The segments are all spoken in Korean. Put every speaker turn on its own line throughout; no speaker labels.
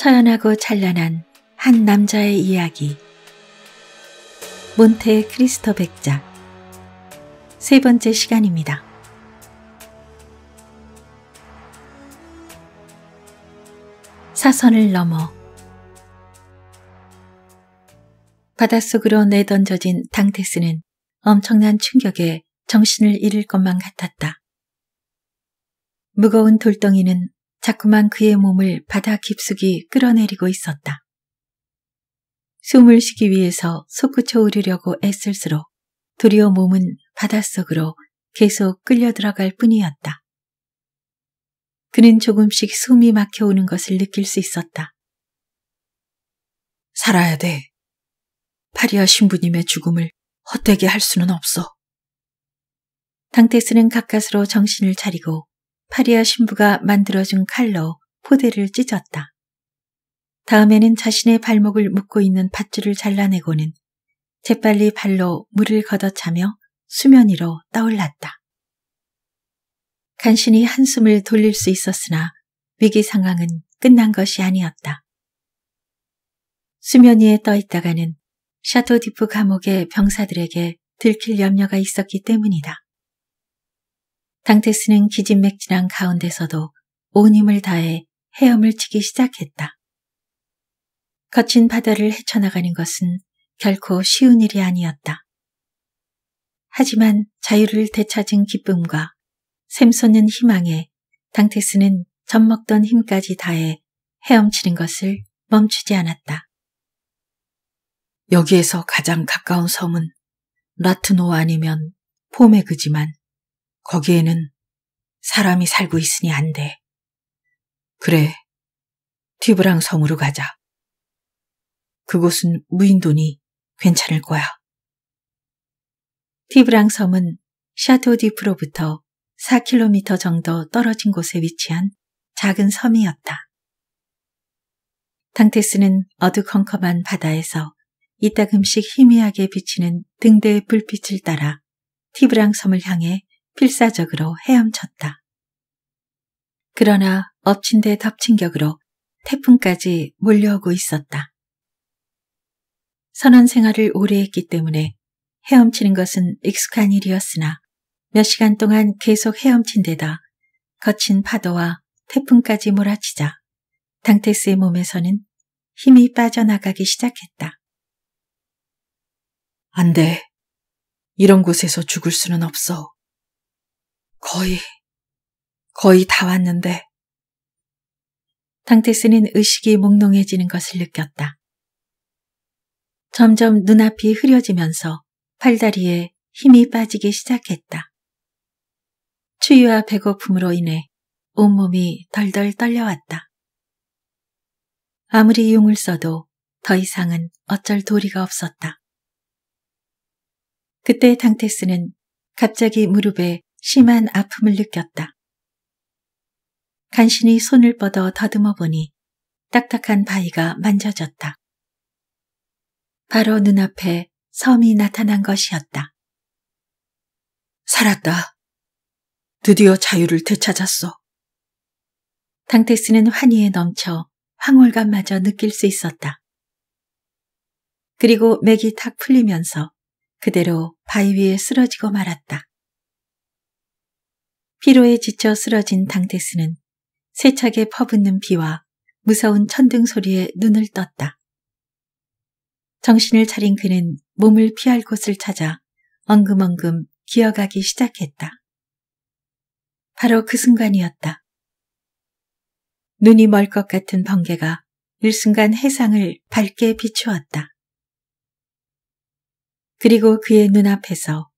처연하고 찬란한 한 남자의 이야기 몬테 크리스토 백작 세 번째 시간입니다. 사선을 넘어 바닷속으로 내던져진 당테스는 엄청난 충격에 정신을 잃을 것만 같았다. 무거운 돌덩이는 자꾸만 그의 몸을 바다 깊숙이 끌어내리고 있었다. 숨을 쉬기 위해서 솟구쳐 오르려고 애쓸수록 도리어 몸은 바닷속으로 계속 끌려 들어갈 뿐이었다. 그는 조금씩 숨이 막혀오는 것을 느낄 수 있었다. 살아야 돼. 파리아 신부님의 죽음을 헛되게 할 수는 없어. 당테스는 가까스로 정신을 차리고 파리아 신부가 만들어준 칼로 포대를 찢었다. 다음에는 자신의 발목을 묶고 있는 밧줄을 잘라내고는 재빨리 발로 물을 걷어차며 수면 위로 떠올랐다. 간신히 한숨을 돌릴 수 있었으나 위기 상황은 끝난 것이 아니었다. 수면 위에 떠 있다가는 샤토 디프 감옥의 병사들에게 들킬 염려가 있었기 때문이다. 당테스는 기진맥진한 가운데서도 온 힘을 다해 헤엄을 치기 시작했다. 거친 바다를 헤쳐나가는 것은 결코 쉬운 일이 아니었다. 하지만 자유를 되찾은 기쁨과 샘솟는 희망에 당테스는 젖먹던 힘까지 다해 헤엄치는 것을 멈추지 않았다. 여기에서 가장 가까운 섬은 라트노 아니면 포메그지만 거기에는 사람이 살고 있으니 안 돼. 그래, 티브랑 섬으로 가자. 그곳은 무인도니 괜찮을 거야. 티브랑 섬은 샤토 디프로부터 4km 정도 떨어진 곳에 위치한 작은 섬이었다. 탕테스는 어두컴컴한 바다에서 이따금씩 희미하게 비치는 등대의 불빛을 따라 티브랑 섬을 향해 필사적으로 헤엄쳤다. 그러나 엎친 데 덮친 격으로 태풍까지 몰려오고 있었다. 선원 생활을 오래 했기 때문에 헤엄치는 것은 익숙한 일이었으나 몇 시간 동안 계속 헤엄친 데다 거친 파도와 태풍까지 몰아치자 당테스의 몸에서는 힘이 빠져나가기 시작했다. 안 돼. 이런 곳에서 죽을 수는 없어. 거의, 거의 다 왔는데. 당테스는 의식이 몽롱해지는 것을 느꼈다. 점점 눈앞이 흐려지면서 팔다리에 힘이 빠지기 시작했다. 추위와 배고픔으로 인해 온몸이 덜덜 떨려왔다. 아무리 용을 써도 더 이상은 어쩔 도리가 없었다. 그때 당테스는 갑자기 무릎에 심한 아픔을 느꼈다. 간신히 손을 뻗어 더듬어 보니 딱딱한 바위가 만져졌다. 바로 눈앞에 섬이 나타난 것이었다. 살았다. 드디어 자유를 되찾았어. 당테스는 환희에 넘쳐 황홀감마저 느낄 수 있었다. 그리고 맥이 탁 풀리면서 그대로 바위 위에 쓰러지고 말았다. 피로에 지쳐 쓰러진 당테스는 세차게 퍼붓는 비와 무서운 천둥 소리에 눈을 떴다. 정신을 차린 그는 몸을 피할 곳을 찾아 엉금엉금 기어가기 시작했다. 바로 그 순간이었다. 눈이 멀 것 같은 번개가 일순간 해상을 밝게 비추었다. 그리고 그의 눈앞에서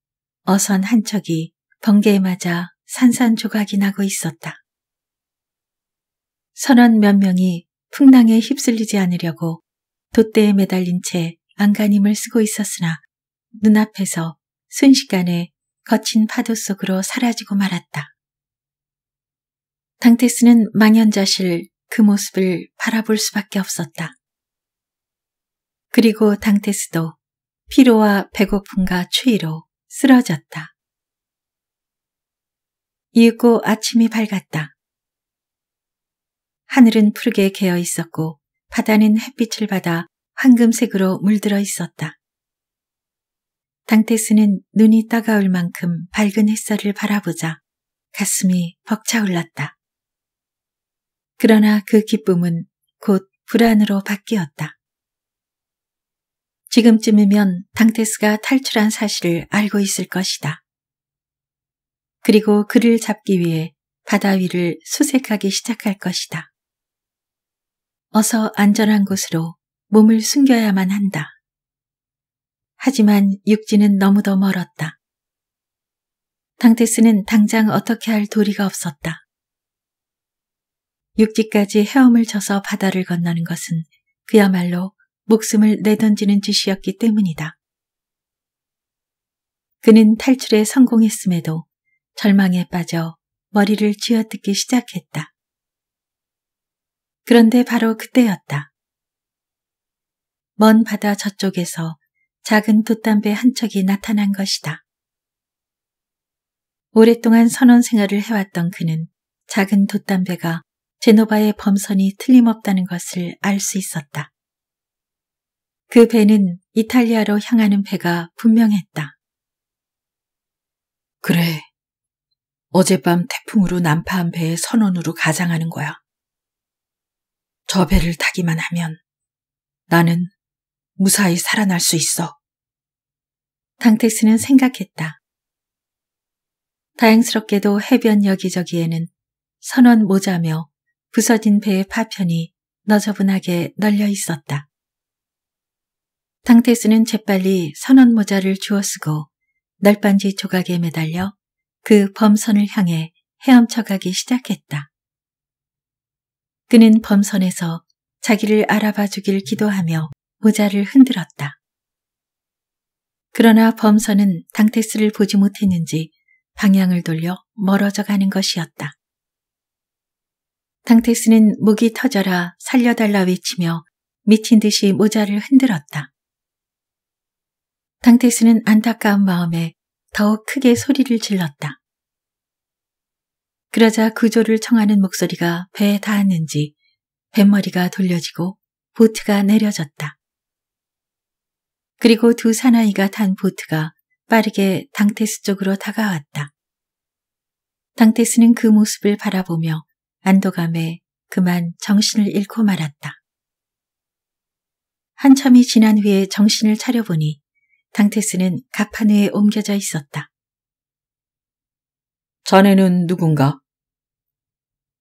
어선 한 척이 번개에 맞아 산산조각이 나고 있었다. 선원 몇 명이 풍랑에 휩쓸리지 않으려고 돛대에 매달린 채 안간힘을 쓰고 있었으나 눈앞에서 순식간에 거친 파도 속으로 사라지고 말았다. 당테스는 망연자실 그 모습을 바라볼 수밖에 없었다. 그리고 당테스도 피로와 배고픔과 추위로 쓰러졌다. 이윽고 아침이 밝았다. 하늘은 푸르게 개어 있었고 바다는 햇빛을 받아 황금색으로 물들어 있었다. 당테스는 눈이 따가울 만큼 밝은 햇살을 바라보자 가슴이 벅차올랐다. 그러나 그 기쁨은 곧 불안으로 바뀌었다. 지금쯤이면 당테스가 탈출한 사실을 알고 있을 것이다. 그리고 그를 잡기 위해 바다 위를 수색하기 시작할 것이다. 어서 안전한 곳으로 몸을 숨겨야만 한다. 하지만 육지는 너무 더 멀었다. 당테스는 당장 어떻게 할 도리가 없었다. 육지까지 헤엄을 쳐서 바다를 건너는 것은 그야말로 목숨을 내던지는 짓이었기 때문이다. 그는 탈출에 성공했음에도 절망에 빠져 머리를 쥐어뜯기 시작했다. 그런데 바로 그때였다. 먼 바다 저쪽에서 작은 돛담배 한 척이 나타난 것이다. 오랫동안 선원 생활을 해왔던 그는 작은 돛담배가 제노바의 범선이 틀림없다는 것을 알 수 있었다. 그 배는 이탈리아로 향하는 배가 분명했다. 그래, 어젯밤 태풍으로 난파한 배의 선원으로 가장하는 거야. 저 배를 타기만 하면 나는 무사히 살아날 수 있어. 당택스는 생각했다. 다행스럽게도 해변 여기저기에는 선원 모자며 부서진 배의 파편이 너저분하게 널려 있었다. 당테스는 재빨리 선원 모자를 주워 쓰고 널빤지 조각에 매달려 그 범선을 향해 헤엄쳐가기 시작했다. 그는 범선에서 자기를 알아봐 주길 기도하며 모자를 흔들었다. 그러나 범선은 당테스를 보지 못했는지 방향을 돌려 멀어져 가는 것이었다. 당테스는 목이 터져라 살려달라 외치며 미친 듯이 모자를 흔들었다. 당테스는 안타까운 마음에 더욱 크게 소리를 질렀다. 그러자 구조를 청하는 목소리가 배에 닿았는지 뱃머리가 돌려지고 보트가 내려졌다. 그리고 두 사나이가 탄 보트가 빠르게 당테스 쪽으로 다가왔다. 당테스는 그 모습을 바라보며 안도감에 그만 정신을 잃고 말았다. 한참이 지난 후에 정신을 차려보니 당테스는 가판에 옮겨져 있었다. 자네는 누군가?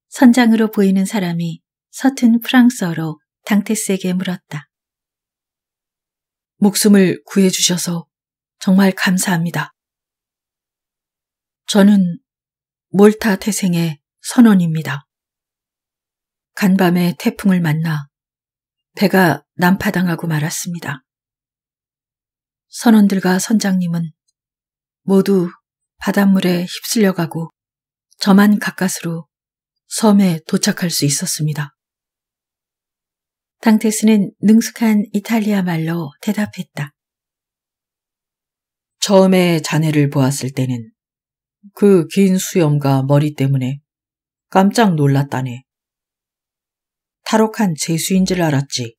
선장으로 보이는 사람이 서툰 프랑스어로 당테스에게 물었다. 목숨을 구해주셔서 정말 감사합니다. 저는 몰타 태생의 선원입니다. 간밤에 태풍을 만나 배가 난파당하고 말았습니다. 선원들과 선장님은 모두 바닷물에 휩쓸려가고 저만 가까스로 섬에 도착할 수 있었습니다. 당테스는 능숙한 이탈리아 말로 대답했다. 처음에 자네를 보았을 때는 그 긴 수염과 머리 때문에 깜짝 놀랐다네. 탈옥한 죄수인 줄 알았지.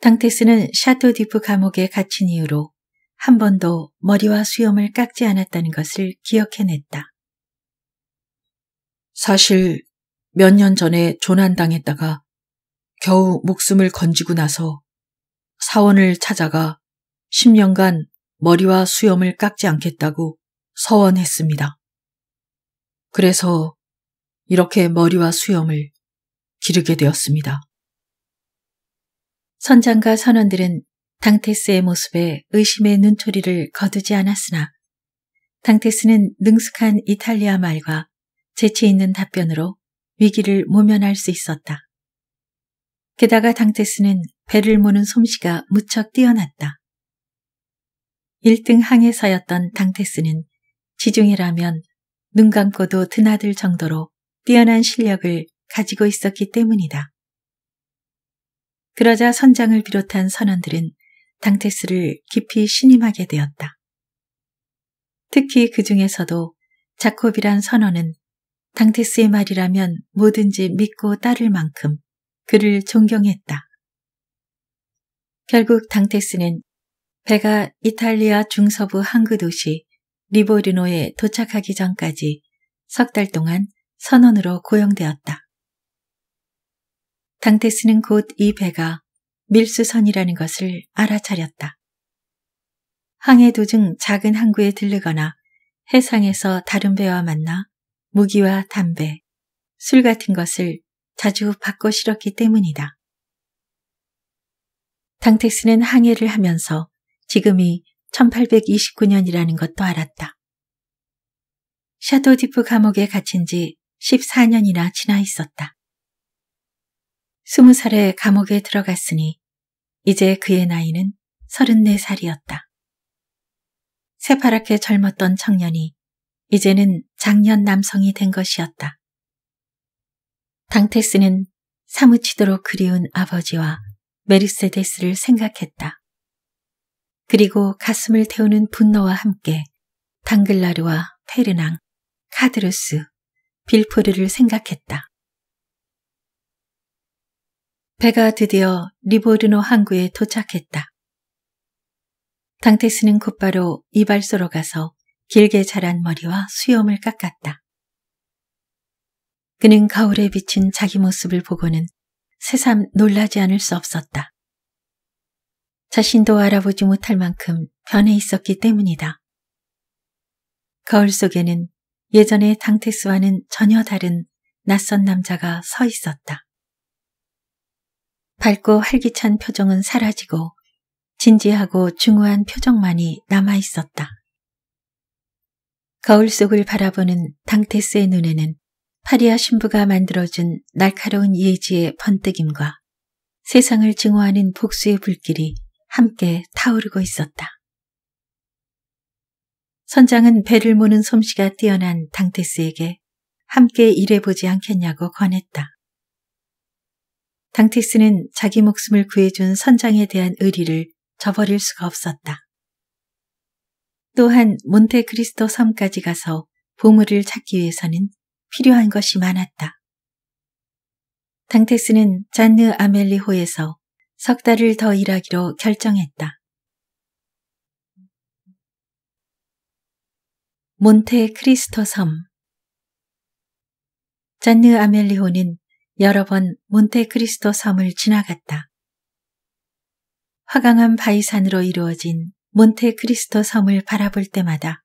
당테스는 샤토디프 감옥에 갇힌 이후로 한 번도 머리와 수염을 깎지 않았다는 것을 기억해냈다. 사실 몇 년 전에 조난당했다가 겨우 목숨을 건지고 나서 사원을 찾아가 10년간 머리와 수염을 깎지 않겠다고 서원했습니다. 그래서 이렇게 머리와 수염을 기르게 되었습니다. 선장과 선원들은 당테스의 모습에 의심의 눈초리를 거두지 않았으나 당테스는 능숙한 이탈리아 말과 재치 있는 답변으로 위기를 모면할 수 있었다. 게다가 당테스는 배를 모는 솜씨가 무척 뛰어났다. 1등 항해사였던 당테스는 지중해라면 눈 감고도 드나들 정도로 뛰어난 실력을 가지고 있었기 때문이다. 그러자 선장을 비롯한 선원들은 당테스를 깊이 신임하게 되었다. 특히 그 중에서도 자콥이란 선원은 당테스의 말이라면 뭐든지 믿고 따를 만큼 그를 존경했다. 결국 당테스는 배가 이탈리아 중서부 항구 도시 리보르노에 도착하기 전까지 석 달 동안 선원으로 고용되었다. 당테스는 곧 이 배가 밀수선이라는 것을 알아차렸다. 항해 도중 작은 항구에 들르거나 해상에서 다른 배와 만나 무기와 담배, 술 같은 것을 자주 받고 실었기 때문이다. 당테스는 항해를 하면서 지금이 1829년이라는 것도 알았다. 샤도디프 감옥에 갇힌 지 14년이나 지나 있었다. 스무 살에 감옥에 들어갔으니 이제 그의 나이는 서른네 살이었다. 새파랗게 젊었던 청년이 이제는 장년 남성이 된 것이었다. 당테스는 사무치도록 그리운 아버지와 메르세데스를 생각했다. 그리고 가슴을 태우는 분노와 함께 당글라르와 페르낭, 카드루스, 빌포르를 생각했다. 배가 드디어 리보르노 항구에 도착했다. 당테스는 곧바로 이발소로 가서 길게 자란 머리와 수염을 깎았다. 그는 가을에 비친 자기 모습을 보고는 새삼 놀라지 않을 수 없었다. 자신도 알아보지 못할 만큼 변해 있었기 때문이다. 거울 속에는 예전의 당테스와는 전혀 다른 낯선 남자가 서 있었다. 밝고 활기찬 표정은 사라지고 진지하고 중후한 표정만이 남아 있었다. 거울 속을 바라보는 당테스의 눈에는 파리아 신부가 만들어준 날카로운 예지의 번뜩임과 세상을 증오하는 복수의 불길이 함께 타오르고 있었다. 선장은 배를 무는 솜씨가 뛰어난 당테스에게 함께 일해보지 않겠냐고 권했다. 당틱스는 자기 목숨을 구해준 선장에 대한 의리를 저버릴 수가 없었다. 또한 몬테크리스토 섬까지 가서 보물을 찾기 위해서는 필요한 것이 많았다. 당테스는 잔느 아멜리호에서 석 달을 더 일하기로 결정했다. 몬테 크리스토 섬 잔느 아멜리호는 여러 번 몬테크리스토 섬을 지나갔다. 화강한 바위산으로 이루어진 몬테크리스토 섬을 바라볼 때마다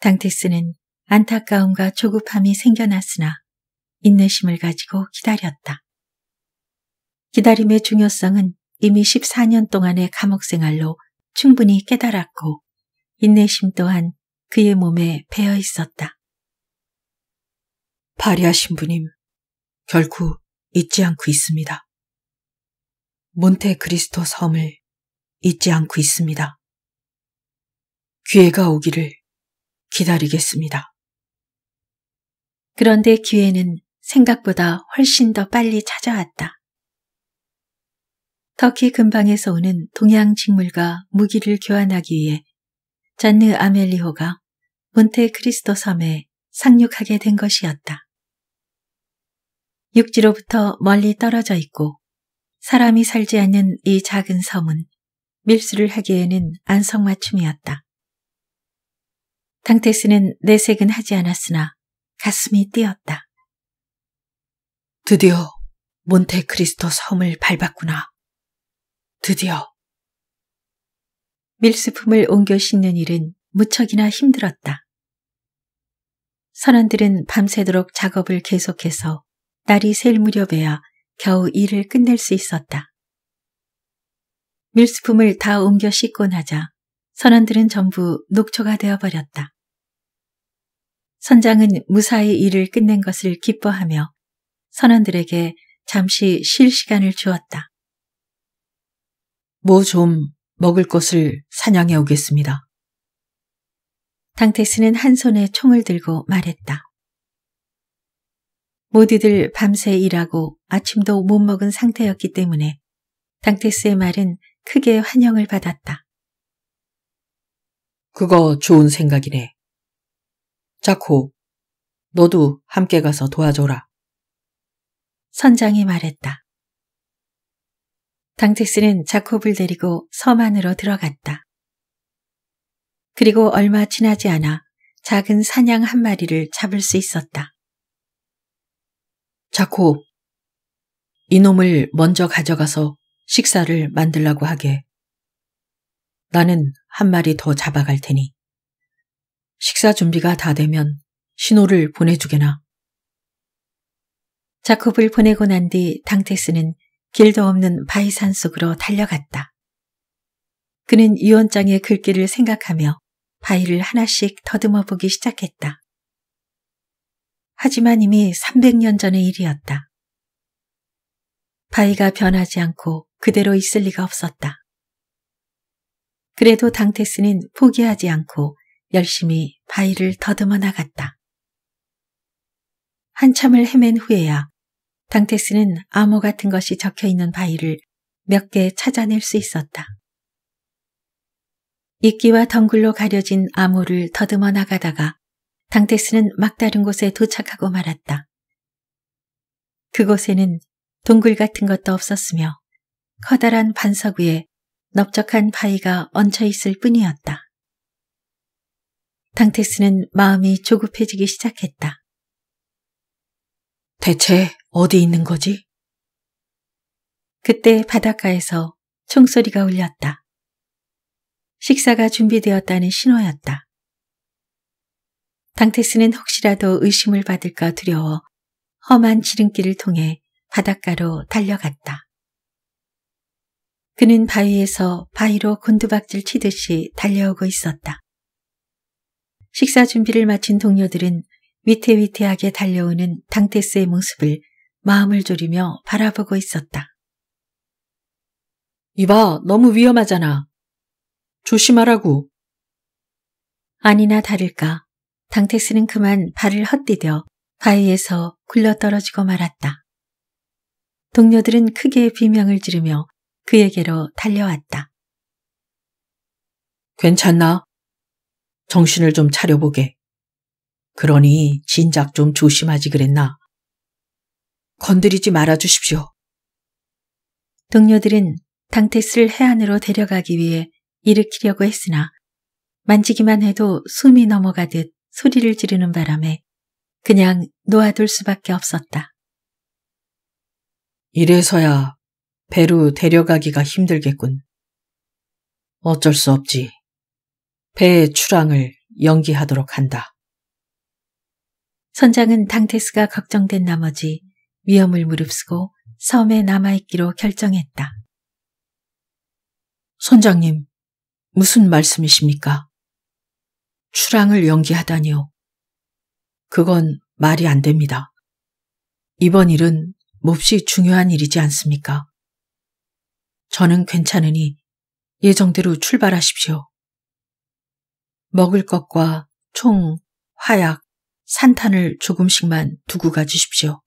당테스는 안타까움과 조급함이 생겨났으나 인내심을 가지고 기다렸다. 기다림의 중요성은 이미 14년 동안의 감옥 생활로 충분히 깨달았고 인내심 또한 그의 몸에 배어 있었다. 발리아 신부님, 결코 잊지 않고 있습니다. 몬테크리스토 섬을 잊지 않고 있습니다. 기회가 오기를 기다리겠습니다. 그런데 기회는 생각보다 훨씬 더 빨리 찾아왔다. 터키 근방에서 오는 동양 식물과 무기를 교환하기 위해 잔느 아멜리호가 몬테크리스토 섬에 상륙하게 된 것이었다. 육지로부터 멀리 떨어져 있고 사람이 살지 않는 이 작은 섬은 밀수를 하기에는 안성맞춤이었다. 당테스는 내색은 하지 않았으나 가슴이 뛰었다. 드디어 몬테크리스토 섬을 밟았구나. 드디어. 밀수품을 옮겨 싣는 일은 무척이나 힘들었다. 선원들은 밤새도록 작업을 계속해서 날이 셀 무렵에야 겨우 일을 끝낼 수 있었다. 밀수품을 다 옮겨 씻고 나자 선원들은 전부 녹초가 되어버렸다. 선장은 무사히 일을 끝낸 것을 기뻐하며 선원들에게 잠시 쉴 시간을 주었다. 뭐 좀 먹을 것을 사냥해 오겠습니다. 당테스는 한 손에 총을 들고 말했다. 모두들 밤새 일하고 아침도 못 먹은 상태였기 때문에 당테스의 말은 크게 환영을 받았다. 그거 좋은 생각이네. 자코, 너도 함께 가서 도와줘라. 선장이 말했다. 당테스는자코블 데리고 섬 안으로 들어갔다. 그리고 얼마 지나지 않아 작은 사냥 한 마리를 잡을 수 있었다. 자코, 이놈을 먼저 가져가서 식사를 만들라고 하게. 나는 한 마리 더 잡아갈 테니. 식사 준비가 다 되면 신호를 보내주게나. 자콥을 보내고 난 뒤 당테스는 길도 없는 바위 산속으로 달려갔다. 그는 유언장의 글귀를 생각하며 바위를 하나씩 더듬어 보기 시작했다. 하지만 이미 300년 전의 일이었다. 바위가 변하지 않고 그대로 있을 리가 없었다. 그래도 당테스는 포기하지 않고 열심히 바위를 더듬어 나갔다. 한참을 헤맨 후에야 당테스는 암호 같은 것이 적혀 있는 바위를 몇 개 찾아낼 수 있었다. 이끼와 덩굴로 가려진 암호를 더듬어 나가다가 당테스는 막다른 곳에 도착하고 말았다. 그곳에는 동굴 같은 것도 없었으며 커다란 반석 위에 넓적한 바위가 얹혀 있을 뿐이었다. 당테스는 마음이 조급해지기 시작했다. 대체 어디 있는 거지? 그때 바닷가에서 총소리가 울렸다. 식사가 준비되었다는 신호였다. 당테스는 혹시라도 의심을 받을까 두려워 험한 지름길을 통해 바닷가로 달려갔다. 그는 바위에서 바위로 곤두박질 치듯이 달려오고 있었다. 식사 준비를 마친 동료들은 위태위태하게 달려오는 당테스의 모습을 마음을 졸이며 바라보고 있었다. 이봐, 너무 위험하잖아. 조심하라고. 아니나 다를까 당테스는 그만 발을 헛디뎌 바위에서 굴러떨어지고 말았다. 동료들은 크게 비명을 지르며 그에게로 달려왔다. 괜찮나? 정신을 좀 차려보게. 그러니 진작 좀 조심하지 그랬나? 건드리지 말아 주십시오. 동료들은 당테스를 해안으로 데려가기 위해 일으키려고 했으나 만지기만 해도 숨이 넘어가듯 소리를 지르는 바람에 그냥 놓아둘 수밖에 없었다. 이래서야 배로 데려가기가 힘들겠군. 어쩔 수 없지. 배의 출항을 연기하도록 한다. 선장은 당테스가 걱정된 나머지 위험을 무릅쓰고 섬에 남아있기로 결정했다. 선장님, 무슨 말씀이십니까? 출항을 연기하다니요. 그건 말이 안 됩니다. 이번 일은 몹시 중요한 일이지 않습니까? 저는 괜찮으니 예정대로 출발하십시오. 먹을 것과 총, 화약, 산탄을 조금씩만 두고 가주십시오.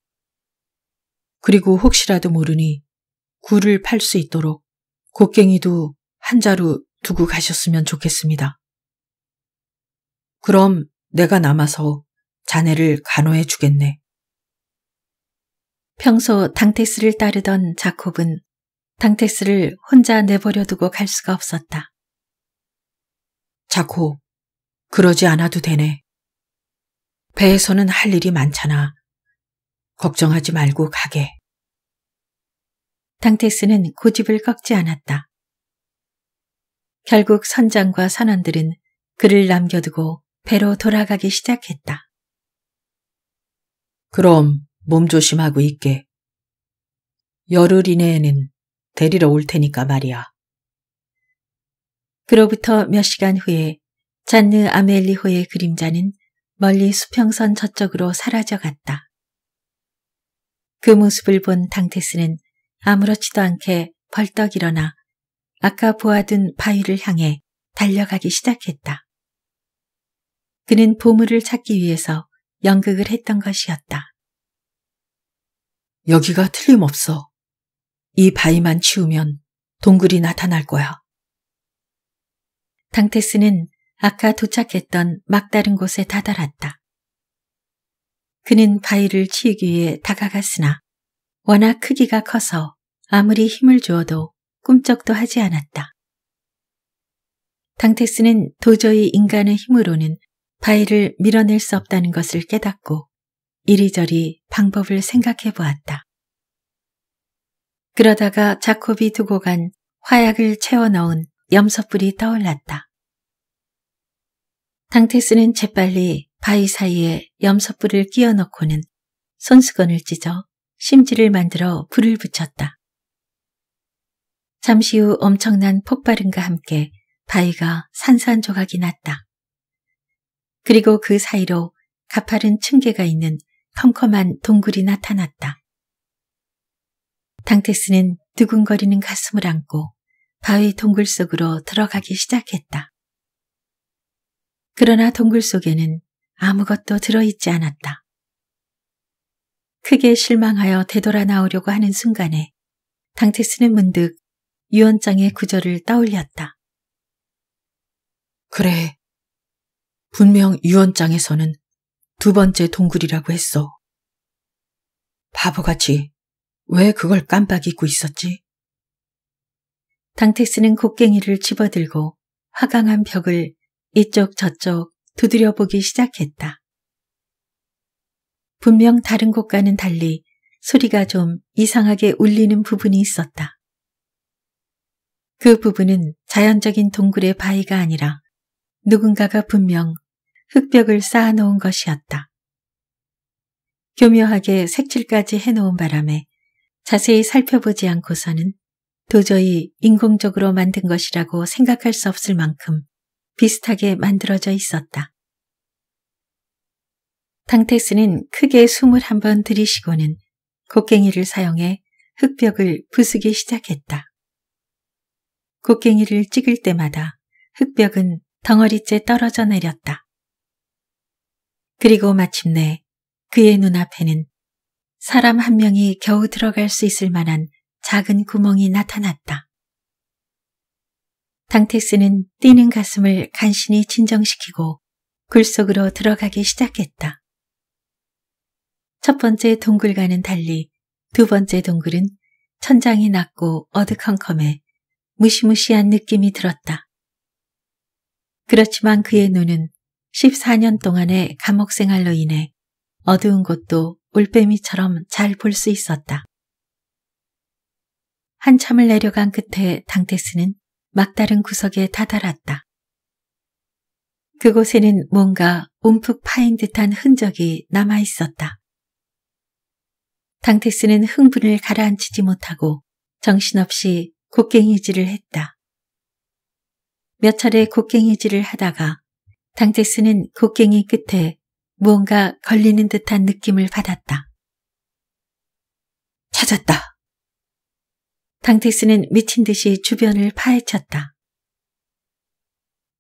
그리고 혹시라도 모르니 굴을 팔 수 있도록 곡괭이도 한 자루 두고 가셨으면 좋겠습니다. 그럼 내가 남아서 자네를 간호해 주겠네. 평소 당테스를 따르던 자콥은 당테스를 혼자 내버려 두고 갈 수가 없었다. 자콥 그러지 않아도 되네. 배에서는 할 일이 많잖아. 걱정하지 말고 가게. 당테스는 고집을 꺾지 않았다. 결국 선장과 선원들은 그를 남겨두고 배로 돌아가기 시작했다. 그럼 몸조심하고 있게. 열흘 이내에는 데리러 올 테니까 말이야. 그로부터 몇 시간 후에 잔느 아멜리호의 그림자는 멀리 수평선 저쪽으로 사라져 갔다. 그 모습을 본 당테스는 아무렇지도 않게 벌떡 일어나 아까 보아둔 바위를 향해 달려가기 시작했다. 그는 보물을 찾기 위해서 연극을 했던 것이었다. 여기가 틀림없어. 이 바위만 치우면 동굴이 나타날 거야. 당테스는 아까 도착했던 막다른 곳에 다다랐다. 그는 바위를 치우기 위해 다가갔으나 워낙 크기가 커서 아무리 힘을 주어도 꿈쩍도 하지 않았다. 당테스는 도저히 인간의 힘으로는 바위를 밀어낼 수 없다는 것을 깨닫고 이리저리 방법을 생각해 보았다. 그러다가 자코비 두고 간 화약을 채워 넣은 염소불이 떠올랐다. 당테스는 재빨리 바위 사이에 염소불을 끼워 넣고는 손수건을 찢어 심지를 만들어 불을 붙였다. 잠시 후 엄청난 폭발음과 함께 바위가 산산조각이 났다. 그리고 그 사이로 가파른 층계가 있는 컴컴한 동굴이 나타났다. 당테스는 두근거리는 가슴을 안고 바위 동굴 속으로 들어가기 시작했다. 그러나 동굴 속에는 아무것도 들어있지 않았다. 크게 실망하여 되돌아 나오려고 하는 순간에 당테스는 문득 유언장의 구절을 떠올렸다. 그래, 분명 유언장에서는 두 번째 동굴이라고 했어. 바보같이 왜 그걸 깜빡 잊고 있었지? 당택스는 곡괭이를 집어들고 화강한 벽을 이쪽 저쪽 두드려보기 시작했다. 분명 다른 곳과는 달리 소리가 좀 이상하게 울리는 부분이 있었다. 그 부분은 자연적인 동굴의 바위가 아니라 누군가가 분명 흙벽을 쌓아놓은 것이었다. 교묘하게 색칠까지 해놓은 바람에 자세히 살펴보지 않고서는 도저히 인공적으로 만든 것이라고 생각할 수 없을 만큼 비슷하게 만들어져 있었다. 당테스는 크게 숨을 한번 들이쉬고는 곡괭이를 사용해 흙벽을 부수기 시작했다. 곡괭이를 찍을 때마다 흙벽은 덩어리째 떨어져 내렸다. 그리고 마침내 그의 눈앞에는 사람 한 명이 겨우 들어갈 수 있을 만한 작은 구멍이 나타났다. 당테스는 뛰는 가슴을 간신히 진정시키고 굴 속으로 들어가기 시작했다. 첫 번째 동굴과는 달리 두 번째 동굴은 천장이 낮고 어두컴컴해 무시무시한 느낌이 들었다. 그렇지만 그의 눈은 14년 동안의 감옥 생활로 인해 어두운 곳도 올빼미처럼 잘 볼 수 있었다. 한참을 내려간 끝에 당테스는 막다른 구석에 다다랐다. 그곳에는 뭔가 움푹 파인 듯한 흔적이 남아 있었다. 당테스는 흥분을 가라앉히지 못하고 정신없이 곡괭이질을 했다. 몇 차례 곡괭이질을 하다가 당잭스는 곡괭이 끝에 무언가 걸리는 듯한 느낌을 받았다. 찾았다. 당테스는 미친 듯이 주변을 파헤쳤다.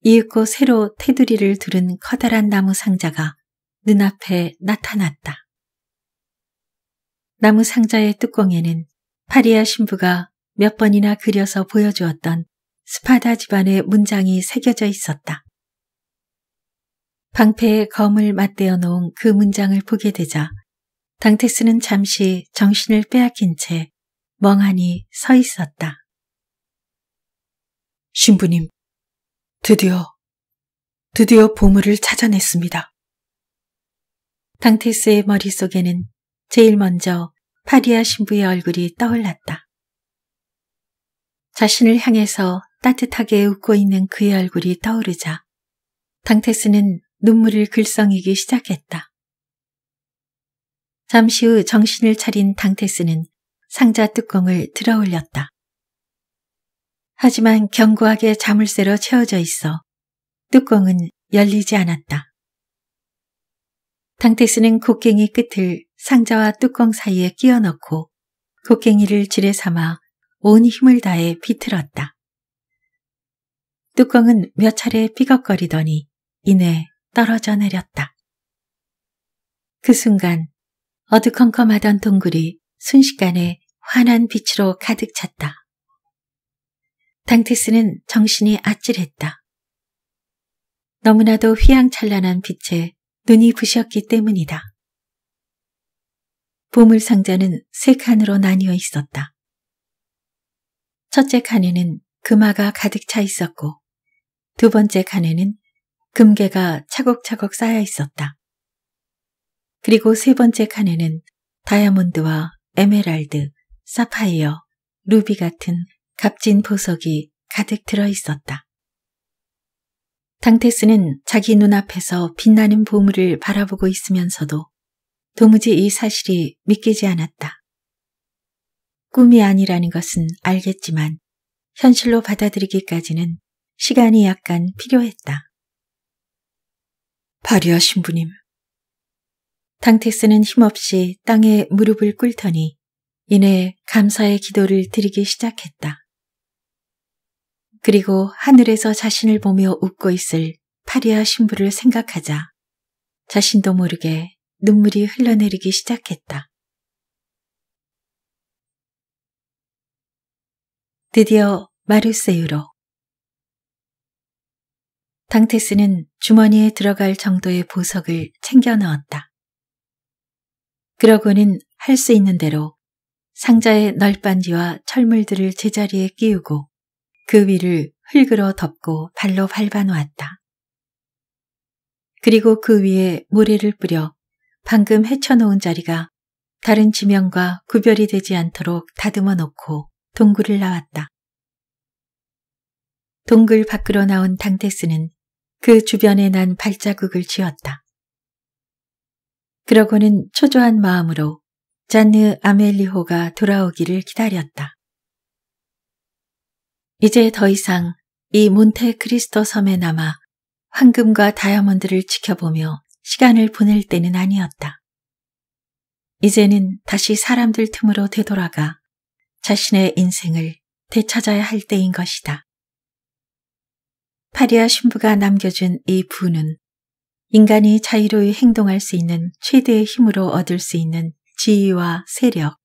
이윽고 새로 테두리를 두른 커다란 나무 상자가 눈앞에 나타났다. 나무 상자의 뚜껑에는 파리아 신부가 몇 번이나 그려서 보여주었던 스파다 집안의 문장이 새겨져 있었다. 방패에 검을 맞대어 놓은 그 문장을 보게 되자 당테스는 잠시 정신을 빼앗긴 채 멍하니 서 있었다. 신부님, 드디어, 드디어 보물을 찾아냈습니다. 당테스의 머릿속에는 제일 먼저 파리아 신부의 얼굴이 떠올랐다. 자신을 향해서 따뜻하게 웃고 있는 그의 얼굴이 떠오르자 당테스는 눈물을 글썽이기 시작했다. 잠시 후 정신을 차린 당테스는 상자 뚜껑을 들어 올렸다. 하지만 견고하게 자물쇠로 채워져 있어 뚜껑은 열리지 않았다. 당테스는 곡괭이 끝을 상자와 뚜껑 사이에 끼워 넣고 곡괭이를 지레 삼아 온 힘을 다해 비틀었다. 뚜껑은 몇 차례 삐걱거리더니 이내 떨어져 내렸다. 그 순간 어두컴컴하던 동굴이 순식간에 환한 빛으로 가득 찼다. 당테스는 정신이 아찔했다. 너무나도 휘황찬란한 빛에 눈이 부셨기 때문이다. 보물 상자는 세 칸으로 나뉘어 있었다. 첫째 칸에는 금화가 가득 차 있었고 두 번째 칸에는 금괴가 차곡차곡 쌓여 있었다. 그리고 세 번째 칸에는 다이아몬드와 에메랄드, 사파이어, 루비 같은 값진 보석이 가득 들어 있었다. 당테스는 자기 눈앞에서 빛나는 보물을 바라보고 있으면서도 도무지 이 사실이 믿기지 않았다. 꿈이 아니라는 것은 알겠지만 현실로 받아들이기까지는 시간이 약간 필요했다. 발리아 신부님. 당테스는 힘없이 땅에 무릎을 꿇더니 이내 감사의 기도를 드리기 시작했다. 그리고 하늘에서 자신을 보며 웃고 있을 파리아 신부를 생각하자 자신도 모르게 눈물이 흘러내리기 시작했다. 드디어 마르세유로 당테스는 주머니에 들어갈 정도의 보석을 챙겨 넣었다. 그러고는 할 수 있는 대로 상자의 널빤지와 철물들을 제자리에 끼우고 그 위를 흙으로 덮고 발로 밟아 놓았다. 그리고 그 위에 모래를 뿌려 방금 헤쳐놓은 자리가 다른 지면과 구별이 되지 않도록 다듬어 놓고 동굴을 나왔다. 동굴 밖으로 나온 당테스는 그 주변에 난 발자국을 지었다. 그러고는 초조한 마음으로 잔느 아멜리호가 돌아오기를 기다렸다. 이제 더 이상 이 몬테크리스토 섬에 남아 황금과 다이아몬드를 지켜보며 시간을 보낼 때는 아니었다. 이제는 다시 사람들 틈으로 되돌아가 자신의 인생을 되찾아야 할 때인 것이다. 파리아 신부가 남겨준 이 부는 인간이 자유로이 행동할 수 있는 최대의 힘으로 얻을 수 있는 지위와 세력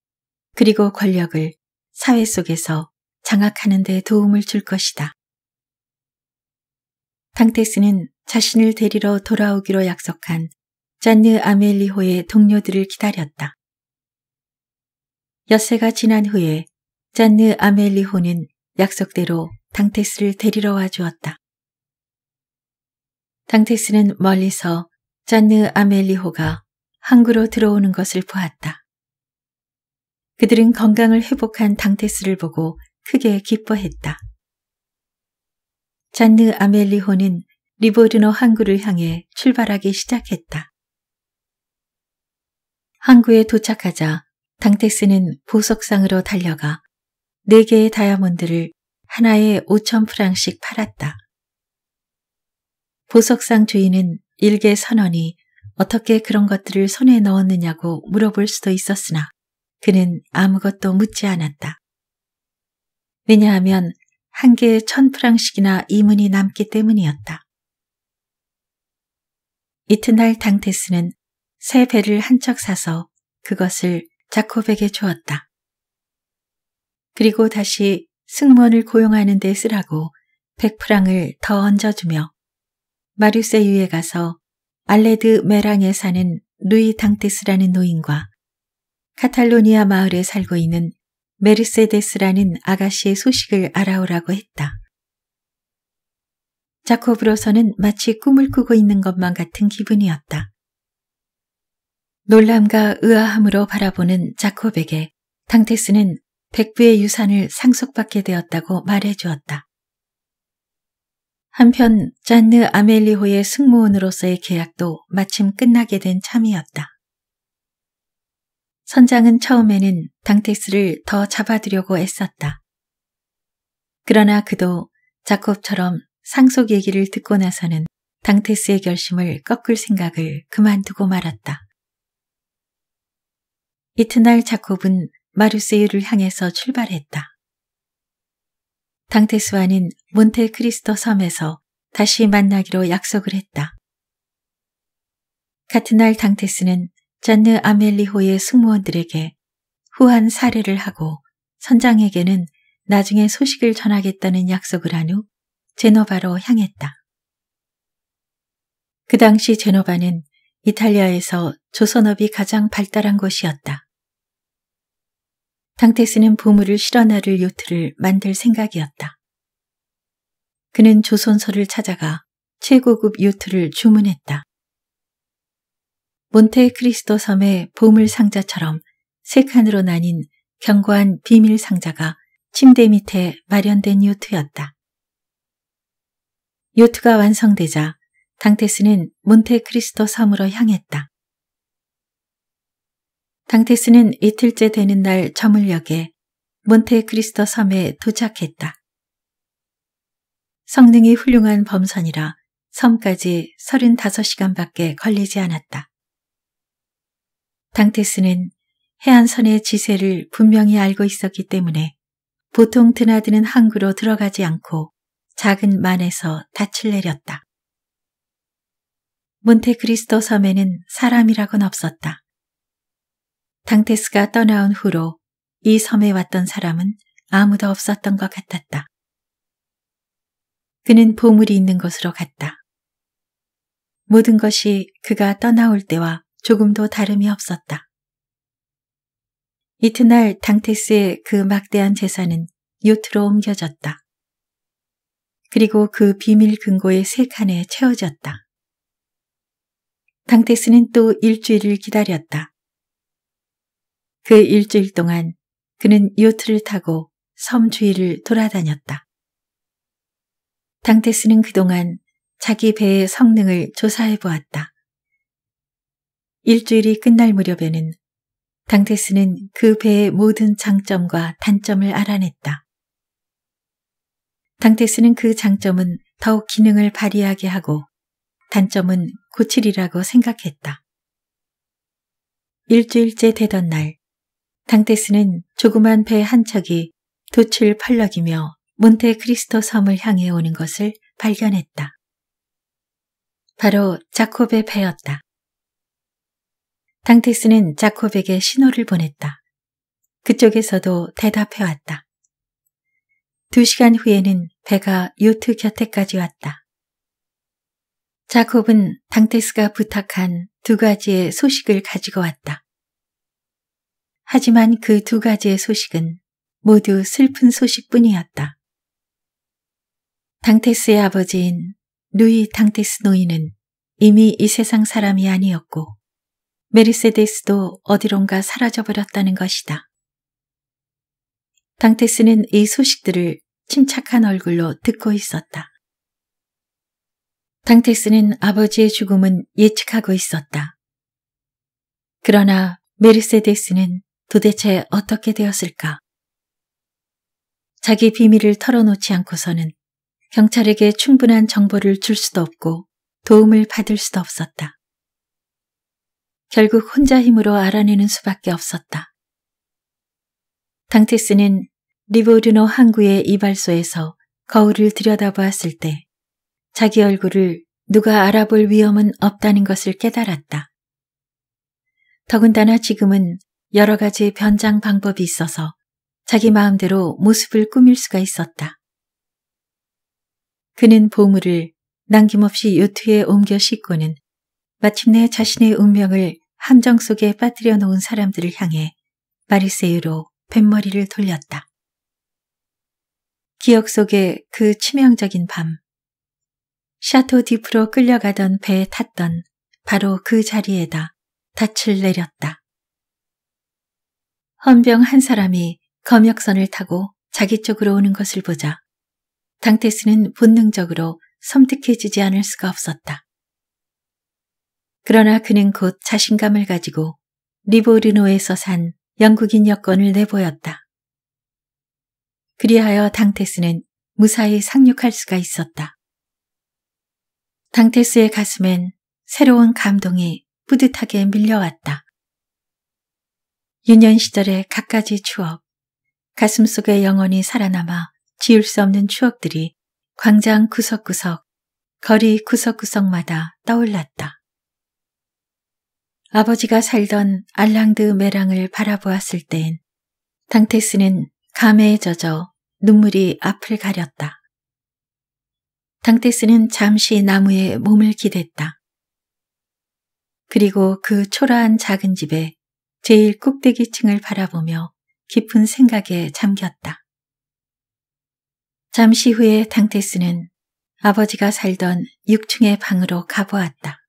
그리고 권력을 사회 속에서 장악하는 데 도움을 줄 것이다. 당테스는 자신을 데리러 돌아오기로 약속한 잔느 아멜리호의 동료들을 기다렸다. 엿새가 지난 후에 잔느 아멜리호는 약속대로 당테스를 데리러 와 주었다. 당테스는 멀리서 짠느 아멜리호가 항구로 들어오는 것을 보았다. 그들은 건강을 회복한 당테스를 보고 크게 기뻐했다. 잔느 아멜리호는 리보르노 항구를 향해 출발하기 시작했다. 항구에 도착하자 당테스는 보석상으로 달려가 4개의 다이아몬드를 하나에 5천 프랑씩 팔았다. 보석상 주인은 일개 선원이 어떻게 그런 것들을 손에 넣었느냐고 물어볼 수도 있었으나 그는 아무것도 묻지 않았다. 왜냐하면 한 개에 천 프랑씩이나 이문이 남기 때문이었다. 이튿날 당테스는 새 배를 한 척 사서 그것을 자코백에 주었다. 그리고 다시 승무원을 고용하는 데 쓰라고 백프랑을 더 얹어주며 마르세유에 가서 알레드 메랑에 사는 루이 당테스라는 노인과 카탈로니아 마을에 살고 있는 메르세데스라는 아가씨의 소식을 알아오라고 했다. 자코브로서는 마치 꿈을 꾸고 있는 것만 같은 기분이었다. 놀람과 의아함으로 바라보는 자코백게 당테스는 백부의 유산을 상속받게 되었다고 말해주었다. 한편 짠느 아멜리호의 승무원으로서의 계약도 마침 끝나게 된 참이었다. 선장은 처음에는 당텍스를 더 잡아두려고 애썼다. 그러나 그도 자콥처럼 상속 얘기를 듣고 나서는 당테스의 결심을 꺾을 생각을 그만두고 말았다. 이튿날 자콥은 마르세유를 향해서 출발했다. 당테스와는 몬테크리스토 섬에서 다시 만나기로 약속을 했다. 같은 날 당테스는 잔느 아멜리호의 승무원들에게 후한 사례를 하고 선장에게는 나중에 소식을 전하겠다는 약속을 한 후 제노바로 향했다. 그 당시 제노바는 이탈리아에서 조선업이 가장 발달한 곳이었다. 당테스는 보물을 실어 나를 요트를 만들 생각이었다. 그는 조선서를 찾아가 최고급 요트를 주문했다. 몬테크리스토 섬의 보물 상자처럼 세 칸으로 나뉜 견고한 비밀 상자가 침대 밑에 마련된 요트였다. 요트가 완성되자 당테스는 몬테크리스토 섬으로 향했다. 당테스는 이틀째 되는 날저물역에 몬테크리스토 섬에 도착했다. 성능이 훌륭한 범선이라 섬까지 35시간밖에 걸리지 않았다. 당테스는 해안선의 지세를 분명히 알고 있었기 때문에 보통 드나드는 항구로 들어가지 않고 작은 만에서 닻을 내렸다. 몬테크리스토 섬에는 사람이라곤 없었다. 당테스가 떠나온 후로 이 섬에 왔던 사람은 아무도 없었던 것 같았다. 그는 보물이 있는 곳으로 갔다. 모든 것이 그가 떠나올 때와 조금도 다름이 없었다. 이튿날 당테스의 그 막대한 재산은 요트로 옮겨졌다. 그리고 그 비밀 금고의 세 칸에 채워졌다. 당테스는 또 일주일을 기다렸다. 그 일주일 동안 그는 요트를 타고 섬 주위를 돌아다녔다. 당테스는 그동안 자기 배의 성능을 조사해 보았다. 일주일이 끝날 무렵에는 당테스는 그 배의 모든 장점과 단점을 알아냈다. 당테스는 그 장점은 더욱 기능을 발휘하게 하고 단점은 고칠이라고 생각했다. 일주일째 되던 날 당테스는 조그만 배 한 척이 돛을 펄럭이며 몬테 크리스토 섬을 향해 오는 것을 발견했다. 바로 자콥의 배였다. 당테스는 자콥에게 신호를 보냈다. 그쪽에서도 대답해왔다. 두 시간 후에는 배가 요트 곁에까지 왔다. 자콥은 당테스가 부탁한 두 가지의 소식을 가지고 왔다. 하지만 그 두 가지의 소식은 모두 슬픈 소식뿐이었다. 당테스의 아버지인 루이 당테스 노인은 이미 이 세상 사람이 아니었고 메르세데스도 어디론가 사라져버렸다는 것이다. 당테스는 이 소식들을 침착한 얼굴로 듣고 있었다. 당테스는 아버지의 죽음은 예측하고 있었다. 그러나 메르세데스는 도대체 어떻게 되었을까? 자기 비밀을 털어놓지 않고서는 경찰에게 충분한 정보를 줄 수도 없고 도움을 받을 수도 없었다. 결국 혼자 힘으로 알아내는 수밖에 없었다. 당테스는 리보르노 항구의 이발소에서 거울을 들여다보았을 때 자기 얼굴을 누가 알아볼 위험은 없다는 것을 깨달았다. 더군다나 지금은 여러 가지 변장 방법이 있어서 자기 마음대로 모습을 꾸밀 수가 있었다. 그는 보물을 남김없이 요트에 옮겨 싣고는 마침내 자신의 운명을 함정 속에 빠뜨려 놓은 사람들을 향해 마리세유로 뱃머리를 돌렸다. 기억 속의 그 치명적인 밤, 샤토 디프로 끌려가던 배에 탔던 바로 그 자리에다 닻을 내렸다. 헌병 한 사람이 검역선을 타고 자기 쪽으로 오는 것을 보자 당테스는 본능적으로 섬뜩해지지 않을 수가 없었다. 그러나 그는 곧 자신감을 가지고 리보르노에서 산 영국인 여권을 내보였다. 그리하여 당테스는 무사히 상륙할 수가 있었다. 당테스의 가슴엔 새로운 감동이 뿌듯하게 밀려왔다. 유년 시절의 갖가지 추억, 가슴 속에 영원히 살아남아 지울 수 없는 추억들이 광장 구석구석, 거리 구석구석마다 떠올랐다. 아버지가 살던 알랑드 메랑을 바라보았을 땐 당테스는 감에 젖어 눈물이 앞을 가렸다. 당테스는 잠시 나무에 몸을 기댔다. 그리고 그 초라한 작은 집에 제일 꼭대기층을 바라보며 깊은 생각에 잠겼다. 잠시 후에 당테스는 아버지가 살던 6층의 방으로 가보았다.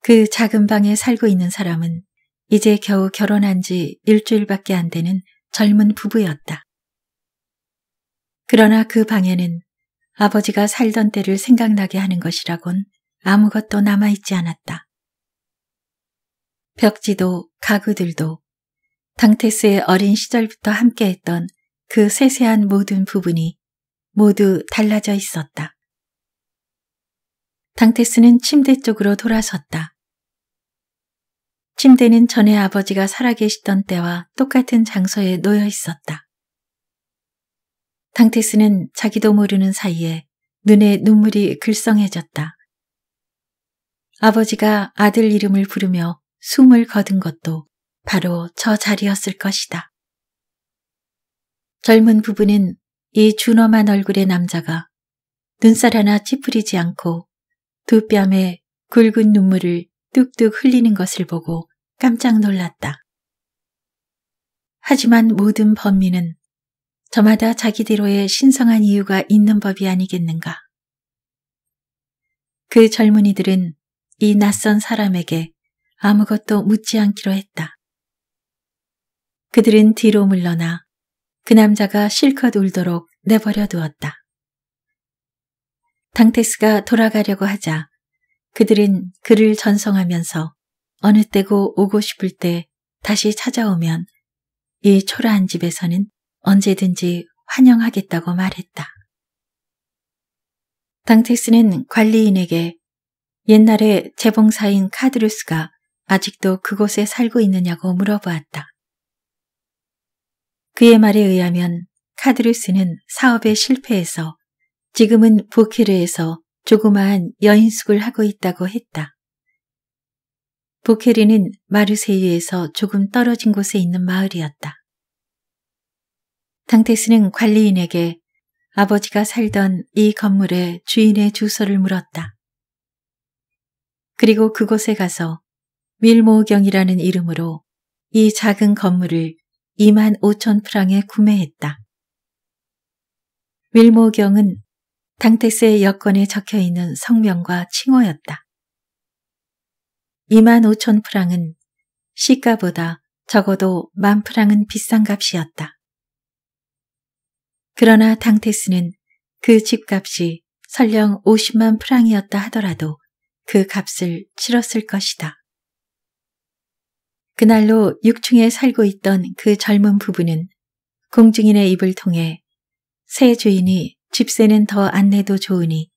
그 작은 방에 살고 있는 사람은 이제 겨우 결혼한 지 일주일밖에 안 되는 젊은 부부였다. 그러나 그 방에는 아버지가 살던 때를 생각나게 하는 것이라곤 아무것도 남아있지 않았다. 벽지도 가구들도 당테스의 어린 시절부터 함께했던 그 세세한 모든 부분이 모두 달라져 있었다. 당테스는 침대 쪽으로 돌아섰다. 침대는 전에 아버지가 살아계시던 때와 똑같은 장소에 놓여 있었다. 당테스는 자기도 모르는 사이에 눈에 눈물이 글썽해졌다. 아버지가 아들 이름을 부르며 숨을 거둔 것도 바로 저 자리였을 것이다. 젊은 부부는 이 준엄한 얼굴의 남자가 눈살 하나 찌푸리지 않고 두 뺨에 굵은 눈물을 뚝뚝 흘리는 것을 보고 깜짝 놀랐다. 하지만 모든 범민은 저마다 자기대로의 신성한 이유가 있는 법이 아니겠는가. 그 젊은이들은 이 낯선 사람에게 아무것도 묻지 않기로 했다. 그들은 뒤로 물러나 그 남자가 실컷 울도록 내버려 두었다. 당테스가 돌아가려고 하자 그들은 그를 전성하면서 어느 때고 오고 싶을 때 다시 찾아오면 이 초라한 집에서는 언제든지 환영하겠다고 말했다. 당테스는 관리인에게 옛날에 재봉사인 카드루스가 아직도 그곳에 살고 있느냐고 물어보았다. 그의 말에 의하면 카드루스는 사업에 실패해서 지금은 보케르에서 조그마한 여인숙을 하고 있다고 했다. 보케르는 마르세유에서 조금 떨어진 곳에 있는 마을이었다. 당테스는 관리인에게 아버지가 살던 이 건물의 주인의 주소를 물었다. 그리고 그곳에 가서 밀모경이라는 이름으로 이 작은 건물을 2만 5천 프랑에 구매했다. 밀모경은 당테스의 여권에 적혀 있는 성명과 칭호였다. 2만 5천 프랑은 시가보다 적어도 만 프랑은 비싼 값이었다. 그러나 당테스는 그 집값이 설령 50만 프랑이었다 하더라도 그 값을 치렀을 것이다. 그날로 6층에 살고 있던 그 젊은 부부는 공증인의 입을 통해 새 주인이 집세는 더 안 내도 좋으니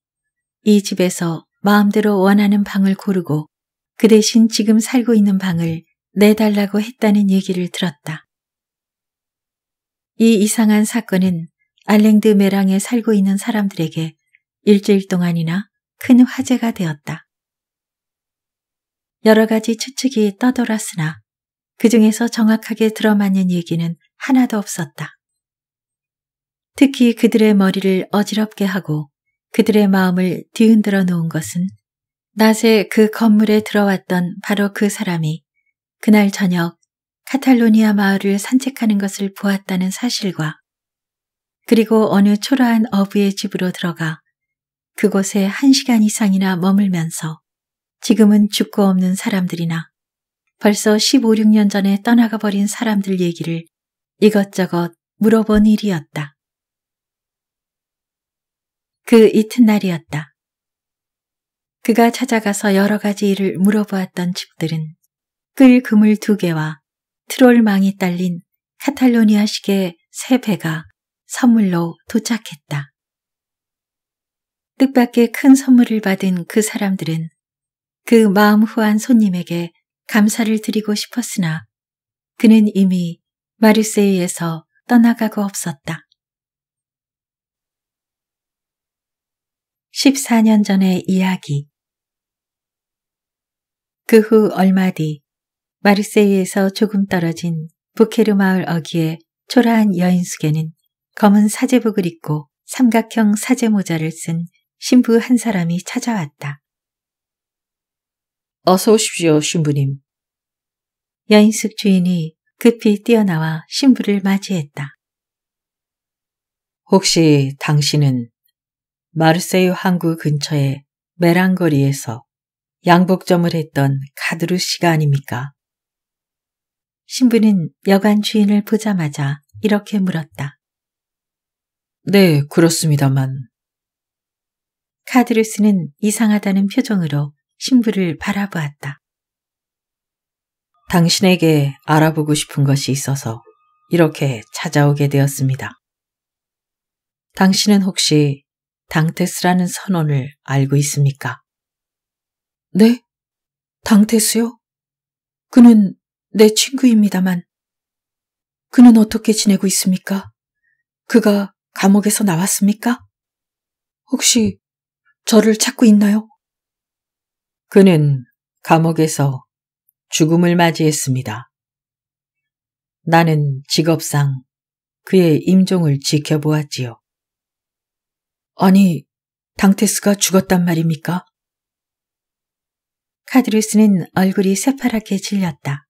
이 집에서 마음대로 원하는 방을 고르고 그 대신 지금 살고 있는 방을 내달라고 했다는 얘기를 들었다. 이 이상한 사건은 알랭드 메랑에 살고 있는 사람들에게 일주일 동안이나 큰 화제가 되었다. 여러 가지 추측이 떠돌았으나 그 중에서 정확하게 들어맞는 얘기는 하나도 없었다. 특히 그들의 머리를 어지럽게 하고 그들의 마음을 뒤흔들어 놓은 것은 낮에 그 건물에 들어왔던 바로 그 사람이 그날 저녁 카탈로니아 마을을 산책하는 것을 보았다는 사실과 그리고 어느 초라한 어부의 집으로 들어가 그곳에 한 시간 이상이나 머물면서 지금은 죽고 없는 사람들이나 벌써 15, 6년 전에 떠나가 버린 사람들 얘기를 이것저것 물어본 일이었다. 그 이튿날이었다. 그가 찾아가서 여러 가지 일을 물어보았던 집들은 끌 그물 두 개와 트롤망이 딸린 카탈로니아식의 새 배가 선물로 도착했다. 뜻밖의 큰 선물을 받은 그 사람들은 그 마음 후한 손님에게 감사를 드리고 싶었으나 그는 이미 마르세이에서 떠나가고 없었다. 14년 전의 이야기 그 후 얼마 뒤 마르세이에서 조금 떨어진 부케르 마을 어귀의 초라한 여인숙에는 검은 사제복을 입고 삼각형 사제모자를 쓴 신부 한 사람이 찾아왔다. 어서 오십시오, 신부님. 여인숙 주인이 급히 뛰어나와 신부를 맞이했다. 혹시 당신은 마르세유 항구 근처의 메랑거리에서 양복점을 했던 카드루 씨가 아닙니까? 신부는 여관 주인을 보자마자 이렇게 물었다. 네, 그렇습니다만. 카드루스는 이상하다는 표정으로 신부를 바라보았다. 당신에게 알아보고 싶은 것이 있어서 이렇게 찾아오게 되었습니다. 당신은 혹시 당테스라는 선원을 알고 있습니까? 네? 당테스요? 그는 내 친구입니다만. 그는 어떻게 지내고 있습니까? 그가 감옥에서 나왔습니까? 혹시 저를 찾고 있나요? 그는 감옥에서 죽음을 맞이했습니다. 나는 직업상 그의 임종을 지켜보았지요. 아니, 당테스가 죽었단 말입니까? 카드루스는 얼굴이 새파랗게 질렸다.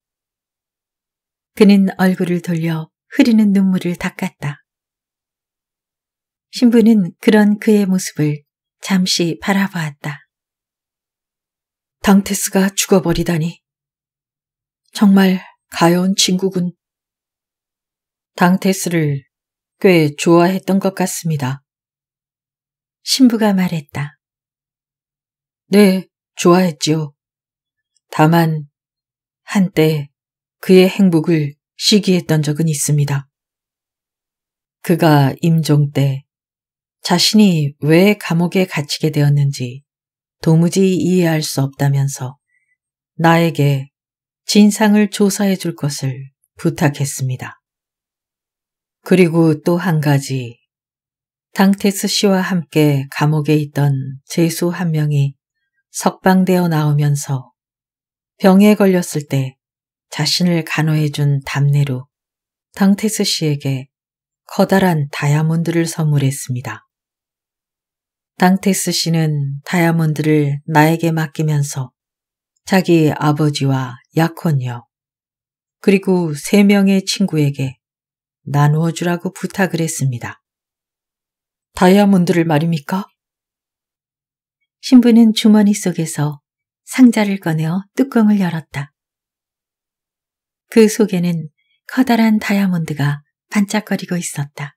그는 얼굴을 돌려 흐르는 눈물을 닦았다. 신부는 그런 그의 모습을 잠시 바라보았다. 당테스가 죽어버리다니. 정말 가여운 친구군. 당테스를 꽤 좋아했던 것 같습니다. 신부가 말했다. 네, 좋아했지요. 다만 한때 그의 행복을 시기했던 적은 있습니다. 그가 임종 때 자신이 왜 감옥에 갇히게 되었는지 도무지 이해할 수 없다면서 나에게 진상을 조사해 줄 것을 부탁했습니다. 그리고 또 한 가지 당테스 씨와 함께 감옥에 있던 제수 한 명이 석방되어 나오면서 병에 걸렸을 때 자신을 간호해 준 담내로 당테스 씨에게 커다란 다이아몬드를 선물했습니다. 탕테스 씨는 다이아몬드를 나에게 맡기면서 자기 아버지와 약혼녀 그리고 세 명의 친구에게 나누어 주라고 부탁을 했습니다. 다이아몬드를 말입니까? 신부는 주머니 속에서 상자를 꺼내어 뚜껑을 열었다. 그 속에는 커다란 다이아몬드가 반짝거리고 있었다.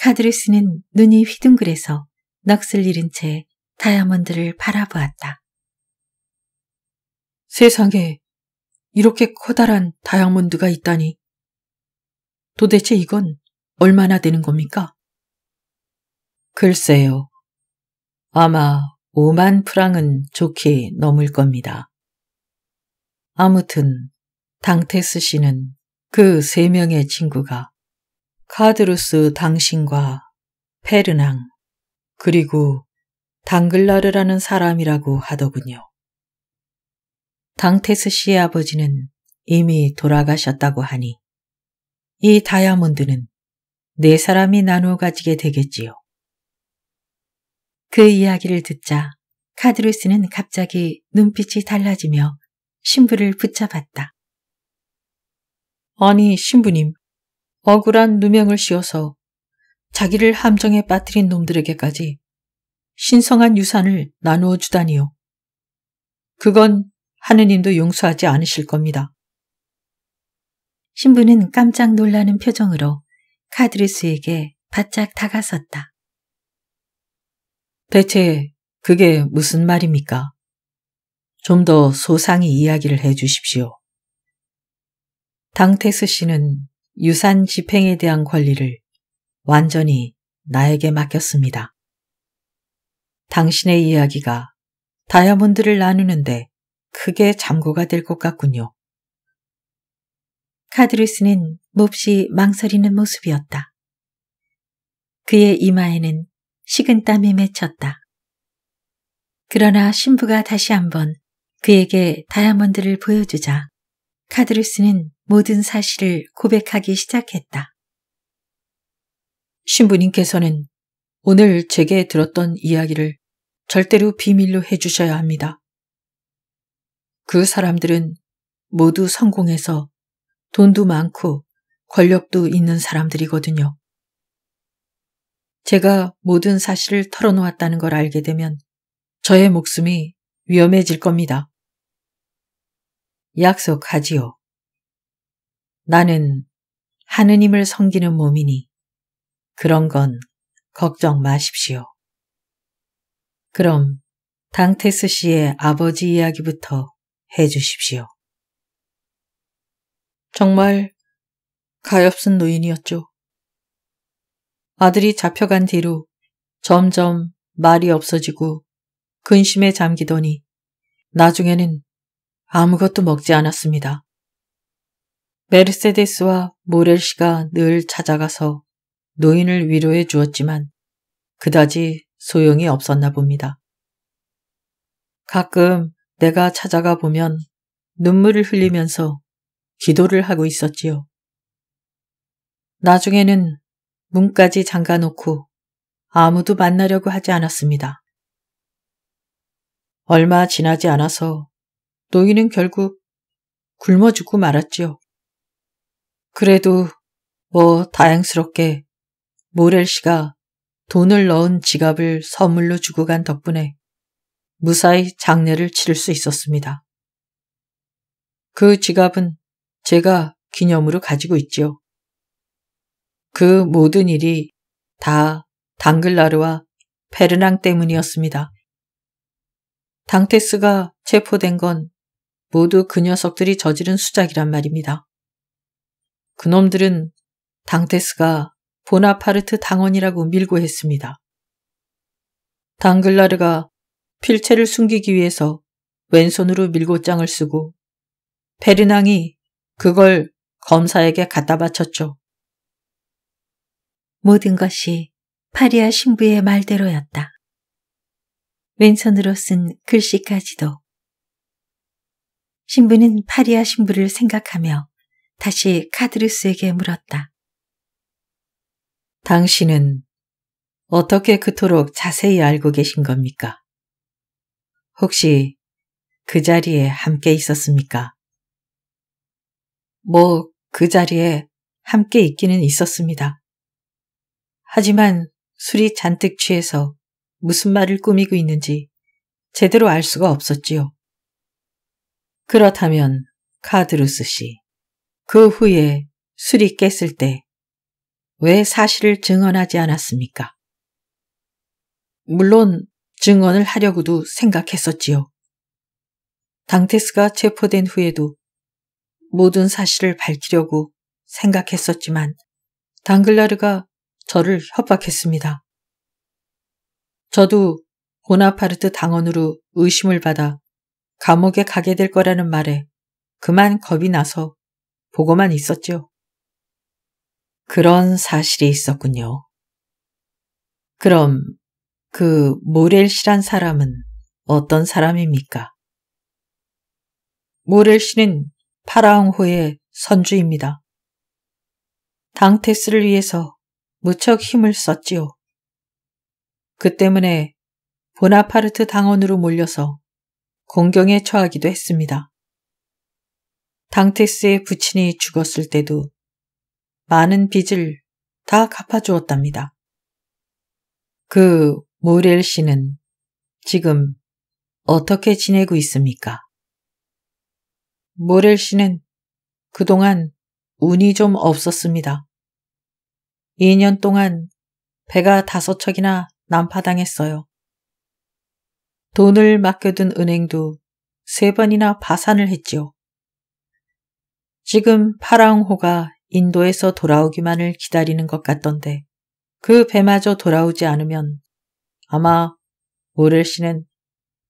카드를 스는 눈이 휘둥그레서 넋을 잃은 채 다이아몬드를 바라보았다. 세상에 이렇게 커다란 다이아몬드가 있다니. 도대체 이건 얼마나 되는 겁니까? 글쎄요. 아마 5만 프랑은 좋게 넘을 겁니다. 아무튼 당테스 씨는 그 세 명의 친구가 카드루스 당신과 페르낭 그리고 당글라르라는 사람이라고 하더군요. 당테스 씨의 아버지는 이미 돌아가셨다고 하니 이 다이아몬드는 네 사람이 나누어 가지게 되겠지요. 그 이야기를 듣자 카드루스는 갑자기 눈빛이 달라지며 신부를 붙잡았다. 아니 신부님, 억울한 누명을 씌워서 자기를 함정에 빠뜨린 놈들에게까지 신성한 유산을 나누어 주다니요. 그건 하느님도 용서하지 않으실 겁니다. 신부는 깜짝 놀라는 표정으로 카드리스에게 바짝 다가섰다. 대체 그게 무슨 말입니까? 좀 더 소상히 이야기를 해 주십시오. 당테스 씨는 유산 집행에 대한 권리를 완전히 나에게 맡겼습니다. 당신의 이야기가 다이아몬드를 나누는데 크게 잠고가 될 것 같군요. 카드루스는 몹시 망설이는 모습이었다. 그의 이마에는 식은 땀이 맺혔다. 그러나 신부가 다시 한번 그에게 다이아몬드를 보여주자 카드루스는 모든 사실을 고백하기 시작했다. 신부님께서는 오늘 제게 들었던 이야기를 절대로 비밀로 해주셔야 합니다. 그 사람들은 모두 성공해서 돈도 많고 권력도 있는 사람들이거든요. 제가 모든 사실을 털어놓았다는 걸 알게 되면 저의 목숨이 위험해질 겁니다. 약속하지요. 나는 하느님을 섬기는 몸이니 그런 건 걱정 마십시오. 그럼 당테스 씨의 아버지 이야기부터 해주십시오. 정말 가엾은 노인이었죠. 아들이 잡혀간 뒤로 점점 말이 없어지고 근심에 잠기더니 나중에는 아무것도 먹지 않았습니다. 메르세데스와 모렐 씨가 늘 찾아가서 노인을 위로해 주었지만 그다지 소용이 없었나 봅니다. 가끔 내가 찾아가 보면 눈물을 흘리면서 기도를 하고 있었지요. 나중에는 문까지 잠가놓고 아무도 만나려고 하지 않았습니다. 얼마 지나지 않아서 노인은 결국 굶어 죽고 말았지요. 그래도 뭐 다행스럽게 모렐 씨가 돈을 넣은 지갑을 선물로 주고 간 덕분에 무사히 장례를 치를 수 있었습니다. 그 지갑은 제가 기념으로 가지고 있지요. 그 모든 일이 다 당글라르와 페르낭 때문이었습니다. 당테스가 체포된 건 모두 그 녀석들이 저지른 수작이란 말입니다. 그놈들은 당테스가 보나파르트 당원이라고 밀고 했습니다. 당글라르가 필체를 숨기기 위해서 왼손으로 밀고장을 쓰고 페르낭이 그걸 검사에게 갖다 바쳤죠. 모든 것이 파리아 신부의 말대로였다. 왼손으로 쓴 글씨까지도. 신부는 파리아 신부를 생각하며 다시 카드루스에게 물었다. 당신은 어떻게 그토록 자세히 알고 계신 겁니까? 혹시 그 자리에 함께 있었습니까? 뭐, 그 자리에 함께 있기는 있었습니다. 하지만 술이 잔뜩 취해서 무슨 말을 꾸미고 있는지 제대로 알 수가 없었지요. 그렇다면 카드루스 씨, 그 후에 술이 깼을 때 왜 사실을 증언하지 않았습니까? 물론 증언을 하려고도 생각했었지요. 당테스가 체포된 후에도 모든 사실을 밝히려고 생각했었지만 당글라르가 저를 협박했습니다. 저도 보나파르트 당원으로 의심을 받아 감옥에 가게 될 거라는 말에 그만 겁이 나서 보고만 있었죠. 그런 사실이 있었군요. 그럼 그 모렐씨란 사람은 어떤 사람입니까? 모렐씨는 파라앙호의 선주입니다. 당테스를 위해서 무척 힘을 썼지요. 그 때문에 보나파르트 당원으로 몰려서 공경에 처하기도 했습니다. 당테스의 부친이 죽었을 때도 많은 빚을 다 갚아주었답니다. 그 모렐 씨는 지금 어떻게 지내고 있습니까? 모렐 씨는 그동안 운이 좀 없었습니다. 2년 동안 배가 다섯 척이나 난파당했어요. 돈을 맡겨둔 은행도 세 번이나 파산을 했지요. 지금 파랑호가 인도에서 돌아오기만을 기다리는 것 같던데 그 배마저 돌아오지 않으면 아마 오렐씨는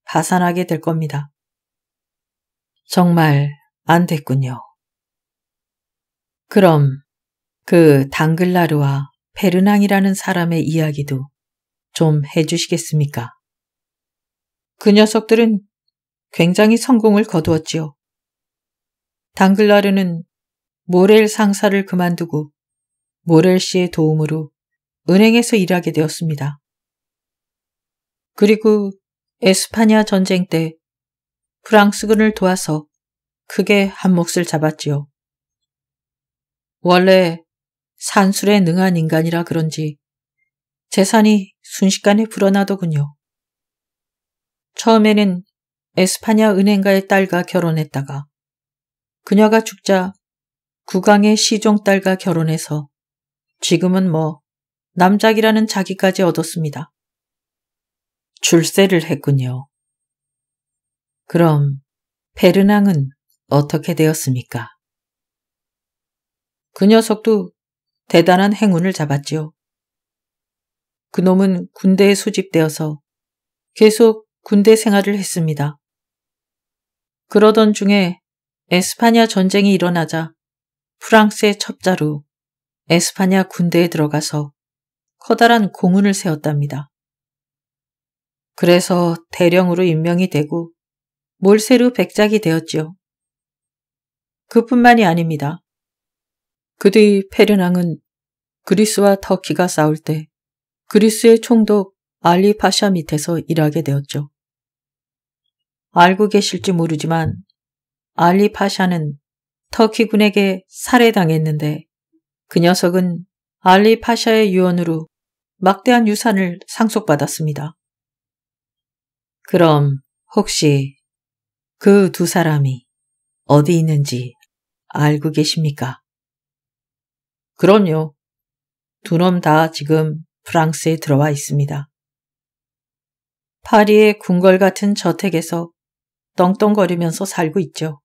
파산하게 될 겁니다. 정말 안 됐군요. 그럼 그 당글라르와 페르낭이라는 사람의 이야기도 좀 해주시겠습니까? 그 녀석들은 굉장히 성공을 거두었지요. 당글라르는 모렐 상사를 그만두고 모렐 씨의 도움으로 은행에서 일하게 되었습니다. 그리고 에스파냐 전쟁 때 프랑스군을 도와서 크게 한몫을 잡았지요. 원래 산술에 능한 인간이라 그런지 재산이 순식간에 불어나더군요. 처음에는 에스파냐 은행가의 딸과 결혼했다가 그녀가 죽자 구강의 시종딸과 결혼해서 지금은 뭐 남작이라는 자기까지 얻었습니다. 출세를 했군요. 그럼 베르낭은 어떻게 되었습니까? 그 녀석도 대단한 행운을 잡았지요. 그놈은 군대에 소집되어서 계속 군대 생활을 했습니다. 그러던 중에 에스파냐 전쟁이 일어나자 프랑스의 첩자로 에스파냐 군대에 들어가서 커다란 공운을 세웠답니다. 그래서 대령으로 임명이 되고 몰세르 백작이 되었지요. 그뿐만이 아닙니다. 그 뒤 페르낭은 그리스와 터키가 싸울 때 그리스의 총독 알리 파샤 밑에서 일하게 되었죠. 알고 계실지 모르지만 알리 파샤는 터키 군에게 살해당했는데 그 녀석은 알리 파샤의 유언으로 막대한 유산을 상속받았습니다. 그럼 혹시 그 두 사람이 어디 있는지 알고 계십니까? 그럼요. 두 놈 다 지금 프랑스에 들어와 있습니다. 파리의 궁궐 같은 저택에서 떵떵거리면서 살고 있죠.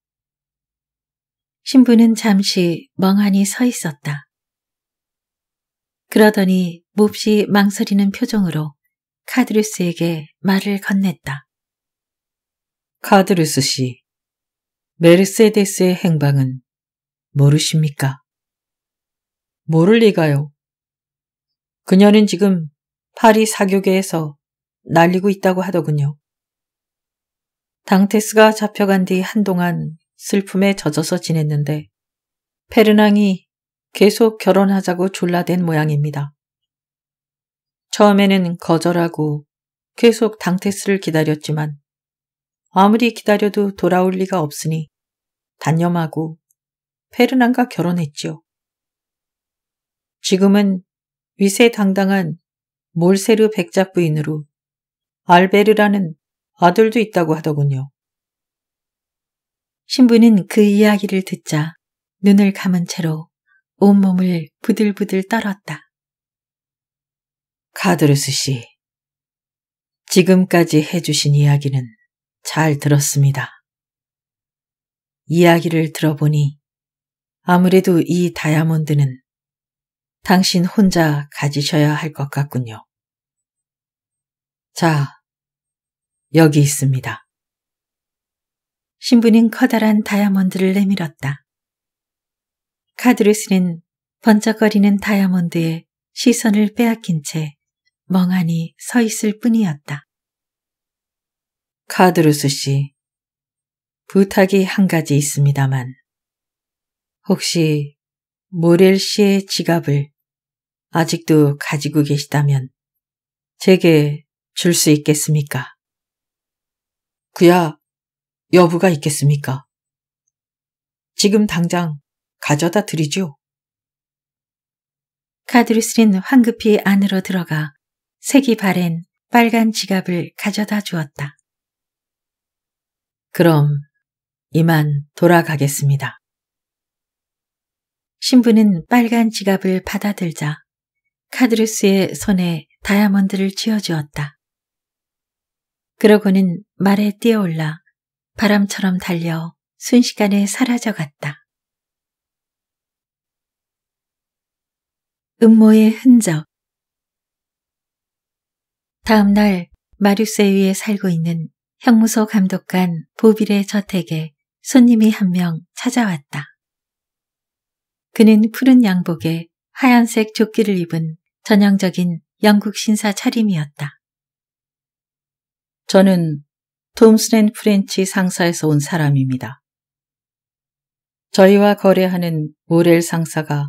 신부는 잠시 멍하니 서 있었다. 그러더니 몹시 망설이는 표정으로 카드루스에게 말을 건넸다. 카드루스 씨, 메르세데스의 행방은 모르십니까? 모를 리가요. 그녀는 지금 파리 사교계에서 날리고 있다고 하더군요. 당테스가 잡혀간 뒤 한동안 슬픔에 젖어서 지냈는데 페르낭이 계속 결혼하자고 졸라댄 모양입니다. 처음에는 거절하고 계속 당테스를 기다렸지만 아무리 기다려도 돌아올 리가 없으니 단념하고 페르낭과 결혼했지요. 지금은 위세당당한 몰세르 백작 부인으로 알베르라는 아들도 있다고 하더군요. 신부는 그 이야기를 듣자 눈을 감은 채로 온몸을 부들부들 떨었다. 카드루스 씨, 지금까지 해주신 이야기는 잘 들었습니다. 이야기를 들어보니 아무래도 이 다이아몬드는 당신 혼자 가지셔야 할 것 같군요. 자, 여기 있습니다. 신부는 커다란 다이아몬드를 내밀었다. 카드루스는 번쩍거리는 다이아몬드에 시선을 빼앗긴 채 멍하니 서 있을 뿐이었다. 카드루스 씨, 부탁이 한 가지 있습니다만, 혹시 모렐 씨의 지갑을 아직도 가지고 계시다면 제게 줄 수 있겠습니까? 그야 여부가 있겠습니까? 지금 당장 가져다 드리죠. 카드루스는 황급히 안으로 들어가 색이 바랜 빨간 지갑을 가져다 주었다. 그럼 이만 돌아가겠습니다. 신부는 빨간 지갑을 받아들자 카드루스의 손에 다이아몬드를 쥐어주었다. 그러고는 말에 뛰어올라 바람처럼 달려 순식간에 사라져 갔다. 음모의 흔적 다음날 마류위에 살고 있는 형무소 감독관 보빌의 저택에 손님이 한 명 찾아왔다. 그는 푸른 양복에 하얀색 조끼를 입은 전형적인 영국 신사 차림이었다. 저는 톰슨앤 프렌치 상사에서 온 사람입니다. 저희와 거래하는 모렐 상사가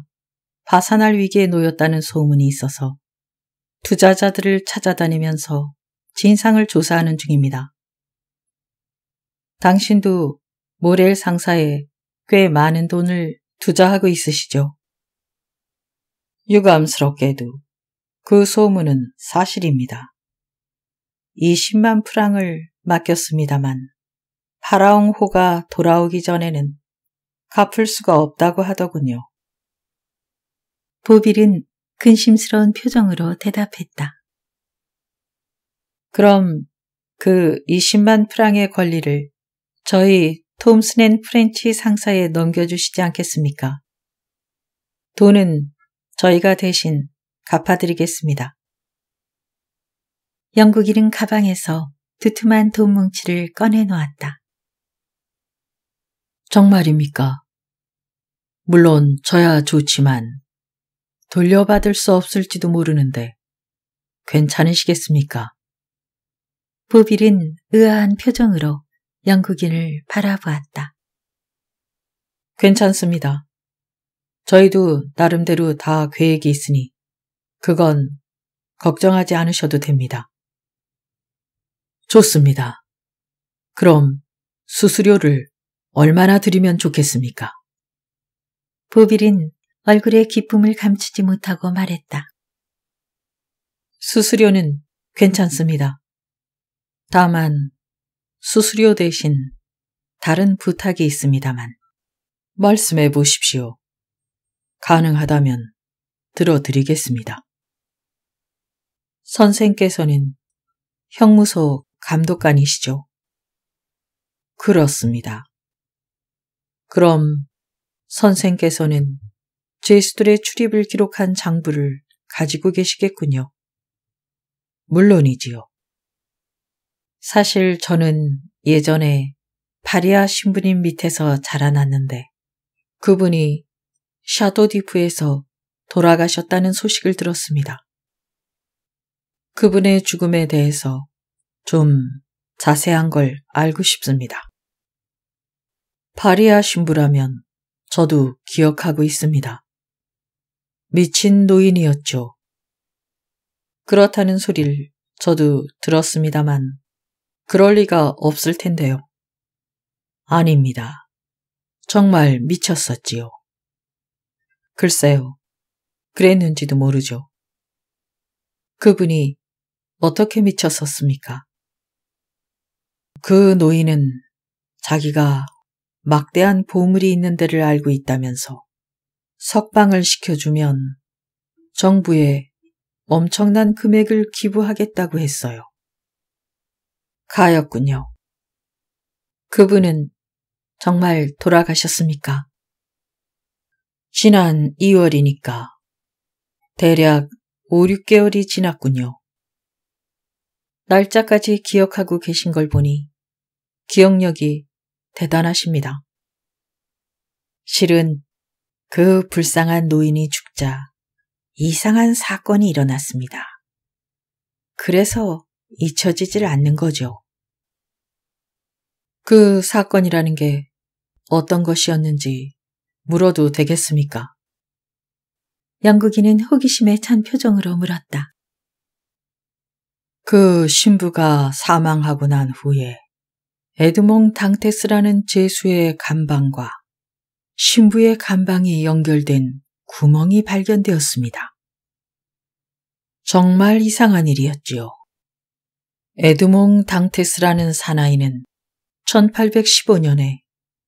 파산할 위기에 놓였다는 소문이 있어서 투자자들을 찾아다니면서 진상을 조사하는 중입니다. 당신도 모렐 상사에 꽤 많은 돈을 투자하고 있으시죠? 유감스럽게도 그 소문은 사실입니다. 20만 프랑을 맡겼습니다만 파라옹호가 돌아오기 전에는 갚을 수가 없다고 하더군요. 보빌은 근심스러운 표정으로 대답했다. 그럼 그 20만 프랑의 권리를 저희 톰스넨 프렌치 상사에 넘겨주시지 않겠습니까? 돈은 저희가 대신 갚아드리겠습니다. 영국인은 가방에서 두툼한 돈 뭉치를 꺼내놓았다. 정말입니까? 물론 저야 좋지만 돌려받을 수 없을지도 모르는데 괜찮으시겠습니까? 보빌은 의아한 표정으로 영국인을 바라보았다. 괜찮습니다. 저희도 나름대로 다 계획이 있으니 그건 걱정하지 않으셔도 됩니다. 좋습니다. 그럼 수수료를 얼마나 드리면 좋겠습니까? 보빌은 얼굴에 기쁨을 감추지 못하고 말했다. 수수료는 괜찮습니다. 다만 수수료 대신 다른 부탁이 있습니다만 말씀해 보십시오. 가능하다면 들어드리겠습니다. 선생께서는 형무소 감독관이시죠. 그렇습니다. 그럼 선생께서는 제수들의 출입을 기록한 장부를 가지고 계시겠군요. 물론이지요. 사실 저는 예전에 파리아 신부님 밑에서 자라났는데 그분이 샤도디프에서 돌아가셨다는 소식을 들었습니다. 그분의 죽음에 대해서 좀 자세한 걸 알고 싶습니다. 파리아 신부라면 저도 기억하고 있습니다. 미친 노인이었죠. 그렇다는 소리를 저도 들었습니다만 그럴 리가 없을 텐데요. 아닙니다. 정말 미쳤었지요. 글쎄요. 그랬는지도 모르죠. 그분이 어떻게 미쳤었습니까? 그 노인은 자기가 막대한 보물이 있는 데를 알고 있다면서 석방을 시켜주면 정부에 엄청난 금액을 기부하겠다고 했어요. 가였군요. 그분은 정말 돌아가셨습니까? 지난 2월이니까 대략 5, 6개월이 지났군요. 날짜까지 기억하고 계신 걸 보니 기억력이 대단하십니다. 실은 그 불쌍한 노인이 죽자 이상한 사건이 일어났습니다. 그래서 잊혀지질 않는 거죠. 그 사건이라는 게 어떤 것이었는지 물어도 되겠습니까? 영국인은 호기심에 찬 표정으로 물었다. 그 신부가 사망하고 난 후에 에드몽 당테스라는 제수의 감방과 신부의 감방이 연결된 구멍이 발견되었습니다. 정말 이상한 일이었지요. 에드몽 당테스라는 사나이는 1815년에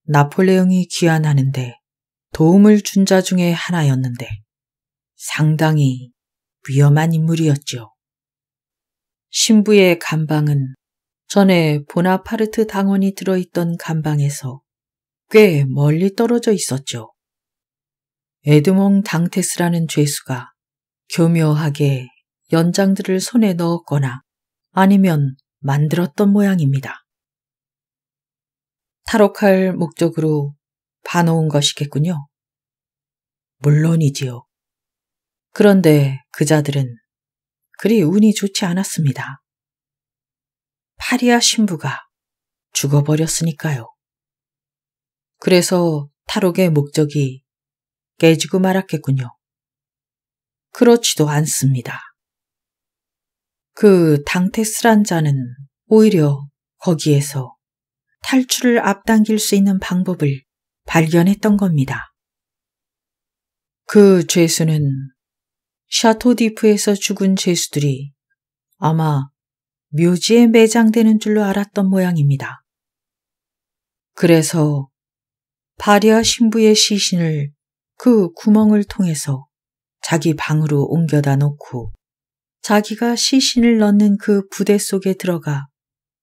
나폴레옹이 귀환하는데 도움을 준 자 중의 하나였는데 상당히 위험한 인물이었지요. 신부의 감방은 전에 보나파르트 당원이 들어있던 감방에서 꽤 멀리 떨어져 있었죠. 에드몽 당테스라는 죄수가 교묘하게 연장들을 손에 넣었거나 아니면 만들었던 모양입니다. 탈옥할 목적으로 파놓은 것이겠군요. 물론이지요. 그런데 그 자들은 그리 운이 좋지 않았습니다. 파리아 신부가 죽어버렸으니까요. 그래서 탈옥의 목적이 깨지고 말았겠군요. 그렇지도 않습니다. 그 당테스란 자는 오히려 거기에서 탈출을 앞당길 수 있는 방법을 발견했던 겁니다. 그 죄수는 샤토디프에서 죽은 죄수들이 아마 묘지에 매장되는 줄로 알았던 모양입니다. 그래서 바리아 신부의 시신을 그 구멍을 통해서 자기 방으로 옮겨다 놓고 자기가 시신을 넣는 그 부대 속에 들어가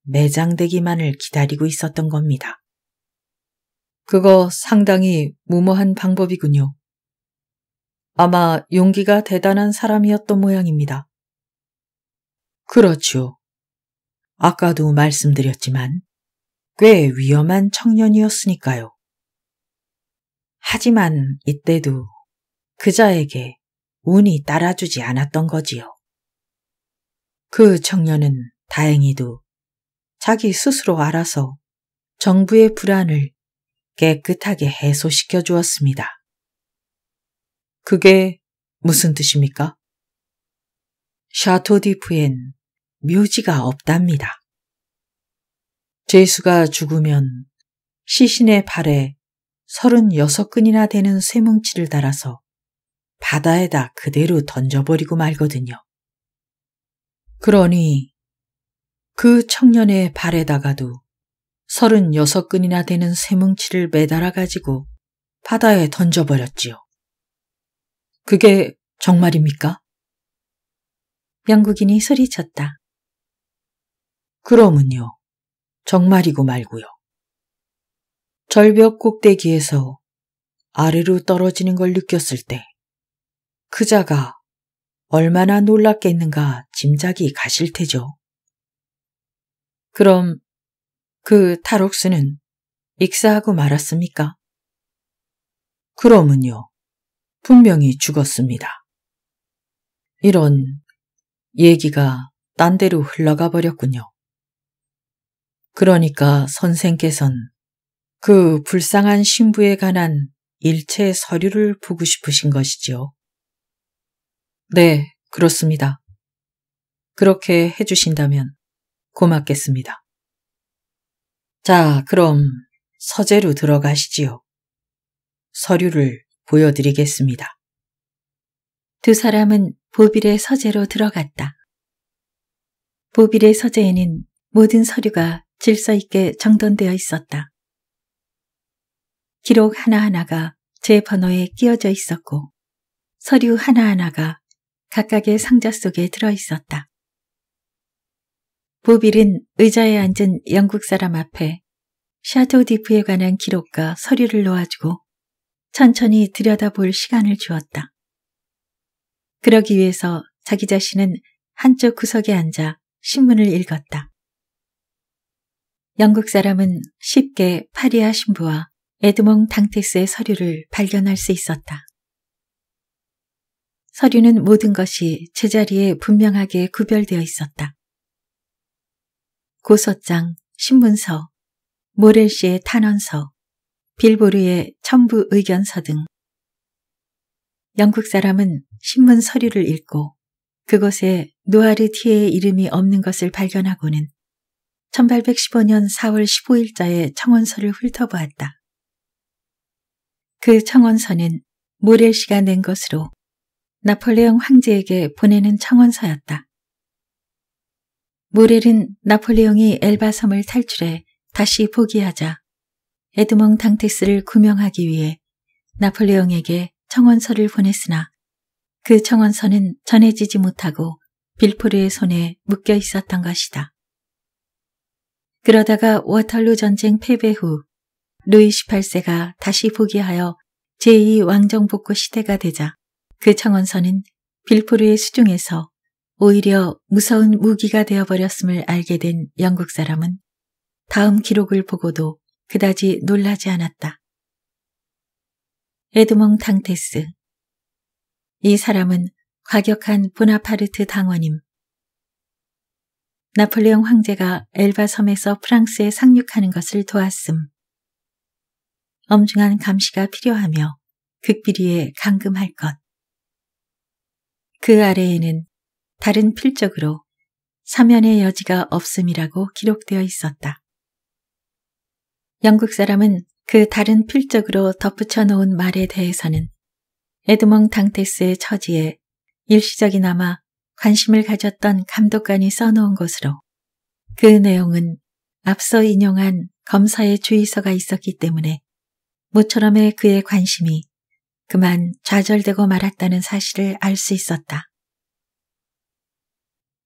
매장되기만을 기다리고 있었던 겁니다. 그거 상당히 무모한 방법이군요. 아마 용기가 대단한 사람이었던 모양입니다. 그렇죠. 아까도 말씀드렸지만 꽤 위험한 청년이었으니까요. 하지만 이때도 그자에게 운이 따라주지 않았던 거지요. 그 청년은 다행히도 자기 스스로 알아서 정부의 불안을 깨끗하게 해소시켜 주었습니다. 그게 무슨 뜻입니까? 샤토디프엔 묘지가 없답니다. 제수가 죽으면 시신의 발에 36근이나 되는 쇠뭉치를 달아서 바다에다 그대로 던져버리고 말거든요. 그러니 그 청년의 발에다가도 36근이나 되는 쇠뭉치를 매달아 가지고 바다에 던져버렸지요. 그게 정말입니까? 영국인이 소리쳤다. 그럼은요. 정말이고 말고요. 절벽 꼭대기에서 아래로 떨어지는 걸 느꼈을 때 그자가 얼마나 놀랐겠는가 짐작이 가실 테죠. 그럼 그 탈옥스는 익사하고 말았습니까? 그럼은요. 분명히 죽었습니다. 이런 얘기가 딴 데로 흘러가 버렸군요. 그러니까 선생께선 그 불쌍한 신부에 관한 일체 서류를 보고 싶으신 것이지요. 네, 그렇습니다. 그렇게 해주신다면 고맙겠습니다. 자, 그럼 서재로 들어가시지요. 서류를 보여드리겠습니다. 두 사람은 보빌의 서재로 들어갔다. 보빌의 서재에는 모든 서류가 질서 있게 정돈되어 있었다. 기록 하나하나가 제 번호에 끼어져 있었고 서류 하나하나가 각각의 상자 속에 들어 있었다. 보빌은 의자에 앉은 영국 사람 앞에 샤토 디프에 관한 기록과 서류를 놓아주고 천천히 들여다볼 시간을 주었다. 그러기 위해서 자기 자신은 한쪽 구석에 앉아 신문을 읽었다. 영국 사람은 쉽게 파리아 신부와 에드몽 당테스의 서류를 발견할 수 있었다. 서류는 모든 것이 제자리에 분명하게 구별되어 있었다. 고소장, 신문서, 모렐 씨의 탄원서, 빌보르의 첨부 의견서 등 영국 사람은 신문 서류를 읽고 그곳에 노아르티의 이름이 없는 것을 발견하고는 1815년 4월 1 5일자에 청원서를 훑어보았다. 그 청원서는 모렐시가 낸 것으로 나폴레옹 황제에게 보내는 청원서였다. 모렐은 나폴레옹이 엘바섬을 탈출해 다시 포기하자 에드몽 당테스를 구명하기 위해 나폴레옹에게 청원서를 보냈으나 그 청원서는 전해지지 못하고 빌포르의 손에 묶여 있었던 것이다. 그러다가 워털루 전쟁 패배 후 루이 18세가 다시 포기하여 제2왕정복구 시대가 되자 그 청원서는 빌포르의 수중에서 오히려 무서운 무기가 되어버렸음을 알게 된 영국 사람은 다음 기록을 보고도 그다지 놀라지 않았다. 에드몽 탕테스 이 사람은 과격한 보나파르트 당원임 나폴레옹 황제가 엘바 섬에서 프랑스에 상륙하는 것을 도왔음. 엄중한 감시가 필요하며 극비리에 감금할 것. 그 아래에는 다른 필적으로 사면의 여지가 없음이라고 기록되어 있었다. 영국 사람은 그 다른 필적으로 덧붙여 놓은 말에 대해서는 에드몽 당테스의 처지에 일시적이나마 관심을 가졌던 감독관이 써놓은 것으로 그 내용은 앞서 인용한 검사의 주의서가 있었기 때문에 모처럼의 그의 관심이 그만 좌절되고 말았다는 사실을 알 수 있었다.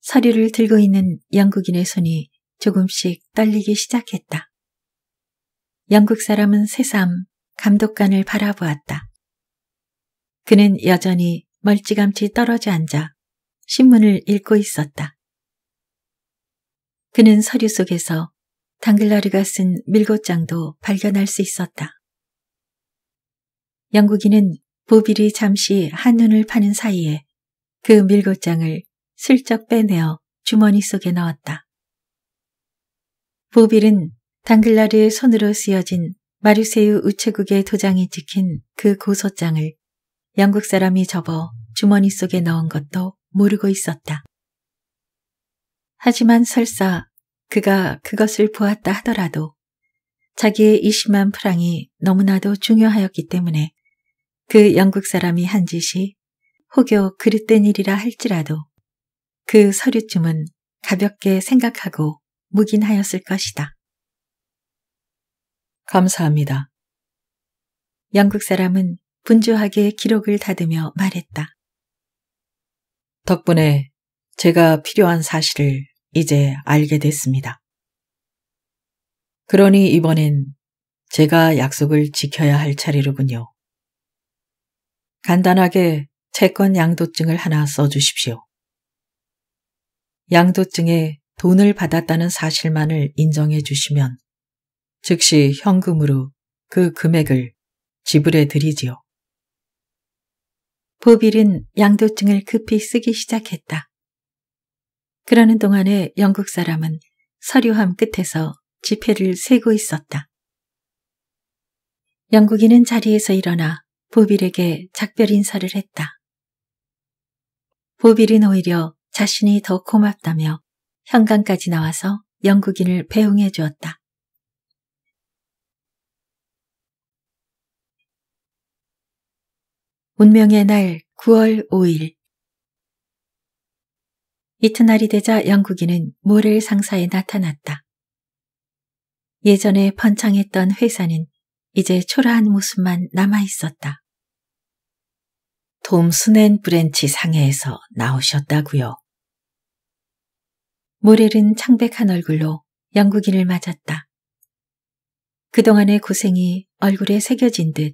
서류를 들고 있는 영국인의 손이 조금씩 떨리기 시작했다. 영국 사람은 새삼 감독관을 바라보았다. 그는 여전히 멀찌감치 떨어져 앉아 신문을 읽고 있었다. 그는 서류 속에서 당글라르가 쓴 밀고장도 발견할 수 있었다. 영국인은 보빌이 잠시 한눈을 파는 사이에 그 밀고장을 슬쩍 빼내어 주머니 속에 넣었다. 보빌은 당글라르의 손으로 쓰여진 마르세유 우체국의 도장이 찍힌 그 고소장을 영국 사람이 접어 주머니 속에 넣은 것도 모르고 있었다. 하지만 설사 그가 그것을 보았다 하더라도 자기의 20만 프랑이 너무나도 중요하였기 때문에 그 영국 사람이 한 짓이 혹여 그릇된 일이라 할지라도 그 서류쯤은 가볍게 생각하고 묵인하였을 것이다. 감사합니다. 영국 사람은 분주하게 기록을 닫으며 말했다. 덕분에 제가 필요한 사실을 이제 알게 됐습니다. 그러니 이번엔 제가 약속을 지켜야 할 차례로군요. 간단하게 채권 양도증을 하나 써주십시오. 양도증에 돈을 받았다는 사실만을 인정해 주시면 즉시 현금으로 그 금액을 지불해 드리지요. 보빌은 양도증을 급히 쓰기 시작했다. 그러는 동안에 영국 사람은 서류함 끝에서 지폐를 세고 있었다. 영국인은 자리에서 일어나 보빌에게 작별 인사를 했다. 보빌은 오히려 자신이 더 고맙다며 현관까지 나와서 영국인을 배웅해 주었다. 운명의 날 9월 5일 이튿날이 되자 영국인은 모레일 상사에 나타났다. 예전에 번창했던 회사는 이제 초라한 모습만 남아있었다. 톰스넨 브랜치 상해에서 나오셨다고요. 모렐은 창백한 얼굴로 영국인을 맞았다. 그동안의 고생이 얼굴에 새겨진 듯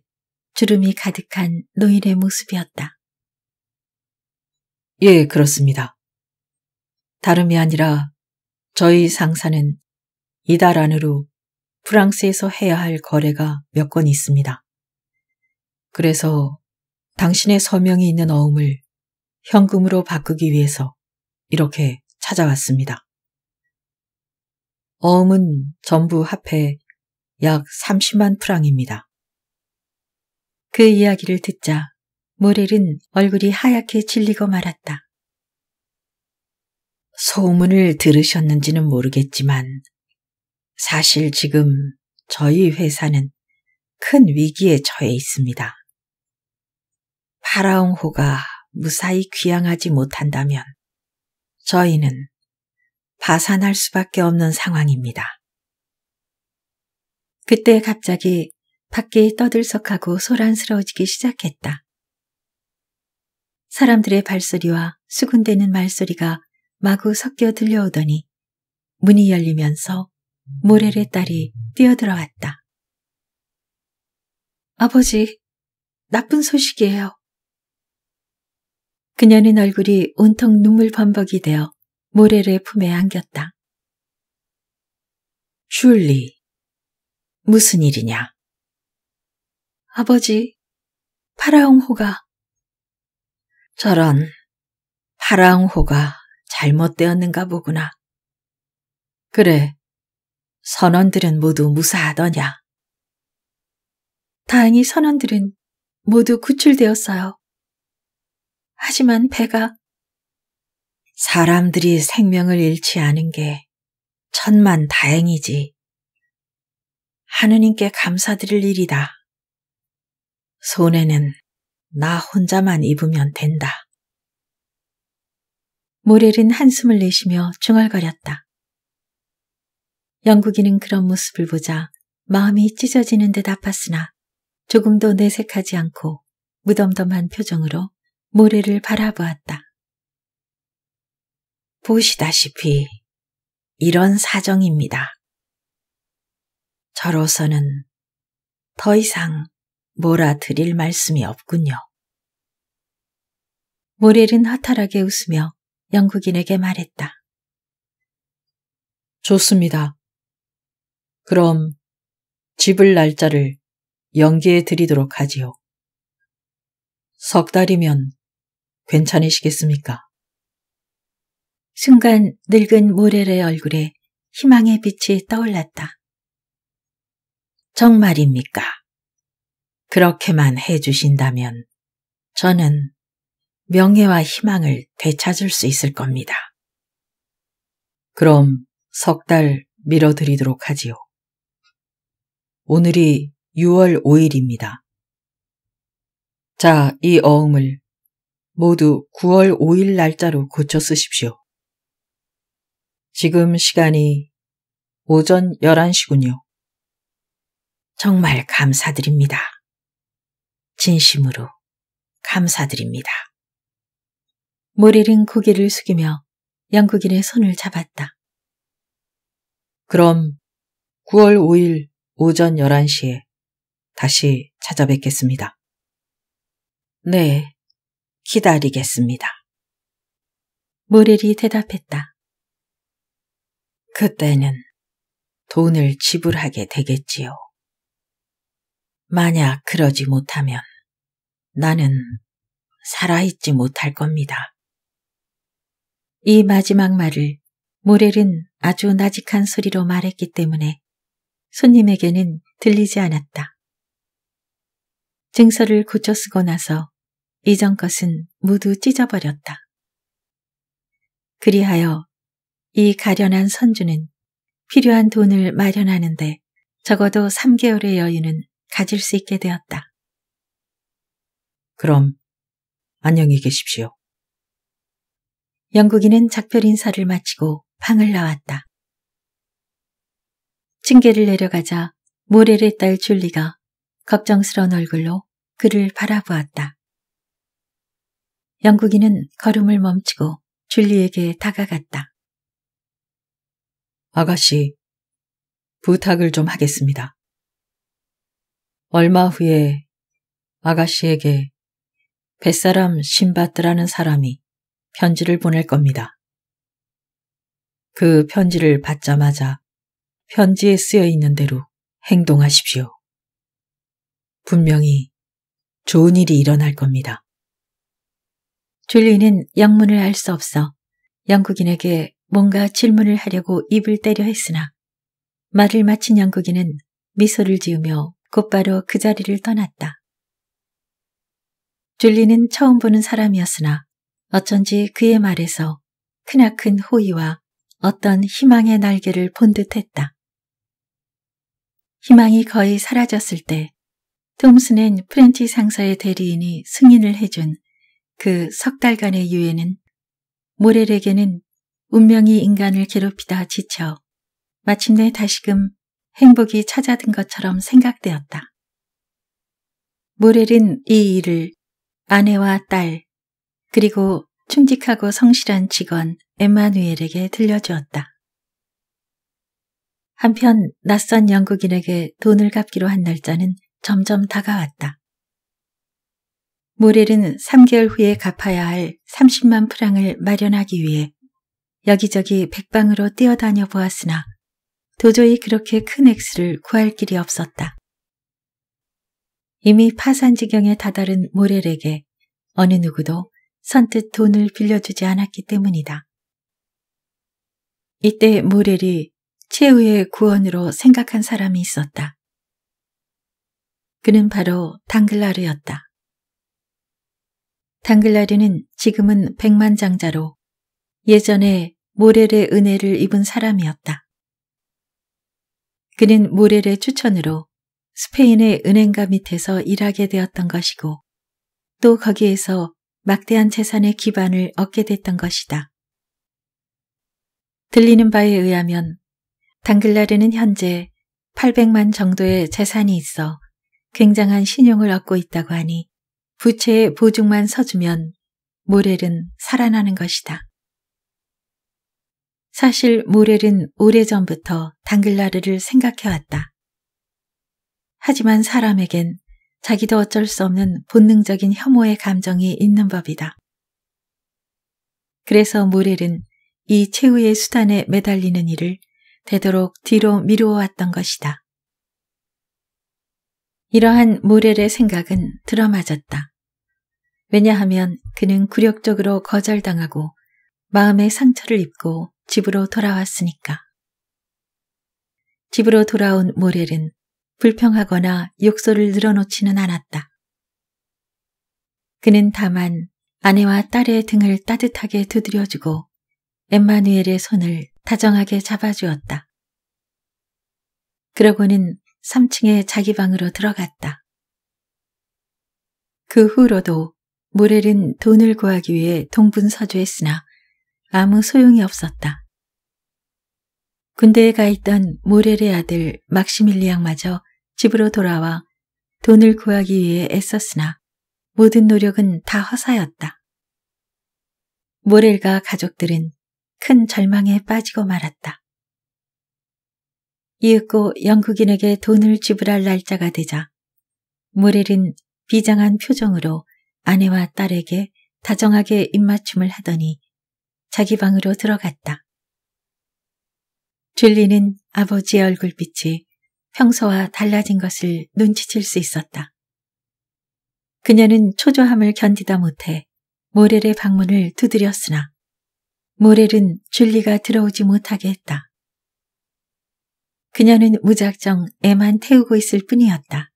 주름이 가득한 노인의 모습이었다. 예, 그렇습니다. 다름이 아니라 저희 상사는 이달 안으로 프랑스에서 해야 할 거래가 몇 건 있습니다. 그래서 당신의 서명이 있는 어음을 현금으로 바꾸기 위해서 이렇게 찾아왔습니다. 어음은 전부 합해 약 30만 프랑입니다. 그 이야기를 듣자 모렐은 얼굴이 하얗게 질리고 말았다. 소문을 들으셨는지는 모르겠지만 사실 지금 저희 회사는 큰 위기에 처해 있습니다. 파라옹호가 무사히 귀향하지 못한다면 저희는 파산할 수밖에 없는 상황입니다. 그때 갑자기 밖에 떠들썩하고 소란스러워지기 시작했다. 사람들의 발소리와 수군대는 말소리가 마구 섞여 들려오더니 문이 열리면서 모래의 딸이 뛰어들어왔다. 아버지, 나쁜 소식이에요. 그녀는 얼굴이 온통 눈물 범벅이 되어 모래를 품에 안겼다. 줄리, 무슨 일이냐? 아버지, 파라옹호가. 저런, 파라옹호가 잘못되었는가 보구나. 그래, 선원들은 모두 무사하더냐? 다행히 선원들은 모두 구출되었어요. 하지만 배가 사람들이 생명을 잃지 않은 게 천만 다행이지. 하느님께 감사드릴 일이다. 손에는 나 혼자만 입으면 된다. 모렐은 한숨을 내쉬며 중얼거렸다. 영국인은 그런 모습을 보자 마음이 찢어지는 듯 아팠으나 조금도 내색하지 않고 무덤덤한 표정으로 모래를 바라보았다. 보시다시피 이런 사정입니다. 저로서는 더 이상 몰아 드릴 말씀이 없군요. 모렐은 허탈하게 웃으며 영국인에게 말했다. 좋습니다. 그럼 집을 날짜를 연기해 드리도록 하지요. 석 달이면 괜찮으시겠습니까? 순간 늙은 모렐의 얼굴에 희망의 빛이 떠올랐다. 정말입니까? 그렇게만 해주신다면 저는 명예와 희망을 되찾을 수 있을 겁니다. 그럼 석 달밀어드리도록 하지요. 오늘이 6월 5일입니다. 자, 이 어음을 모두 9월 5일 날짜로 고쳐 쓰십시오. 지금 시간이 오전 11시군요. 정말 감사드립니다. 진심으로 감사드립니다. 모리는 고개를 숙이며 영국인의 손을 잡았다. 그럼 9월 5일 오전 11시에 다시 찾아뵙겠습니다. 네, 기다리겠습니다. 모릴이 대답했다. 그때는 돈을 지불하게 되겠지요. 만약 그러지 못하면 나는 살아있지 못할 겁니다. 이 마지막 말을 모렐은 아주 나직한 소리로 말했기 때문에 손님에게는 들리지 않았다. 증서를 고쳐 쓰고 나서 이전 것은 모두 찢어버렸다. 그리하여 이 가련한 선주는 필요한 돈을 마련하는데 적어도 3개월의 여유는 가질 수 있게 되었다. 그럼 안녕히 계십시오. 영국인은 작별 인사를 마치고 방을 나왔다. 징계를 내려가자 모래를 딸 줄리가 걱정스러운 얼굴로 그를 바라보았다. 영국인은 걸음을 멈추고 줄리에게 다가갔다. 아가씨, 부탁을 좀 하겠습니다. 얼마 후에 아가씨에게 뱃사람 신바드라는 사람이 편지를 보낼 겁니다. 그 편지를 받자마자 편지에 쓰여 있는 대로 행동하십시오. 분명히 좋은 일이 일어날 겁니다. 줄리는 영문을 알 수 없어 영국인에게 뭔가 질문을 하려고 입을 때려 했으나 말을 마친 영국인은 미소를 지으며 곧바로 그 자리를 떠났다. 줄리는 처음 보는 사람이었으나 어쩐지 그의 말에서 크나큰 호의와 어떤 희망의 날개를 본 듯했다. 희망이 거의 사라졌을 때 톰슨은 프렌치 상사의 대리인이 승인을 해준 그 석 달간의 유예는 모렐에게는 운명이 인간을 괴롭히다 지쳐 마침내 다시금 행복이 찾아든 것처럼 생각되었다. 모렐은 이 일을 아내와 딸, 그리고 충직하고 성실한 직원 에마누엘에게 들려주었다. 한편 낯선 영국인에게 돈을 갚기로 한 날짜는 점점 다가왔다. 모렐은 3개월 후에 갚아야 할 30만 프랑을 마련하기 위해 여기저기 백방으로 뛰어다녀 보았으나 도저히 그렇게 큰 액수를 구할 길이 없었다. 이미 파산 지경에 다다른 모렐에게 어느 누구도 선뜻 돈을 빌려주지 않았기 때문이다. 이때 모렐이 최후의 구원으로 생각한 사람이 있었다. 그는 바로 당글라르였다. 당글라르는 지금은 백만장자로 예전에 모렐의 은혜를 입은 사람이었다. 그는 모렐의 추천으로 스페인의 은행가 밑에서 일하게 되었던 것이고 또 거기에서 막대한 재산의 기반을 얻게 됐던 것이다. 들리는 바에 의하면 당글라르는 현재 800만 정도의 재산이 있어 굉장한 신용을 얻고 있다고 하니 부채의 보증만 서주면 모렐은 살아나는 것이다. 사실 모렐은 오래전부터 당글라르를 생각해왔다. 하지만 사람에겐 자기도 어쩔 수 없는 본능적인 혐오의 감정이 있는 법이다. 그래서 모렐은 이 최후의 수단에 매달리는 일을 되도록 뒤로 미루어왔던 것이다. 이러한 모렐의 생각은 들어맞았다. 왜냐하면 그는 굴욕적으로 거절당하고 마음의 상처를 입고 집으로 돌아왔으니까. 집으로 돌아온 모렐은 불평하거나 욕설을 늘어놓지는 않았다. 그는 다만 아내와 딸의 등을 따뜻하게 두드려주고 엠마누엘의 손을 다정하게 잡아주었다. 그러고는 3층의 자기 방으로 들어갔다. 그 후로도 모렐은 돈을 구하기 위해 동분서주했으나 아무 소용이 없었다. 군대에 가 있던 모렐의 아들 막시밀리앙마저 집으로 돌아와 돈을 구하기 위해 애썼으나 모든 노력은 다 허사였다. 모렐과 가족들은 큰 절망에 빠지고 말았다. 이윽고 영국인에게 돈을 지불할 날짜가 되자 모렐은 비장한 표정으로 아내와 딸에게 다정하게 입맞춤을 하더니 자기 방으로 들어갔다. 줄리는 아버지의 얼굴빛이 평소와 달라진 것을 눈치챌 수 있었다. 그녀는 초조함을 견디다 못해 모렐의 방문을 두드렸으나 모렐은 줄리가 들어오지 못하게 했다. 그녀는 무작정 애만 태우고 있을 뿐이었다.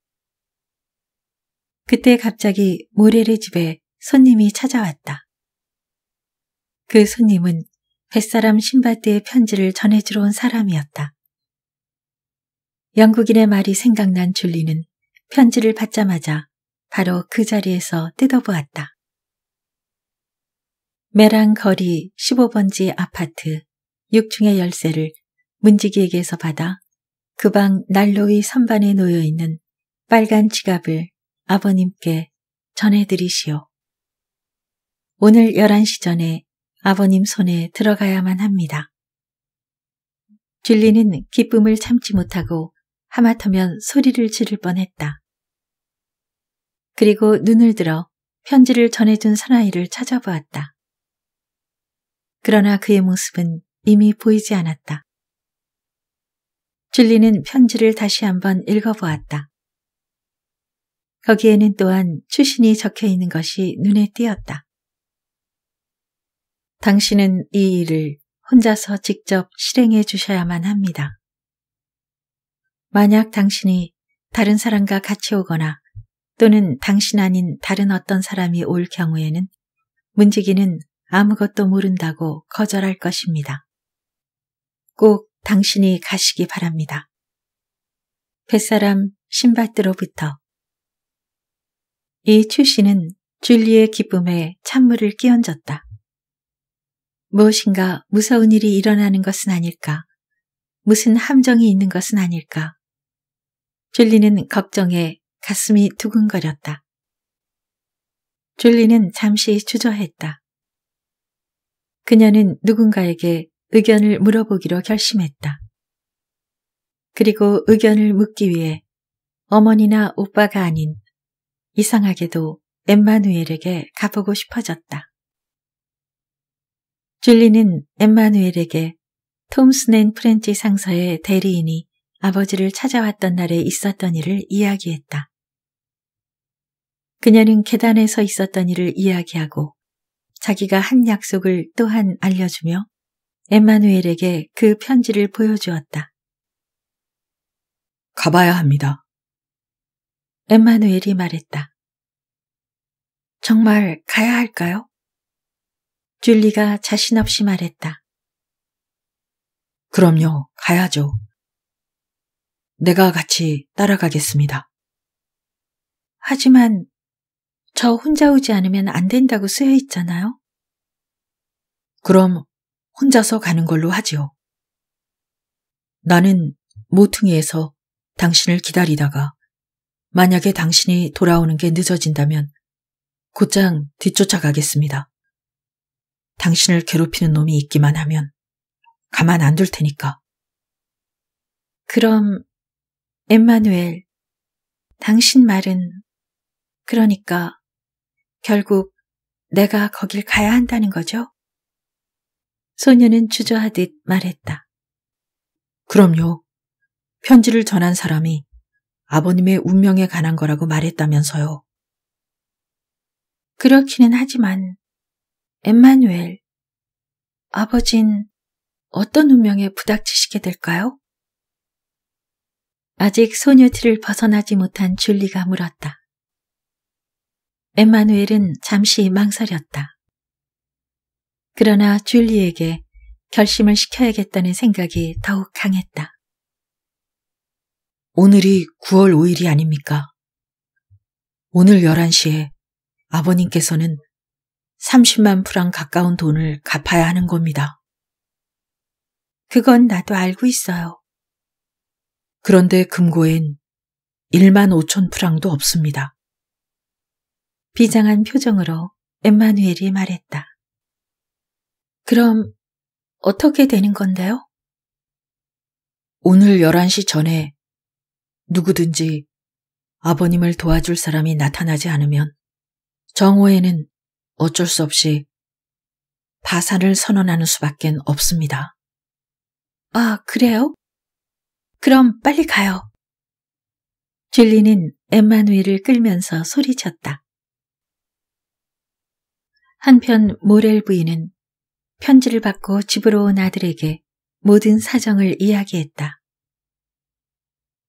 그때 갑자기 모렐의 집에 손님이 찾아왔다. 그 손님은 햇사람 신밧드의 편지를 전해주러 온 사람이었다. 영국인의 말이 생각난 줄리는 편지를 받자마자 바로 그 자리에서 뜯어보았다. 메랑 거리 15번지 아파트 6층의 열쇠를 문지기에게서 받아 그 방 난로의 선반에 놓여있는 빨간 지갑을 아버님께 전해드리시오. 오늘 11시 전에 아버님 손에 들어가야만 합니다. 줄리는 기쁨을 참지 못하고 하마터면 소리를 지를 뻔했다. 그리고 눈을 들어 편지를 전해준 사나이를 찾아보았다. 그러나 그의 모습은 이미 보이지 않았다. 줄리는 편지를 다시 한번 읽어보았다. 거기에는 또한 출신이 적혀 있는 것이 눈에 띄었다. 당신은 이 일을 혼자서 직접 실행해 주셔야만 합니다. 만약 당신이 다른 사람과 같이 오거나 또는 당신 아닌 다른 어떤 사람이 올 경우에는 문지기는 아무것도 모른다고 거절할 것입니다. 꼭 당신이 가시기 바랍니다. 뱃사람 신밧드로부터 이 출신은 줄리의 기쁨에 찬물을 끼얹었다. 무엇인가 무서운 일이 일어나는 것은 아닐까? 무슨 함정이 있는 것은 아닐까? 줄리는 걱정에 가슴이 두근거렸다. 줄리는 잠시 주저했다. 그녀는 누군가에게 의견을 물어보기로 결심했다. 그리고 의견을 묻기 위해 어머니나 오빠가 아닌 이상하게도 엠마누엘에게 가보고 싶어졌다. 줄리는 엠마누엘에게 톰스넨 프렌치 상서의 대리인이 아버지를 찾아왔던 날에 있었던 일을 이야기했다. 그녀는 계단에서 있었던 일을 이야기하고 자기가 한 약속을 또한 알려주며 엠마누엘에게 그 편지를 보여주었다. 가봐야 합니다. 엠마누엘이 말했다. 정말 가야 할까요? 줄리가 자신 없이 말했다. 그럼요, 가야죠. 내가 같이 따라가겠습니다. 하지만 저 혼자 오지 않으면 안 된다고 쓰여 있잖아요. 그럼 혼자서 가는 걸로 하지요. 나는 모퉁이에서 당신을 기다리다가 만약에 당신이 돌아오는 게 늦어진다면 곧장 뒤쫓아가겠습니다. 당신을 괴롭히는 놈이 있기만 하면 가만 안 둘 테니까. 그럼, 엠마누엘, 당신 말은, 그러니까, 결국 내가 거길 가야 한다는 거죠? 소녀는 주저하듯 말했다. 그럼요. 편지를 전한 사람이 아버님의 운명에 관한 거라고 말했다면서요. 그렇기는 하지만 엠마누엘, 아버진 어떤 운명에 부닥치시게 될까요? 아직 소녀티를 벗어나지 못한 줄리가 물었다. 엠마누엘은 잠시 망설였다. 그러나 줄리에게 결심을 시켜야겠다는 생각이 더욱 강했다. 오늘이 9월 5일이 아닙니까? 오늘 11시에 아버님께서는 30만 프랑 가까운 돈을 갚아야 하는 겁니다. 그건 나도 알고 있어요. 그런데 금고엔 1만 5천 프랑도 없습니다. 비장한 표정으로 엠마누엘이 말했다. 그럼 어떻게 되는 건데요? 오늘 11시 전에 누구든지 아버님을 도와줄 사람이 나타나지 않으면 정호에는 어쩔 수 없이 파산을 선언하는 수밖엔 없습니다. 아, 그래요? 그럼 빨리 가요. 진리는 엠마누엘을 끌면서 소리쳤다. 한편 모렐 부인은 편지를 받고 집으로 온 아들에게 모든 사정을 이야기했다.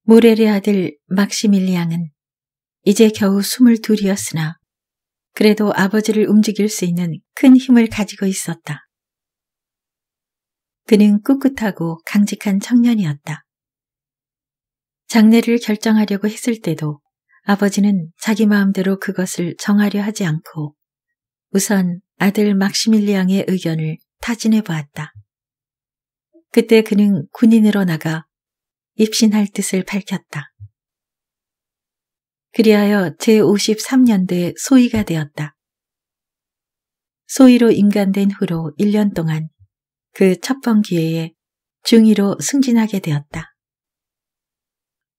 모렐의 아들 막시밀리앙은 이제 겨우 2둘이었으나 그래도 아버지를 움직일 수 있는 큰 힘을 가지고 있었다. 그는 꿋꿋하고 강직한 청년이었다. 장례를 결정하려고 했을 때도 아버지는 자기 마음대로 그것을 정하려 하지 않고 우선 아들 막시밀리앙의 의견을 타진해 보았다. 그때 그는 군인으로 나가 입신할 뜻을 밝혔다. 그리하여 제53년대 소위가 되었다. 소위로 임관된 후로 1년 동안 그 첫 번 기회에 중위로 승진하게 되었다.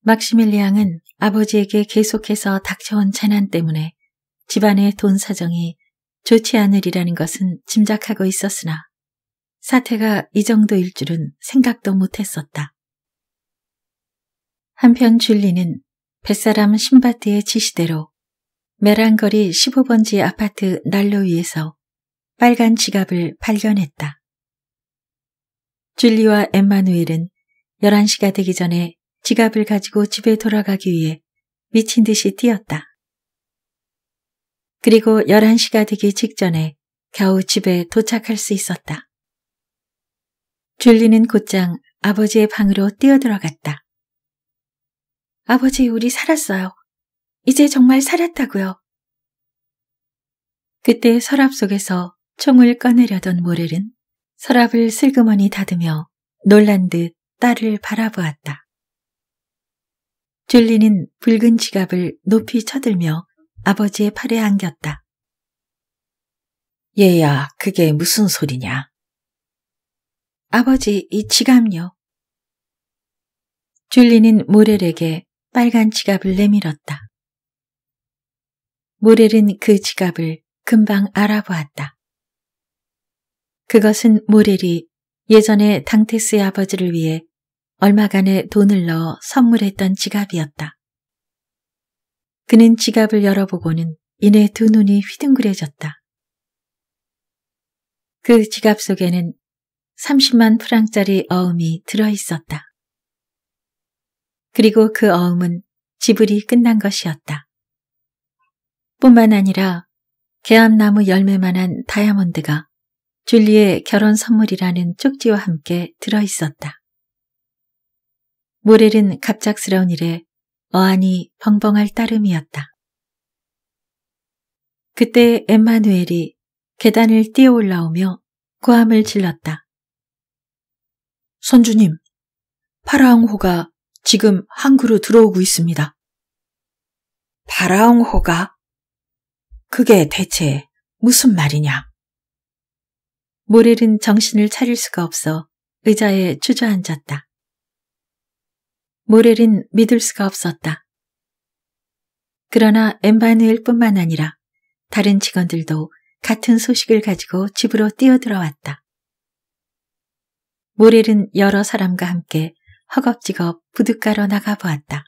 막시밀리앙은 아버지에게 계속해서 닥쳐온 재난 때문에 집안의 돈 사정이 좋지 않으리라는 것은 짐작하고 있었으나 사태가 이 정도일 줄은 생각도 못했었다. 한편 줄리는 뱃사람 신바트의 지시대로 메란거리 15번지 아파트 난로 위에서 빨간 지갑을 발견했다. 줄리와 엠마누엘은 11시가 되기 전에 지갑을 가지고 집에 돌아가기 위해 미친 듯이 뛰었다. 그리고 11시가 되기 직전에 겨우 집에 도착할 수 있었다. 줄리는 곧장 아버지의 방으로 뛰어들어갔다. 아버지, 우리 살았어요. 이제 정말 살았다고요. 그때 서랍 속에서 총을 꺼내려던 모렐은 서랍을 슬그머니 닫으며 놀란 듯 딸을 바라보았다. 줄리는 붉은 지갑을 높이 쳐들며 아버지의 팔에 안겼다. 얘야, 그게 무슨 소리냐? 아버지, 이 지갑요. 줄리는 모렐에게 빨간 지갑을 내밀었다. 모렐은 그 지갑을 금방 알아보았다. 그것은 모렐이 예전에 당테스의 아버지를 위해 얼마간의 돈을 넣어 선물했던 지갑이었다. 그는 지갑을 열어보고는 이내 두 눈이 휘둥그레졌다. 그 지갑 속에는 30만 프랑짜리 어음이 들어있었다. 그리고 그 어음은 지불이 끝난 것이었다. 뿐만 아니라 개암나무 열매만한 다이아몬드가 줄리의 결혼 선물이라는 쪽지와 함께 들어있었다. 모렐은 갑작스러운 일에 어안이 벙벙할 따름이었다. 그때 엠마누엘이 계단을 뛰어 올라오며 고함을 질렀다. 선주님, 파라앙호가 지금 항구로 들어오고 있습니다. 바라옹호가? 그게 대체 무슨 말이냐? 모렐은 정신을 차릴 수가 없어 의자에 주저앉았다. 모렐은 믿을 수가 없었다. 그러나 엠바누일 뿐만 아니라 다른 직원들도 같은 소식을 가지고 집으로 뛰어들어왔다. 모렐은 여러 사람과 함께 허겁지겁 부둣가로 나가 보았다.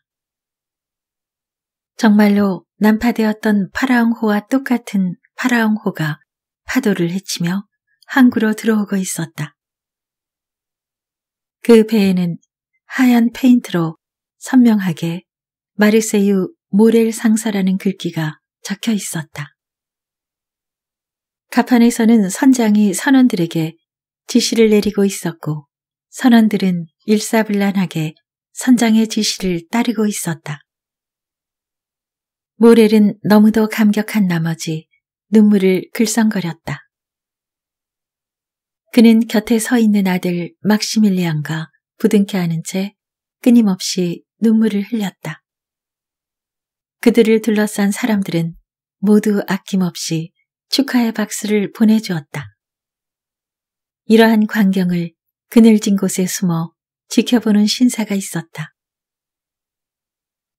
정말로 난파되었던 파라옹호와 똑같은 파라옹호가 파도를 헤치며 항구로 들어오고 있었다. 그 배에는 하얀 페인트로 선명하게 마르세유 모렐 상사라는 글귀가 적혀 있었다. 가판에서는 선장이 선원들에게 지시를 내리고 있었고 선원들은 일사불란하게 선장의 지시를 따르고 있었다. 모렐은 너무도 감격한 나머지 눈물을 글썽거렸다. 그는 곁에 서 있는 아들 막시밀리안과 부둥켜 안은 채 끊임없이 눈물을 흘렸다. 그들을 둘러싼 사람들은 모두 아낌없이 축하의 박수를 보내주었다. 이러한 광경을 그늘진 곳에 숨어 지켜보는 신사가 있었다.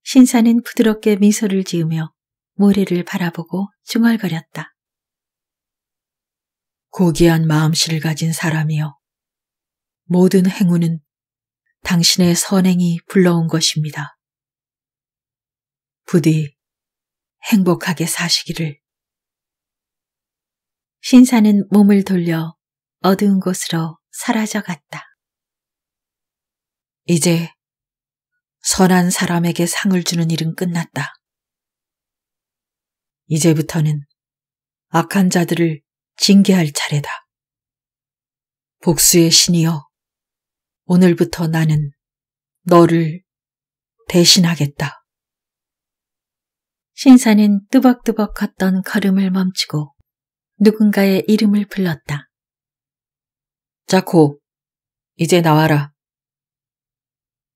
신사는 부드럽게 미소를 지으며 모래를 바라보고 중얼거렸다. 고귀한 마음씨를 가진 사람이여. 모든 행운은 당신의 선행이 불러온 것입니다. 부디 행복하게 사시기를. 신사는 몸을 돌려 어두운 곳으로 사라져 갔다. 이제 선한 사람에게 상을 주는 일은 끝났다. 이제부터는 악한 자들을 징계할 차례다. 복수의 신이여, 오늘부터 나는 너를 대신하겠다. 신사는 뚜벅뚜벅 걷던 걸음을 멈추고 누군가의 이름을 불렀다. 자코, 이제 나와라.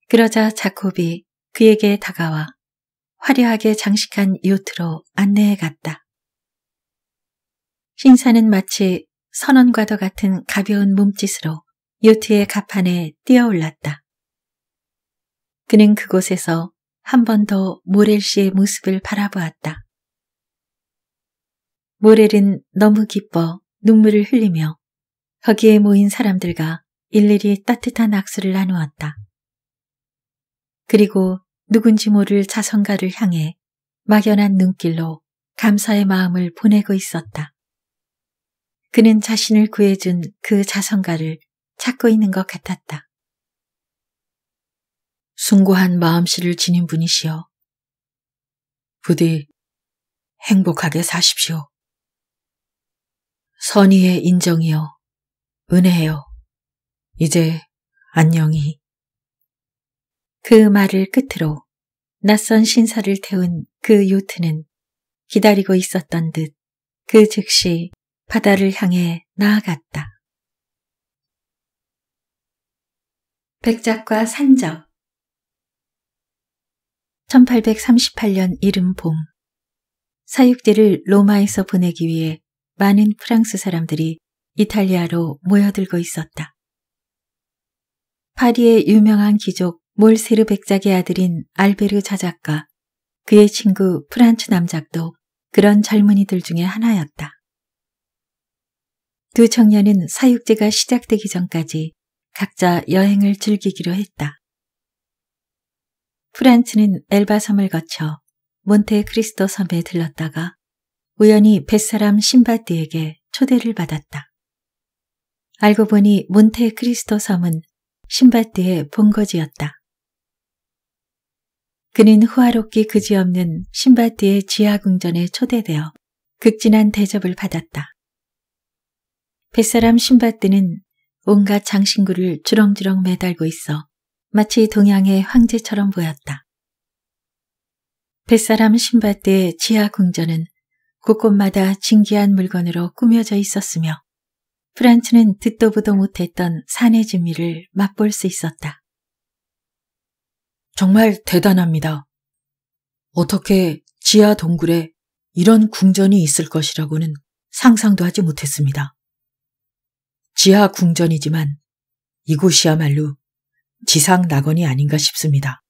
그러자 자코비 그에게 다가와 화려하게 장식한 요트로 안내해 갔다. 신사는 마치 선언과도 같은 가벼운 몸짓으로 요트의 갑판에 뛰어올랐다. 그는 그곳에서 한 번 더 모렐 씨의 모습을 바라보았다. 모렐은 너무 기뻐 눈물을 흘리며 거기에 모인 사람들과 일일이 따뜻한 악수를 나누었다. 그리고 누군지 모를 자선가를 향해 막연한 눈길로 감사의 마음을 보내고 있었다. 그는 자신을 구해준 그 자선가를 찾고 있는 것 같았다. 숭고한 마음씨를 지닌 분이시여. 부디 행복하게 사십시오. 선의의 인정이여. 은혜요. 이제 안녕히. 그 말을 끝으로 낯선 신사를 태운 그 요트는 기다리고 있었던 듯 그 즉시 바다를 향해 나아갔다. 백작과 산적 1838년 이른 봄 사육대를 로마에서 보내기 위해 많은 프랑스 사람들이 이탈리아로 모여들고 있었다. 파리의 유명한 귀족 몰세르 백작의 아들인 알베르 자작가, 그의 친구 프란츠 남작도 그런 젊은이들 중에 하나였다. 두 청년은 사육제가 시작되기 전까지 각자 여행을 즐기기로 했다. 프란츠는 엘바 섬을 거쳐 몬테크리스토 섬에 들렀다가 우연히 뱃사람 신바드에게 초대를 받았다. 알고 보니 몬테크리스토 섬은 신밧드의 본거지였다. 그는 후화롭기 그지없는 신밧드의 지하궁전에 초대되어 극진한 대접을 받았다. 뱃사람 신밧드는 온갖 장신구를 주렁주렁 매달고 있어 마치 동양의 황제처럼 보였다. 뱃사람 신밧드의 지하궁전은 곳곳마다 진귀한 물건으로 꾸며져 있었으며 프란츠는 듣도 보도 못했던 산의 진미를 맛볼 수 있었다. 정말 대단합니다. 어떻게 지하 동굴에 이런 궁전이 있을 것이라고는 상상도 하지 못했습니다. 지하 궁전이지만 이곳이야말로 지상 낙원이 아닌가 싶습니다.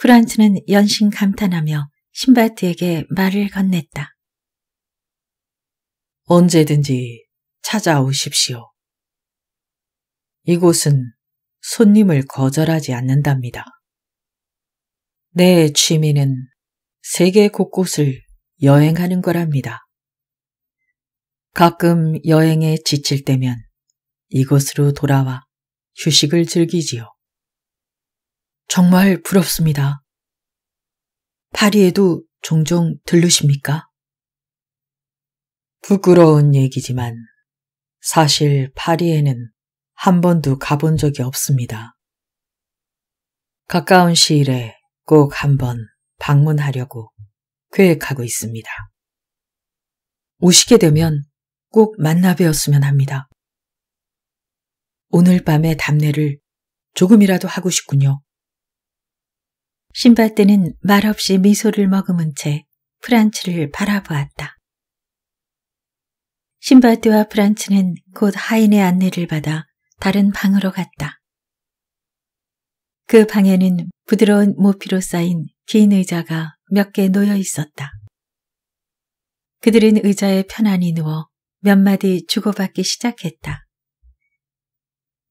프란츠는 연신 감탄하며 신바트에게 말을 건넸다. 언제든지 찾아오십시오. 이곳은 손님을 거절하지 않는답니다. 내 취미는 세계 곳곳을 여행하는 거랍니다. 가끔 여행에 지칠 때면 이곳으로 돌아와 휴식을 즐기지요. 정말 부럽습니다. 파리에도 종종 들르십니까? 부끄러운 얘기지만 사실 파리에는 한 번도 가본 적이 없습니다. 가까운 시일에 꼭 한 번 방문하려고 계획하고 있습니다. 오시게 되면 꼭 만나 뵈었으면 합니다. 오늘 밤에담내를 조금이라도 하고 싶군요. 신발대는 말없이 미소를 머금은 채 프란츠를 바라보았다. 신바트와 프란츠는 곧 하인의 안내를 받아 다른 방으로 갔다. 그 방에는 부드러운 모피로 쌓인 긴 의자가 몇 개 놓여 있었다. 그들은 의자에 편안히 누워 몇 마디 주고받기 시작했다.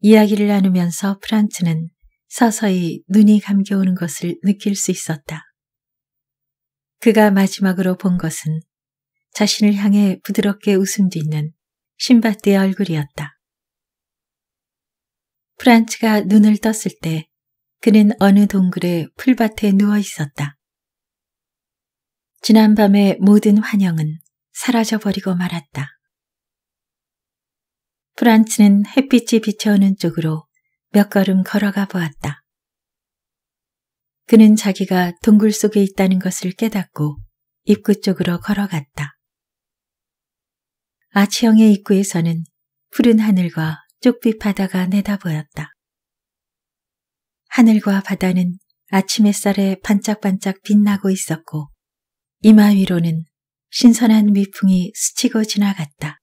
이야기를 나누면서 프란츠는 서서히 눈이 감겨오는 것을 느낄 수 있었다. 그가 마지막으로 본 것은 자신을 향해 부드럽게 웃음 짓는 신밧드의 얼굴이었다. 프란츠가 눈을 떴을 때 그는 어느 동굴의 풀밭에 누워 있었다. 지난밤의 모든 환영은 사라져버리고 말았다. 프란츠는 햇빛이 비쳐오는 쪽으로 몇 걸음 걸어가 보았다. 그는 자기가 동굴 속에 있다는 것을 깨닫고 입구 쪽으로 걸어갔다. 아치형의 입구에서는 푸른 하늘과 쪽빛 바다가 내다보였다. 하늘과 바다는 아침 햇살에 반짝반짝 빛나고 있었고 이마 위로는 신선한 미풍이 스치고 지나갔다.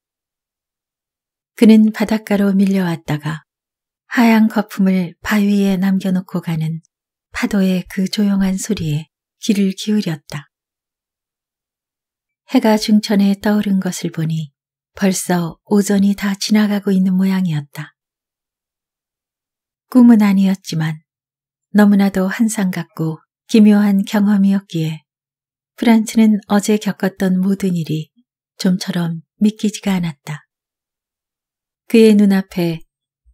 그는 바닷가로 밀려왔다가 하얀 거품을 바위에 남겨놓고 가는 파도의 그 조용한 소리에 귀를 기울였다. 해가 중천에 떠오른 것을 보니 벌써 오전이 다 지나가고 있는 모양이었다. 꿈은 아니었지만 너무나도 한상 같고 기묘한 경험이었기에 프란츠는 어제 겪었던 모든 일이 좀처럼 믿기지가 않았다. 그의 눈앞에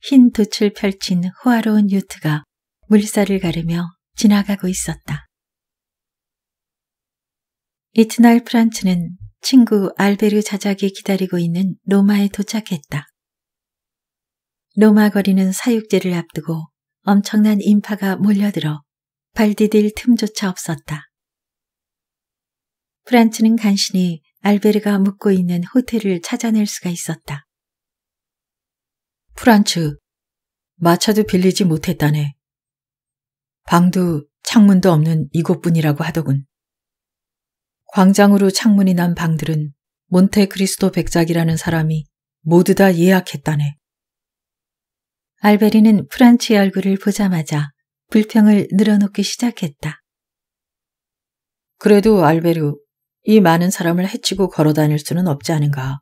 흰 돛을 펼친 호화로운 요트가 물살을 가르며 지나가고 있었다. 이튿날 프란츠는 친구 알베르 자작이 기다리고 있는 로마에 도착했다. 로마 거리는 사육제를 앞두고 엄청난 인파가 몰려들어 발디딜 틈조차 없었다. 프란츠는 간신히 알베르가 묵고 있는 호텔을 찾아낼 수가 있었다. 프란츠, 마차도 빌리지 못했다네. 방도 창문도 없는 이곳뿐이라고 하더군. 광장으로 창문이 난 방들은 몬테크리스토 백작이라는 사람이 모두 다 예약했다네. 알베리는 프란치의 얼굴을 보자마자 불평을 늘어놓기 시작했다. 그래도 알베르, 이 많은 사람을 해치고 걸어다닐 수는 없지 않은가.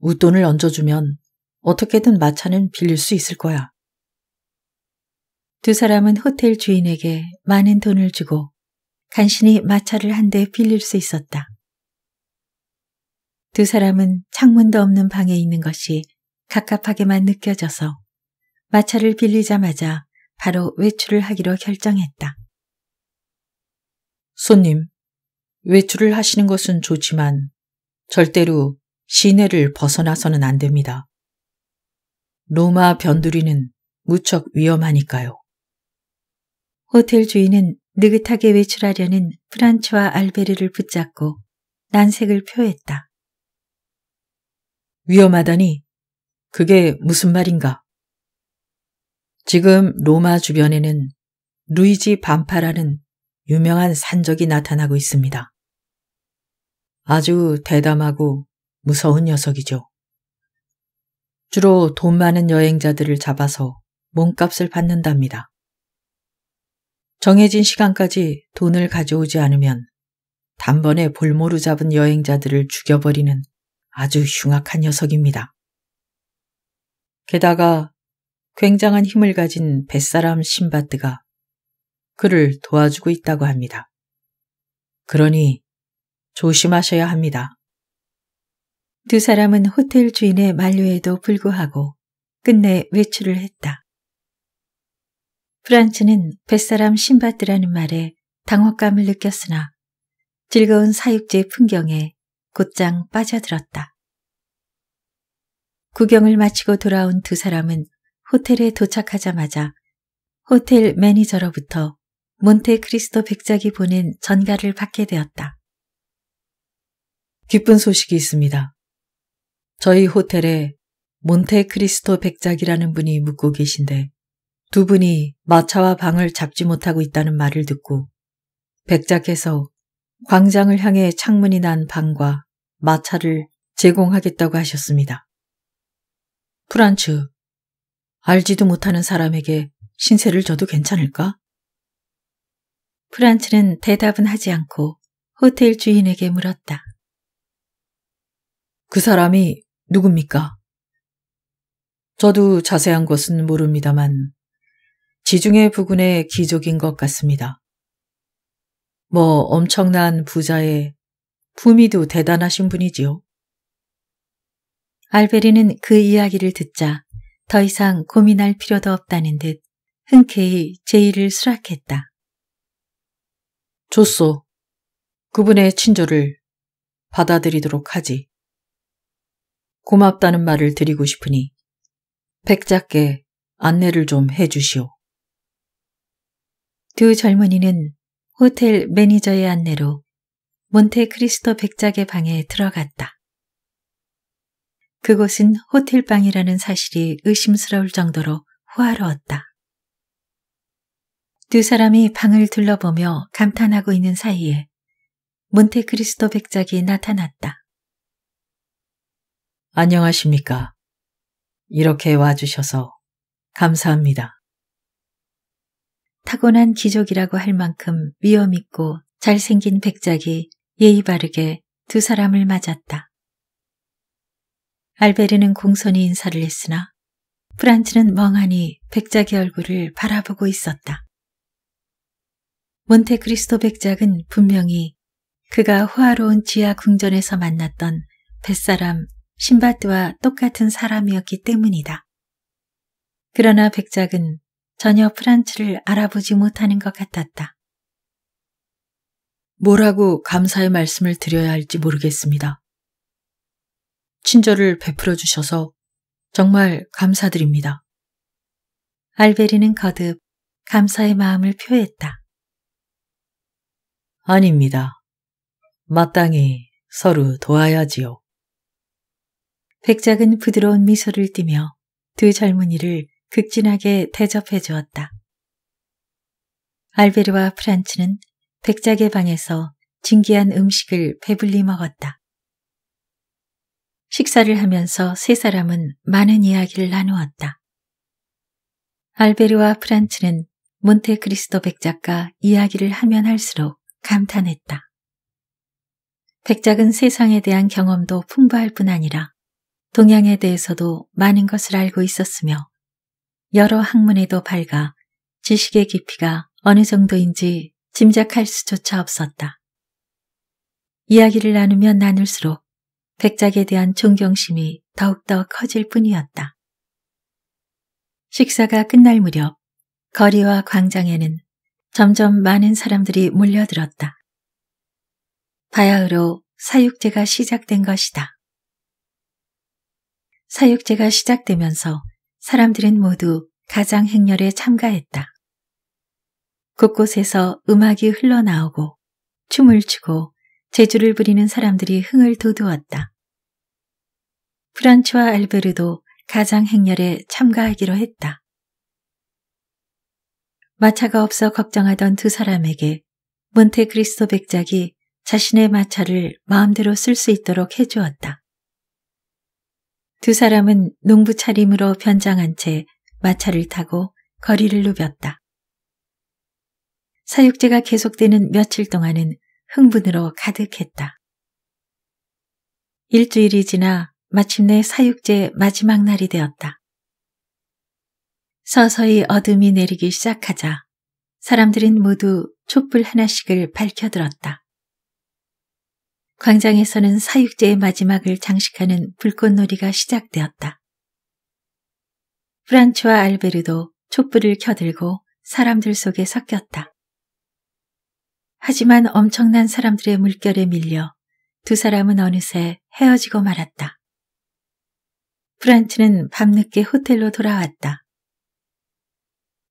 웃돈을 얹어주면 어떻게든 마차는 빌릴 수 있을 거야. 두 사람은 호텔 주인에게 많은 돈을 주고 간신히 마차를 한 대 빌릴 수 있었다. 두 사람은 창문도 없는 방에 있는 것이 갑갑하게만 느껴져서 마차를 빌리자마자 바로 외출을 하기로 결정했다. 손님, 외출을 하시는 것은 좋지만 절대로 시내를 벗어나서는 안 됩니다. 로마 변두리는 무척 위험하니까요. 호텔 주인은 느긋하게 외출하려는 프란츠와 알베르를 붙잡고 난색을 표했다. 위험하다니? 그게 무슨 말인가? 지금 로마 주변에는 루이지 반파라는 유명한 산적이 나타나고 있습니다. 아주 대담하고 무서운 녀석이죠. 주로 돈 많은 여행자들을 잡아서 몸값을 받는답니다. 정해진 시간까지 돈을 가져오지 않으면 단번에 볼모로 잡은 여행자들을 죽여버리는 아주 흉악한 녀석입니다. 게다가 굉장한 힘을 가진 뱃사람 신바트가 그를 도와주고 있다고 합니다. 그러니 조심하셔야 합니다. 두 사람은 호텔 주인의 만류에도 불구하고 끝내 외출을 했다. 프란츠는 뱃사람 신밧드라는 말에 당혹감을 느꼈으나 즐거운 사육지의 풍경에 곧장 빠져들었다. 구경을 마치고 돌아온 두 사람은 호텔에 도착하자마자 호텔 매니저로부터 몬테크리스토 백작이 보낸 전가를 받게 되었다. 기쁜 소식이 있습니다. 저희 호텔에 몬테크리스토 백작이라는 분이 묵고 계신데 두 분이 마차와 방을 잡지 못하고 있다는 말을 듣고 백작께서 광장을 향해 창문이 난 방과 마차를 제공하겠다고 하셨습니다. 프란츠, 알지도 못하는 사람에게 신세를 져도 괜찮을까? 프란츠는 대답은 하지 않고 호텔 주인에게 물었다. 그 사람이 누굽니까? 저도 자세한 것은 모릅니다만 지중해 부근의 귀족인것 같습니다. 뭐 엄청난 부자의 품위도 대단하신 분이지요. 알베리는 그 이야기를 듣자 더 이상 고민할 필요도 없다는 듯 흔쾌히 제의를 수락했다. 좋소. 그분의 친절을 받아들이도록 하지. 고맙다는 말을 드리고 싶으니 백작께 안내를 좀 해주시오. 두 젊은이는 호텔 매니저의 안내로 몬테크리스토 백작의 방에 들어갔다. 그곳은 호텔방이라는 사실이 의심스러울 정도로 호화로웠다. 두 사람이 방을 둘러보며 감탄하고 있는 사이에 몬테크리스토 백작이 나타났다. 안녕하십니까. 이렇게 와주셔서 감사합니다. 타고난 기적이라고 할 만큼 위엄있고 잘생긴 백작이 예의 바르게 두 사람을 맞았다. 알베르는 공손히 인사를 했으나 프란츠는 멍하니 백작의 얼굴을 바라보고 있었다. 몬테크리스토 백작은 분명히 그가 호화로운 지하 궁전에서 만났던 뱃사람 신바트와 똑같은 사람이었기 때문이다. 그러나 백작은 전혀 프란츠를 알아보지 못하는 것 같았다. 뭐라고 감사의 말씀을 드려야 할지 모르겠습니다. 친절을 베풀어 주셔서 정말 감사드립니다. 알베리는 거듭 감사의 마음을 표했다. 아닙니다. 마땅히 서로 도와야지요. 백작은 부드러운 미소를 띠며 두 젊은이를 극진하게 대접해 주었다. 알베르와 프란츠는 백작의 방에서 진귀한 음식을 배불리 먹었다. 식사를 하면서 세 사람은 많은 이야기를 나누었다. 알베르와 프란츠는 몬테크리스토 백작과 이야기를 하면 할수록 감탄했다. 백작은 세상에 대한 경험도 풍부할 뿐 아니라 동양에 대해서도 많은 것을 알고 있었으며 여러 학문에도 밝아 지식의 깊이가 어느 정도인지 짐작할 수조차 없었다. 이야기를 나누면 나눌수록 백작에 대한 존경심이 더욱더 커질 뿐이었다. 식사가 끝날 무렵 거리와 광장에는 점점 많은 사람들이 몰려들었다. 바야흐로 사육제가 시작된 것이다. 사육제가 시작되면서 사람들은 모두 가장 행렬에 참가했다. 곳곳에서 음악이 흘러나오고 춤을 추고 제주를 부리는 사람들이 흥을 돋우었다. 프란츠와 알베르도 가장 행렬에 참가하기로 했다. 마차가 없어 걱정하던 두 사람에게 몬테크리스토 백작이 자신의 마차를 마음대로 쓸 수 있도록 해주었다. 두 사람은 농부 차림으로 변장한 채 마차를 타고 거리를 누볐다. 사육제가 계속되는 며칠 동안은 흥분으로 가득했다. 일주일이 지나 마침내 사육제 마지막 날이 되었다. 서서히 어둠이 내리기 시작하자 사람들은 모두 촛불 하나씩을 밝혀들었다. 광장에서는 사육제의 마지막을 장식하는 불꽃놀이가 시작되었다. 프란츠와 알베르도 촛불을 켜들고 사람들 속에 섞였다. 하지만 엄청난 사람들의 물결에 밀려 두 사람은 어느새 헤어지고 말았다. 프란츠는 밤늦게 호텔로 돌아왔다.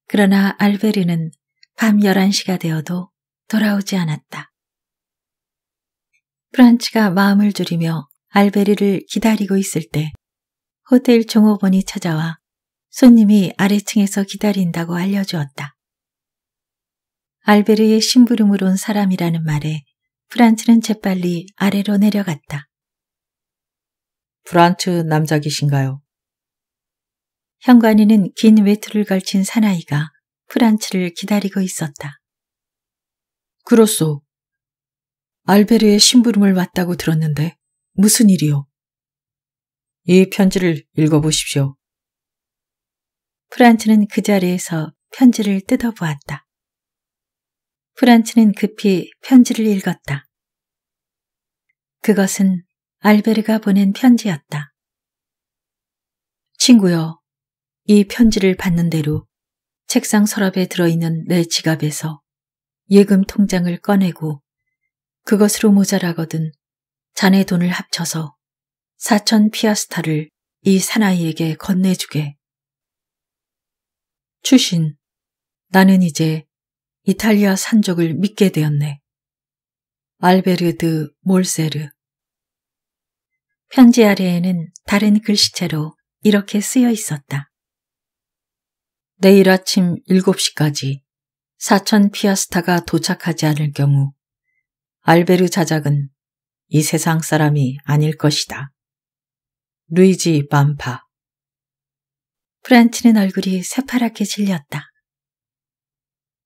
그러나 알베르는 밤 11시가 되어도 돌아오지 않았다. 프란치가 마음을 졸이며 알베리를 기다리고 있을 때 호텔 종업원이 찾아와 손님이 아래층에서 기다린다고 알려주었다. 알베르의 심부름을 온 사람이라는 말에 프란츠는 재빨리 아래로 내려갔다. 프란츠 남자기신가요? 현관에는 긴 외투를 걸친 사나이가 프란츠를 기다리고 있었다. 그렇소. 알베르의 심부름을 왔다고 들었는데 무슨 일이요? 이 편지를 읽어보십시오. 프란츠는 그 자리에서 편지를 뜯어보았다. 프란츠는 급히 편지를 읽었다. 그것은 알베르가 보낸 편지였다. 친구여, 이 편지를 받는 대로 책상 서랍에 들어있는 내 지갑에서 예금 통장을 꺼내고 그것으로 모자라거든 자네 돈을 합쳐서 사천 피아스타를 이 사나이에게 건네주게. 추신, 나는 이제 이탈리아 산적을 믿게 되었네. 알베르드 몰세르 편지 아래에는 다른 글씨체로 이렇게 쓰여 있었다. 내일 아침 7시까지 사천 피아스타가 도착하지 않을 경우 알베르 자작은 이 세상 사람이 아닐 것이다. 루이지 반파 프란치는 얼굴이 새파랗게 질렸다.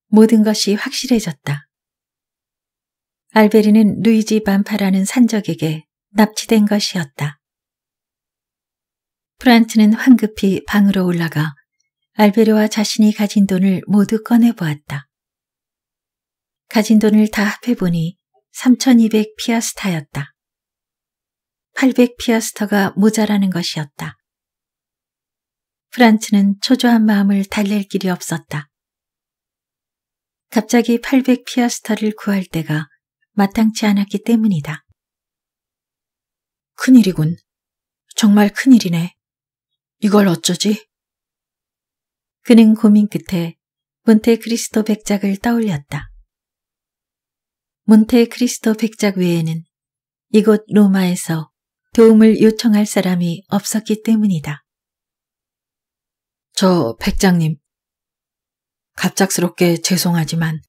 모든 것이 확실해졌다. 알베리는 루이지 반파라는 산적에게 납치된 것이었다. 프란츠는 황급히 방으로 올라가 알베르와 자신이 가진 돈을 모두 꺼내보았다. 가진 돈을 다 합해보니 3200 피아스타였다. 800 피아스터가 모자라는 것이었다. 프란츠는 초조한 마음을 달랠 길이 없었다. 갑자기 800 피아스터를 구할 때가 마땅치 않았기 때문이다. 큰일이군. 정말 큰일이네. 이걸 어쩌지? 그는 고민 끝에 몬테크리스토 백작을 떠올렸다. 몬테크리스토 백작 외에는 이곳 로마에서 도움을 요청할 사람이 없었기 때문이다. 저 백장님, 갑작스럽게 죄송하지만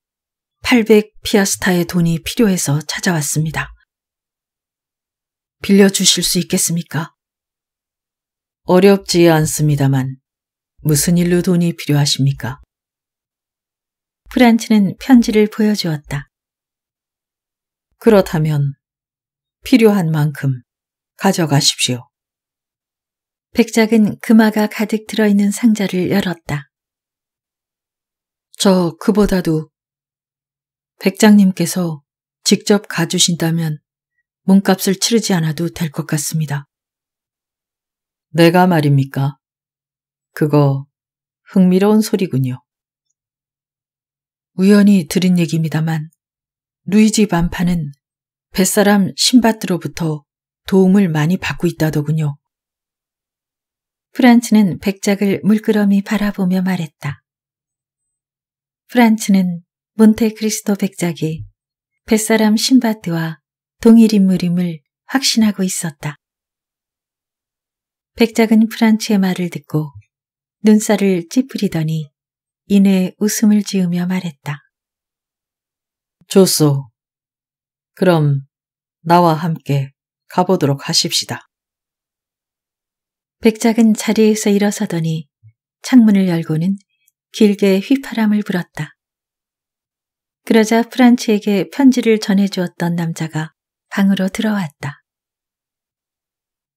800 피아스타의 돈이 필요해서 찾아왔습니다. 빌려주실 수 있겠습니까? 어렵지 않습니다만 무슨 일로 돈이 필요하십니까? 프란츠는 편지를 보여주었다. 그렇다면 필요한 만큼 가져가십시오. 백작은 금화가 가득 들어있는 상자를 열었다. 저 그보다도 백장님께서 직접 가주신다면 몸값을 치르지 않아도 될 것 같습니다. 내가 말입니까? 그거 흥미로운 소리군요. 우연히 들은 얘기입니다만 루이지 반파는 뱃사람 신밧드로부터 도움을 많이 받고 있다더군요. 프란츠는 백작을 물끄러미 바라보며 말했다. 프란츠는 몬테크리스토 백작이 뱃사람 신바트와 동일인물임을 확신하고 있었다. 백작은 프란츠의 말을 듣고 눈살을 찌푸리더니 이내 웃음을 지으며 말했다. 좋소. 그럼 나와 함께 가보도록 하십시다. 백작은 자리에서 일어서더니 창문을 열고는 길게 휘파람을 불었다. 그러자 프란치에게 편지를 전해주었던 남자가 방으로 들어왔다.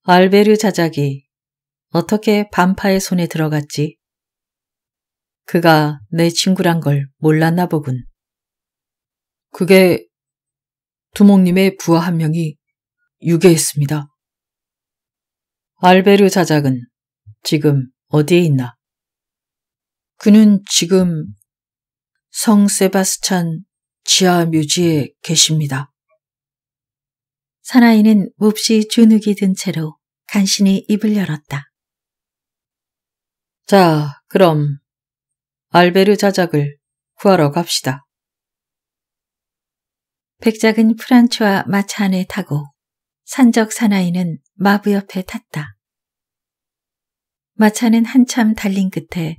알베르 자작이 어떻게 반파의 손에 들어갔지? 그가 내 친구란 걸 몰랐나 보군. 그게 두목님의 부하 한 명이 유괴했습니다. 알베르 자작은 지금 어디에 있나? 그는 지금 성 세바스찬 지하 묘지에 계십니다. 사나이는 몹시 주눅이 든 채로 간신히 입을 열었다. 자, 그럼 알베르 자작을 구하러 갑시다. 백작은 프란츠와 마차 안에 타고 산적 사나이는 마부 옆에 탔다. 마차는 한참 달린 끝에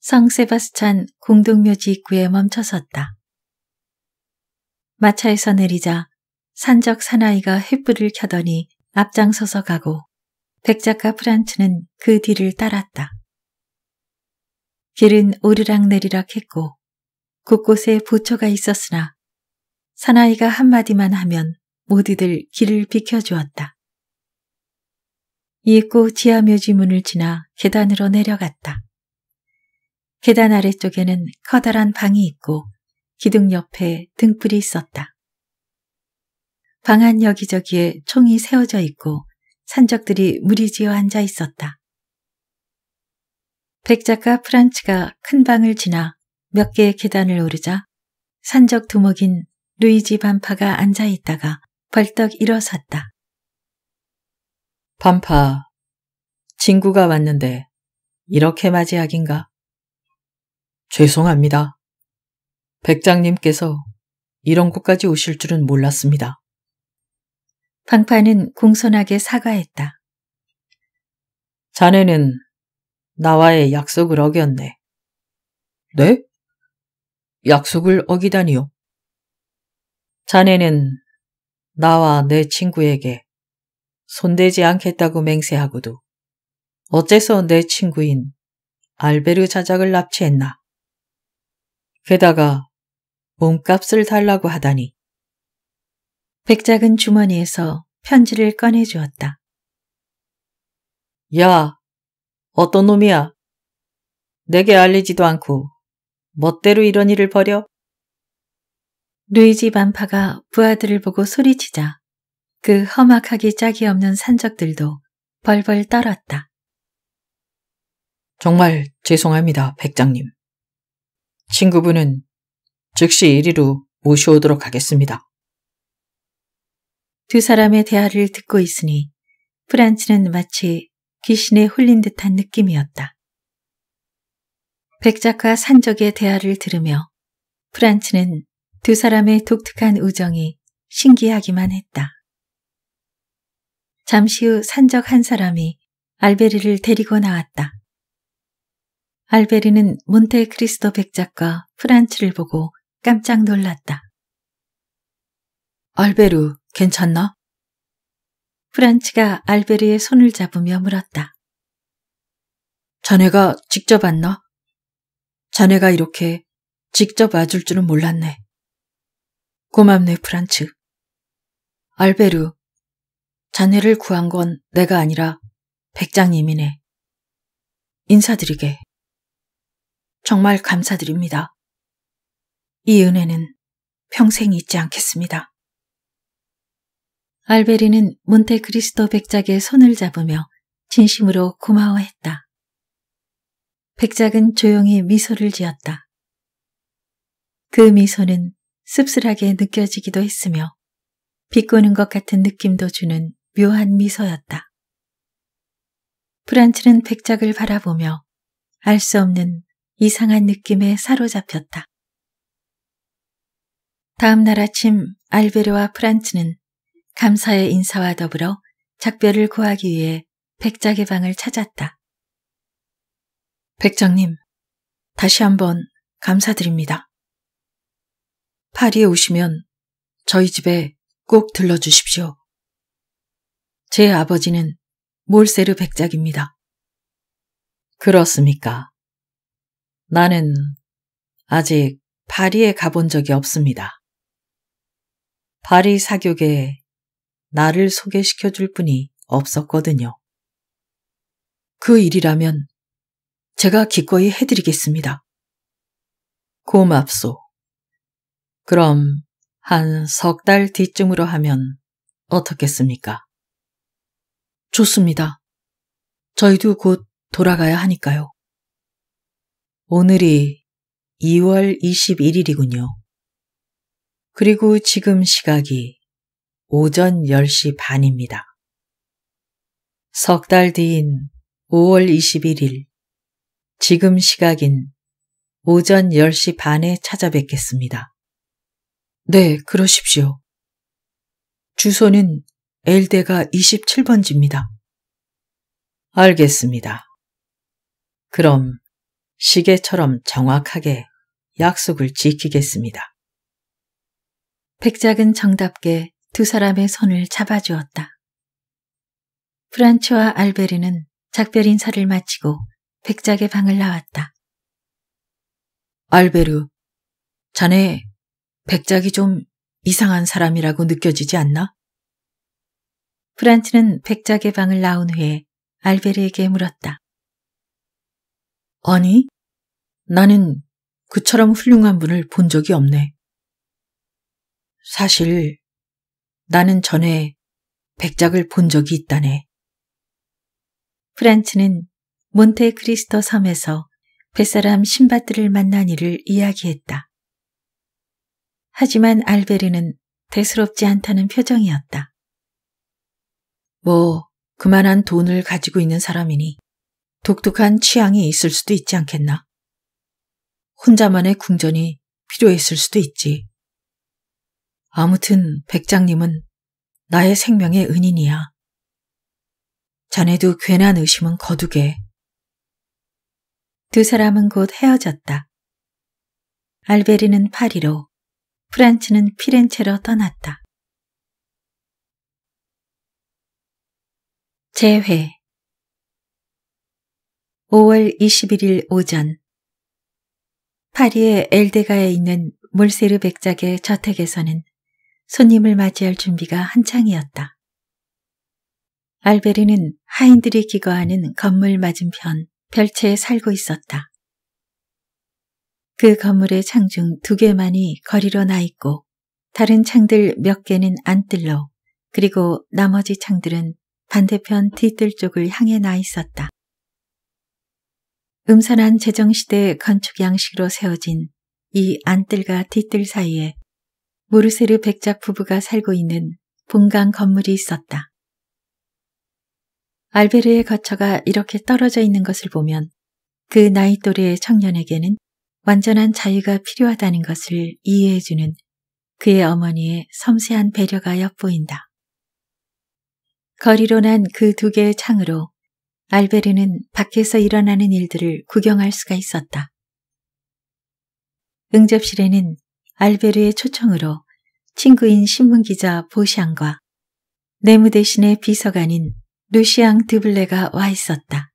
성세바스찬 공동묘지 입구에 멈춰섰다. 마차에서 내리자 산적 사나이가 횃불을 켜더니 앞장서서 가고 백작과 프란츠는 그 뒤를 따랐다. 길은 오르락내리락 했고 곳곳에 보초가 있었으나 사나이가 한마디만 하면 모두들 길을 비켜주었다. 이윽고 지하 묘지 문을 지나 계단으로 내려갔다. 계단 아래쪽에는 커다란 방이 있고 기둥 옆에 등불이 있었다. 방 안 여기저기에 총이 세워져 있고 산적들이 무리지어 앉아 있었다. 백작가 프란츠가 큰 방을 지나 몇 개의 계단을 오르자 산적 두목인 루이지 반파가 앉아 있다가 벌떡 일어섰다. 반파, 친구가 왔는데 이렇게 맞이하긴가? 죄송합니다. 백장님께서 이런 곳까지 오실 줄은 몰랐습니다. 방파는 공손하게 사과했다. 자네는 나와의 약속을 어겼네. 네? 약속을 어기다니요. 자네는 나와 내 친구에게 손대지 않겠다고 맹세하고도 어째서 내 친구인 알베르 자작을 납치했나. 게다가 몸값을 달라고 하다니. 백작은 주머니에서 편지를 꺼내주었다. 야, 어떤 놈이야? 내게 알리지도 않고 멋대로 이런 일을 벌여? 루이지 반파가 부하들을 보고 소리치자 그 험악하기 짝이 없는 산적들도 벌벌 떨었다. 정말 죄송합니다, 백장님. 친구분은 즉시 이리로 모셔오도록 하겠습니다. 두 사람의 대화를 듣고 있으니 프란츠는 마치 귀신에 홀린 듯한 느낌이었다. 백작과 산적의 대화를 들으며 프란츠는 두 사람의 독특한 우정이 신기하기만 했다. 잠시 후 산적 한 사람이 알베리를 데리고 나왔다. 알베리는 몬테크리스토 백작과 프란츠를 보고 깜짝 놀랐다. 알베르, 괜찮나? 프란츠가 알베르의 손을 잡으며 물었다. 자네가 직접 왔나? 자네가 이렇게 직접 와줄 줄은 몰랐네. 고맙네, 프란츠. 알베르, 자네를 구한 건 내가 아니라 백장님이네. 인사드리게. 정말 감사드립니다. 이 은혜는 평생 잊지 않겠습니다. 알베리는 몬테크리스토 백작의 손을 잡으며 진심으로 고마워했다. 백작은 조용히 미소를 지었다. 그 미소는 씁쓸하게 느껴지기도 했으며 비꼬는 것 같은 느낌도 주는 묘한 미소였다. 프란츠는 백작을 바라보며 알 수 없는 이상한 느낌에 사로잡혔다. 다음 날 아침 알베르와 프란츠는 감사의 인사와 더불어 작별을 구하기 위해 백작의 방을 찾았다. 백장님, 다시 한번 감사드립니다. 파리에 오시면 저희 집에 꼭 들러주십시오. 제 아버지는 몰세르 백작입니다. 그렇습니까? 나는 아직 파리에 가본 적이 없습니다. 파리 사교계에 나를 소개시켜 줄 분이 없었거든요. 그 일이라면 제가 기꺼이 해드리겠습니다. 고맙소. 그럼 한 석 달 뒤쯤으로 하면 어떻겠습니까? 좋습니다. 저희도 곧 돌아가야 하니까요. 오늘이 2월 21일이군요. 그리고 지금 시각이 오전 10시 반입니다. 석 달 뒤인 5월 21일, 지금 시각인 오전 10시 반에 찾아뵙겠습니다. 네, 그러십시오. 주소는 엘대가 27번지입니다. 알겠습니다. 그럼 시계처럼 정확하게 약속을 지키겠습니다. 백작은 정답게 두 사람의 손을 잡아주었다. 프란츠와 알베르는 작별 인사를 마치고 백작의 방을 나왔다. 알베르, 자네 백작이 좀 이상한 사람이라고 느껴지지 않나? 프란츠는 백작의 방을 나온 후에 알베르에게 물었다. 아니, 나는 그처럼 훌륭한 분을 본 적이 없네. 사실 나는 전에 백작을 본 적이 있다네. 프란츠는 몬테크리스토 섬에서 뱃사람 신밧들을 만난 일을 이야기했다. 하지만 알베르는 대수롭지 않다는 표정이었다. 뭐 그만한 돈을 가지고 있는 사람이니 독특한 취향이 있을 수도 있지 않겠나. 혼자만의 궁전이 필요했을 수도 있지. 아무튼 백장님은 나의 생명의 은인이야. 자네도 괜한 의심은 거두게. 두 사람은 곧 헤어졌다. 알베리는 파리로, 프란츠는 피렌체로 떠났다. 재회 5월 21일 오전 파리의 엘데가에 있는 몰세르 백작의 저택에서는 손님을 맞이할 준비가 한창이었다. 알베르는 하인들이 기거하는 건물 맞은편 별채에 살고 있었다. 그 건물의 창 중 두 개만이 거리로 나 있고 다른 창들 몇 개는 안뜰로 그리고 나머지 창들은 반대편 뒤뜰 쪽을 향해 나 있었다. 음산한 제정시대 건축 양식으로 세워진 이 안뜰과 뒤뜰 사이에 모르세르 백작 부부가 살고 있는 본강 건물이 있었다. 알베르의 거처가 이렇게 떨어져 있는 것을 보면 그 나이 또래의 청년에게는 완전한 자유가 필요하다는 것을 이해해주는 그의 어머니의 섬세한 배려가 엿보인다. 거리로 난 그 두 개의 창으로 알베르는 밖에서 일어나는 일들을 구경할 수가 있었다. 응접실에는 알베르의 초청으로 친구인 신문기자 보샹과 내무대신의 비서관인 루시앙 드블레가 와 있었다.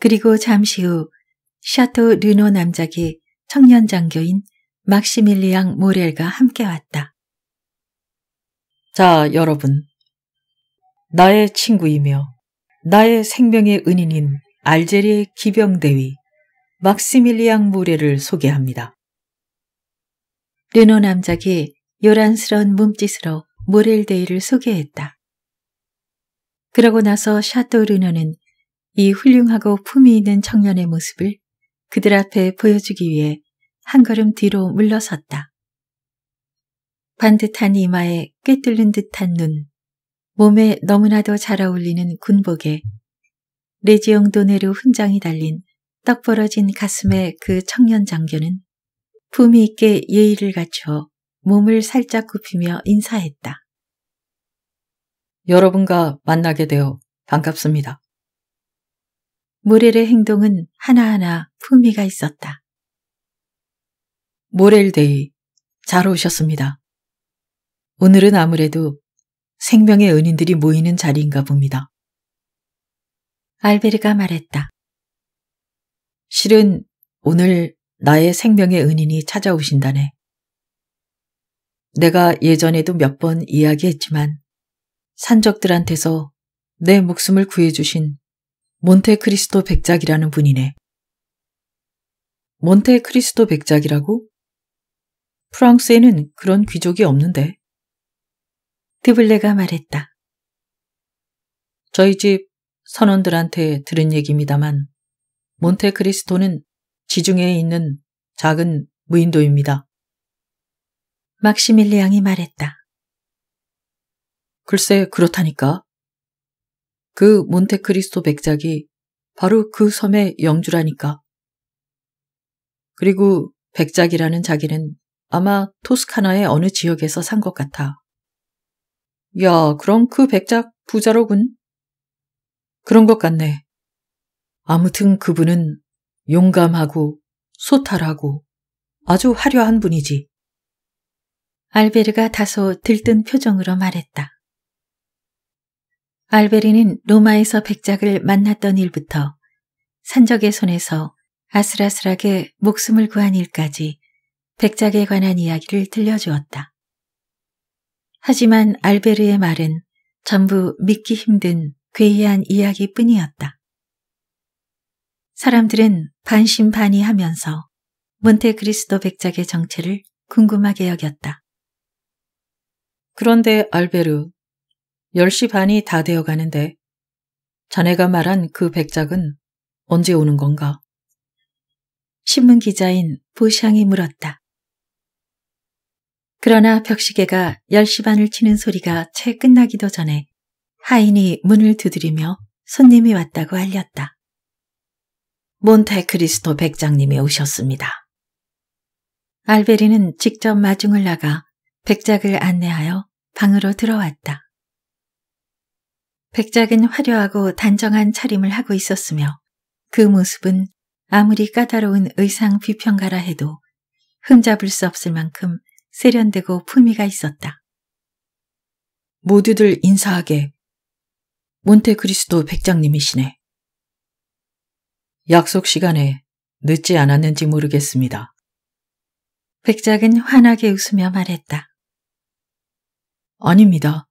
그리고 잠시 후 샤토 르노 남작의 청년 장교인 막시밀리앙 모렐과 함께 왔다. 자, 여러분. 나의 친구이며 나의 생명의 은인인 알제리의 기병대위 막시밀리앙 모렐을 소개합니다. 르노 남작이 요란스러운 몸짓으로 모렐데이를 소개했다. 그러고 나서 샤토 르노는 이 훌륭하고 품위 있는 청년의 모습을 그들 앞에 보여주기 위해 한 걸음 뒤로 물러섰다. 반듯한 이마에 꿰뚫는 듯한 눈, 몸에 너무나도 잘 어울리는 군복에 레지용 도네르 훈장이 달린 떡 벌어진 가슴의 그 청년 장교는 품위 있게 예의를 갖춰 몸을 살짝 굽히며 인사했다. 여러분과 만나게 되어 반갑습니다. 모렐의 행동은 하나하나 품위가 있었다. 모렐데이, 잘 오셨습니다. 오늘은 아무래도 생명의 은인들이 모이는 자리인가 봅니다. 알베르가 말했다. 실은 오늘 나의 생명의 은인이 찾아오신다네. 내가 예전에도 몇 번 이야기했지만 산적들한테서 내 목숨을 구해주신 몬테크리스토 백작이라는 분이네. 몬테크리스토 백작이라고? 프랑스에는 그런 귀족이 없는데. 드블레가 말했다. 저희 집 선원들한테 들은 얘기입니다만 몬테크리스토는 지중해에 있는 작은 무인도입니다. 막시밀리앙이 말했다. 글쎄 그렇다니까. 그 몬테크리스토 백작이 바로 그 섬의 영주라니까. 그리고 백작이라는 자기는 아마 토스카나의 어느 지역에서 산 것 같아. 야, 그럼 그 백작 부자로군. 그런 것 같네. 아무튼 그분은 용감하고 소탈하고 아주 화려한 분이지. 알베르가 다소 들뜬 표정으로 말했다. 알베리는 로마에서 백작을 만났던 일부터 산적의 손에서 아슬아슬하게 목숨을 구한 일까지 백작에 관한 이야기를 들려주었다. 하지만 알베르의 말은 전부 믿기 힘든 괴이한 이야기뿐이었다. 사람들은 반신반의하면서 몬테크리스도 백작의 정체를 궁금하게 여겼다. 그런데 알베르, 10시 반이 다 되어 가는데 자네가 말한 그 백작은 언제 오는 건가? 신문 기자인 부샹이 물었다. 그러나 벽시계가 10시 반을 치는 소리가 채 끝나기도 전에 하인이 문을 두드리며 손님이 왔다고 알렸다. 몬테크리스토 백장님이 오셨습니다. 알베리는 직접 마중을 나가 백작을 안내하여 방으로 들어왔다. 백작은 화려하고 단정한 차림을 하고 있었으며 그 모습은 아무리 까다로운 의상 비평가라 해도 흠잡을 수 없을 만큼 세련되고 품위가 있었다. 모두들 인사하게. 몬테크리스도 백장님이시네. 약속 시간에 늦지 않았는지 모르겠습니다. 백작은 환하게 웃으며 말했다. 아닙니다.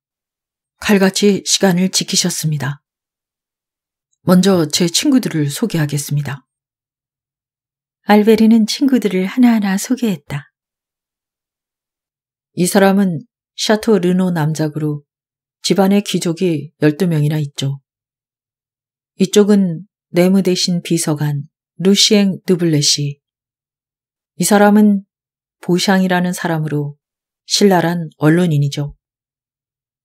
칼같이 시간을 지키셨습니다. 먼저 제 친구들을 소개하겠습니다. 알베리는 친구들을 하나하나 소개했다. 이 사람은 샤토 르노 남작으로 집안의 귀족이 12명이나 있죠. 이쪽은 내무 대신 비서관 루시앵누블렛이이 사람은 보샹이라는 사람으로 신랄한 언론인이죠.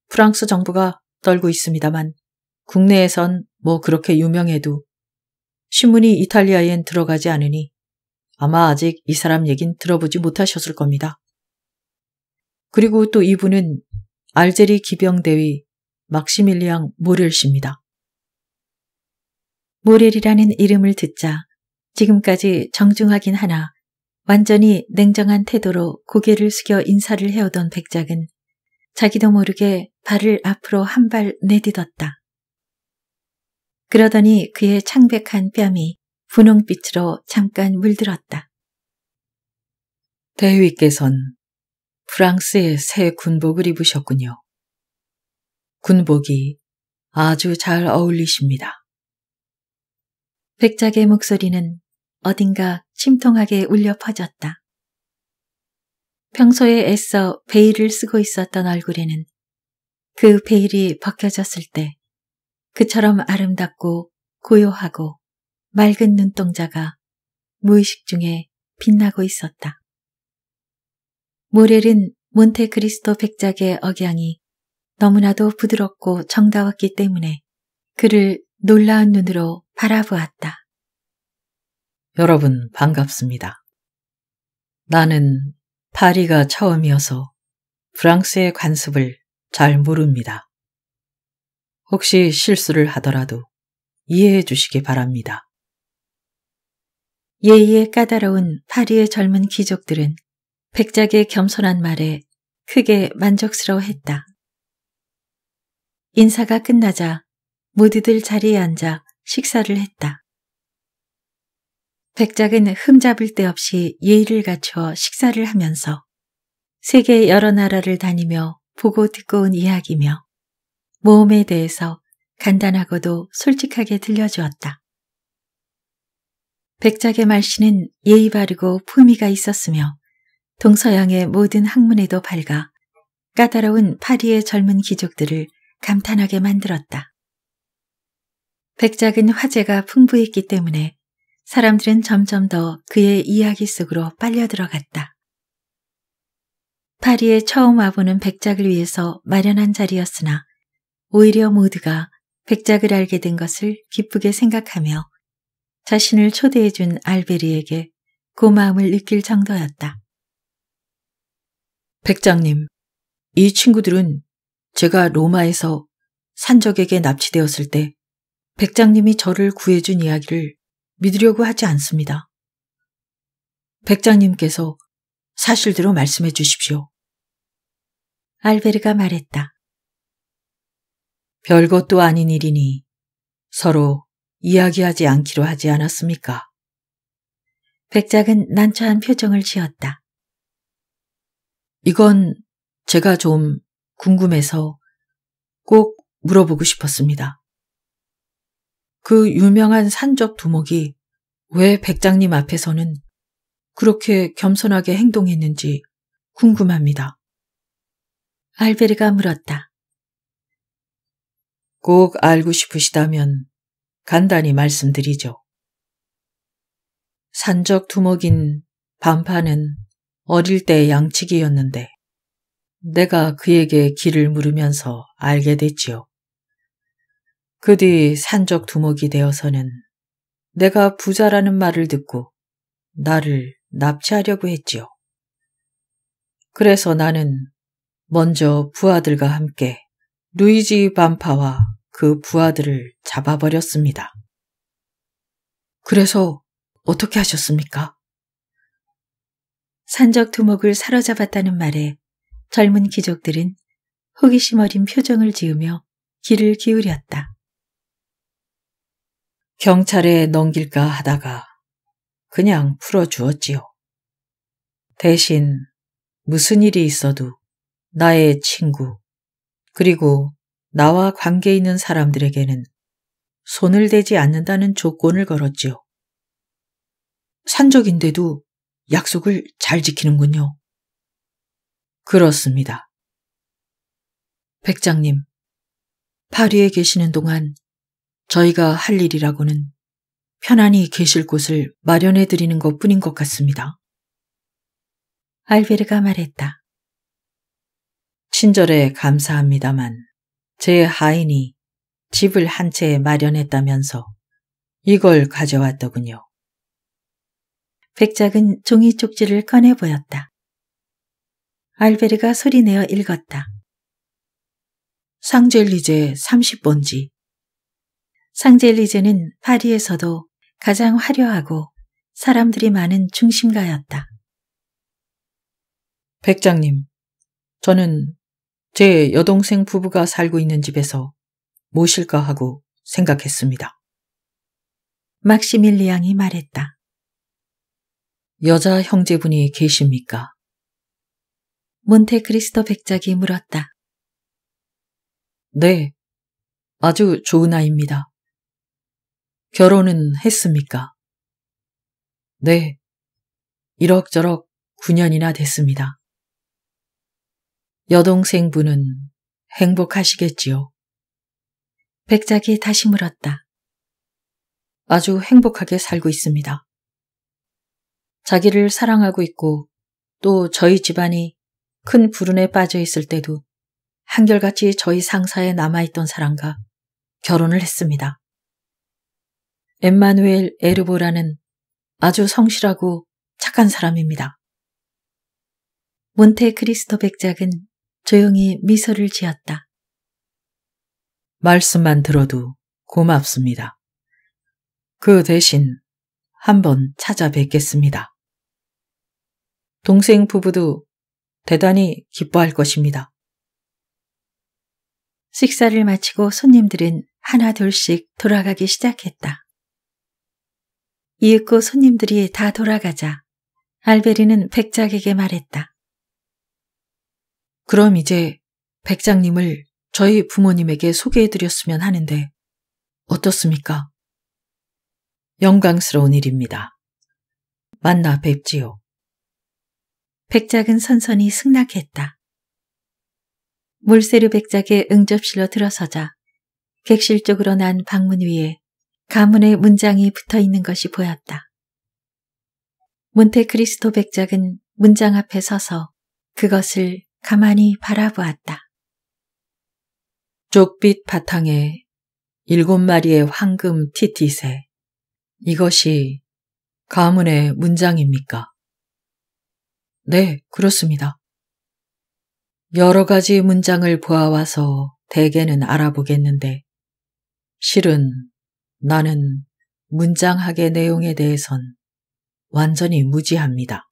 프랑스 정부가 떨고 있습니다만 국내에선 뭐 그렇게 유명해도 신문이 이탈리아엔 들어가지 않으니 아마 아직 이 사람 얘긴 들어보지 못하셨을 겁니다. 그리고 또 이분은 알제리 기병대위 막시밀리앙 모렐 씨입니다. 모렐이라는 이름을 듣자 지금까지 정중하긴 하나 완전히 냉정한 태도로 고개를 숙여 인사를 해오던 백작은 자기도 모르게 발을 앞으로 한 발 내딛었다. 그러더니 그의 창백한 뺨이 분홍빛으로 잠깐 물들었다. 대위께선 프랑스의 새 군복을 입으셨군요. 군복이 아주 잘 어울리십니다. 백작의 목소리는 어딘가 침통하게 울려 퍼졌다. 평소에 애써 베일을 쓰고 있었던 얼굴에는 그 베일이 벗겨졌을 때 그처럼 아름답고 고요하고 맑은 눈동자가 무의식 중에 빛나고 있었다. 모렐은 몬테크리스토 백작의 억양이 너무나도 부드럽고 정다웠기 때문에 그를 놀라운 눈으로 바라보았다. 여러분 반갑습니다. 나는 파리가 처음이어서 프랑스의 관습을 잘 모릅니다. 혹시 실수를 하더라도 이해해 주시기 바랍니다. 예의에 까다로운 파리의 젊은 귀족들은 백작의 겸손한 말에 크게 만족스러워했다. 인사가 끝나자 모두들 자리에 앉아 식사를 했다. 백작은 흠잡을 데 없이 예의를 갖춰 식사를 하면서 세계 여러 나라를 다니며 보고 듣고 온 이야기며 모험에 대해서 간단하고도 솔직하게 들려주었다. 백작의 말씨는 예의 바르고 품위가 있었으며 동서양의 모든 학문에도 밝아 까다로운 파리의 젊은 귀족들을 감탄하게 만들었다. 백작은 화제가 풍부했기 때문에 사람들은 점점 더 그의 이야기 속으로 빨려 들어갔다. 파리에 처음 와보는 백작을 위해서 마련한 자리였으나 오히려 모두가 백작을 알게 된 것을 기쁘게 생각하며 자신을 초대해준 알베리에게 고마움을 그 느낄 정도였다. 백장님, 이 친구들은 제가 로마에서 산적에게 납치되었을 때 백장님이 저를 구해준 이야기를 믿으려고 하지 않습니다. 백장님께서 사실대로 말씀해 주십시오. 알베르가 말했다. 별것도 아닌 일이니 서로 이야기하지 않기로 하지 않았습니까? 백작은 난처한 표정을 지었다. 이건 제가 좀 궁금해서 꼭 물어보고 싶었습니다. 그 유명한 산적 두목이 왜 백장님 앞에서는 그렇게 겸손하게 행동했는지 궁금합니다. 알베르가 물었다. 꼭 알고 싶으시다면 간단히 말씀드리죠. 산적 두목인 반판은 어릴 때 양치기였는데 내가 그에게 길을 물으면서 알게 됐지요. 그 뒤 산적 두목이 되어서는 내가 부자라는 말을 듣고 나를 납치하려고 했지요. 그래서 나는 먼저 부하들과 함께 루이지 반파와 그 부하들을 잡아버렸습니다. 그래서 어떻게 하셨습니까? 산적 두목을 사로잡았다는 말에 젊은 귀족들은 호기심 어린 표정을 지으며 귀를 기울였다. 경찰에 넘길까 하다가 그냥 풀어주었지요. 대신 무슨 일이 있어도 나의 친구 그리고 나와 관계 있는 사람들에게는 손을 대지 않는다는 조건을 걸었지요. 산적인데도 약속을 잘 지키는군요. 그렇습니다. 백장님, 파리에 계시는 동안 저희가 할 일이라고는 편안히 계실 곳을 마련해 드리는 것 뿐인 것 같습니다. 알베르가 말했다. 친절에 감사합니다만 제 하인이 집을 한 채 마련했다면서 이걸 가져왔더군요. 백작은 종이 쪽지를 꺼내 보였다. 알베르가 소리내어 읽었다. 상젤리제 30번지 상젤리제는 파리에서도 가장 화려하고 사람들이 많은 중심가였다. 백장님, 저는 제 여동생 부부가 살고 있는 집에서 모실까 하고 생각했습니다. 막시밀리앙이 말했다. 여자 형제분이 계십니까? 몬테크리스토 백작이 물었다. 네, 아주 좋은 아이입니다. 결혼은 했습니까? 네, 이럭저럭 9년이나 됐습니다. 여동생분은 행복하시겠지요? 백작이 다시 물었다. 아주 행복하게 살고 있습니다. 자기를 사랑하고 있고 또 저희 집안이 큰 불운에 빠져 있을 때도 한결같이 저희 상사에 남아있던 사람과 결혼을 했습니다. 엠마누엘 에르보라는 아주 성실하고 착한 사람입니다. 몬테 크리스토 백작은 조용히 미소를 지었다. 말씀만 들어도 고맙습니다. 그 대신 한번 찾아뵙겠습니다. 동생 부부도 대단히 기뻐할 것입니다. 식사를 마치고 손님들은 하나둘씩 돌아가기 시작했다. 이윽고 손님들이 다 돌아가자 알베리는 백작에게 말했다. 그럼 이제 백장님을 저희 부모님에게 소개해드렸으면 하는데 어떻습니까? 영광스러운 일입니다. 만나 뵙지요. 백작은 선선히 승낙했다. 물세르 백작의 응접실로 들어서자 객실 쪽으로 난 방문 위에 가문의 문장이 붙어 있는 것이 보였다. 몬테크리스토 백작은 문장 앞에 서서 그것을 가만히 바라보았다. 쪽빛 바탕에 일곱 마리의 황금 티티새. 이것이 가문의 문장입니까? 네, 그렇습니다. 여러 가지 문장을 보아와서 대개는 알아보겠는데, 실은 나는 문장학의 내용에 대해선 완전히 무지합니다.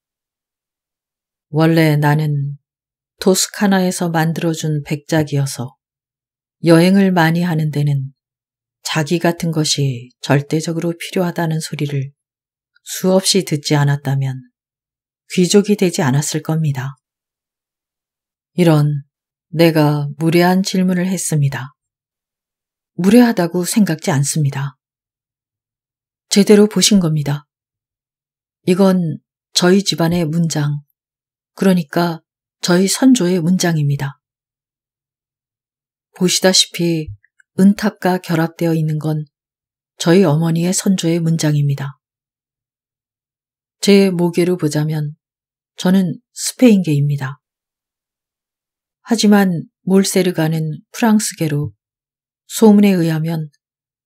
원래 나는 토스카나에서 만들어준 백작이어서 여행을 많이 하는 데는 자기 같은 것이 절대적으로 필요하다는 소리를 수없이 듣지 않았다면 귀족이 되지 않았을 겁니다. 이런 내가 무례한 질문을 했습니다. 무례하다고 생각지 않습니다. 제대로 보신 겁니다. 이건 저희 집안의 문장, 그러니까 저희 선조의 문장입니다. 보시다시피 은탑과 결합되어 있는 건 저희 어머니의 선조의 문장입니다. 제 모계로 보자면 저는 스페인계입니다. 하지만 몰세르가는 프랑스계로 소문에 의하면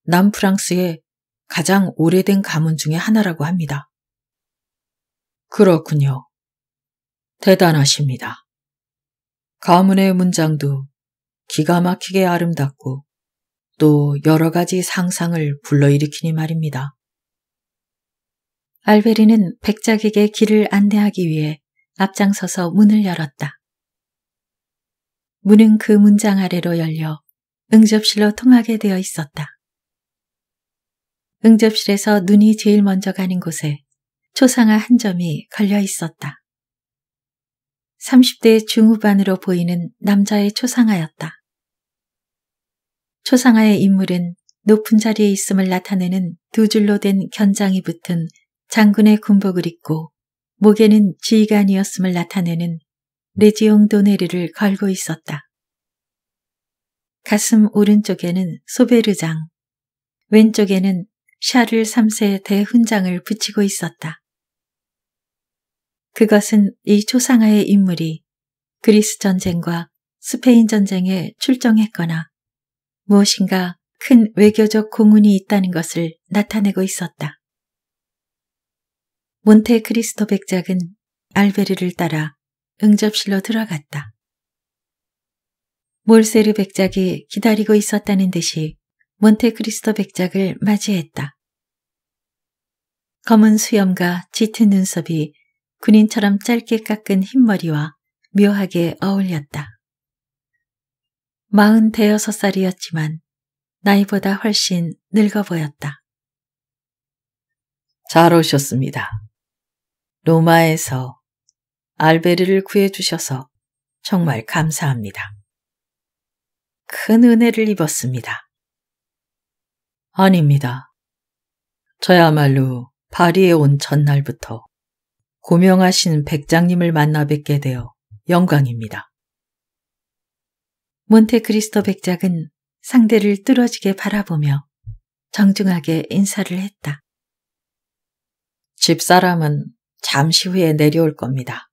남프랑스의 가장 오래된 가문 중의 하나라고 합니다. 그렇군요. 대단하십니다. 가문의 문장도 기가 막히게 아름답고 또 여러 가지 상상을 불러일으키니 말입니다. 알베리는 백작에게 길을 안내하기 위해 앞장서서 문을 열었다. 문은 그 문장 아래로 열려 응접실로 통하게 되어 있었다. 응접실에서 눈이 제일 먼저 가는 곳에 초상화 한 점이 걸려 있었다. 30대 중후반으로 보이는 남자의 초상화였다. 초상화의 인물은 높은 자리에 있음을 나타내는 두 줄로 된 견장이 붙은 장군의 군복을 입고 목에는 지휘관이었음을 나타내는 레지옹 도네르를 걸고 있었다. 가슴 오른쪽에는 소베르장, 왼쪽에는 샤를 3세 대훈장을 붙이고 있었다. 그것은 이 초상화의 인물이 그리스 전쟁과 스페인 전쟁에 출정했거나 무엇인가 큰 외교적 공운이 있다는 것을 나타내고 있었다. 몬테크리스토 백작은 알베르를 따라 응접실로 들어갔다. 몰세르 백작이 기다리고 있었다는 듯이 몬테크리스토 백작을 맞이했다. 검은 수염과 짙은 눈썹이 군인처럼 짧게 깎은 흰머리와 묘하게 어울렸다. 마흔 대여섯 살이었지만 나이보다 훨씬 늙어 보였다. 잘 오셨습니다. 로마에서 알베르를 구해주셔서 정말 감사합니다. 큰 은혜를 입었습니다. 아닙니다. 저야말로 파리에 온전날부터 고명하신 백장님을 만나 뵙게 되어 영광입니다. 몬테크리스토 백작은 상대를 뚫어지게 바라보며 정중하게 인사를 했다. 집사람은 잠시 후에 내려올 겁니다.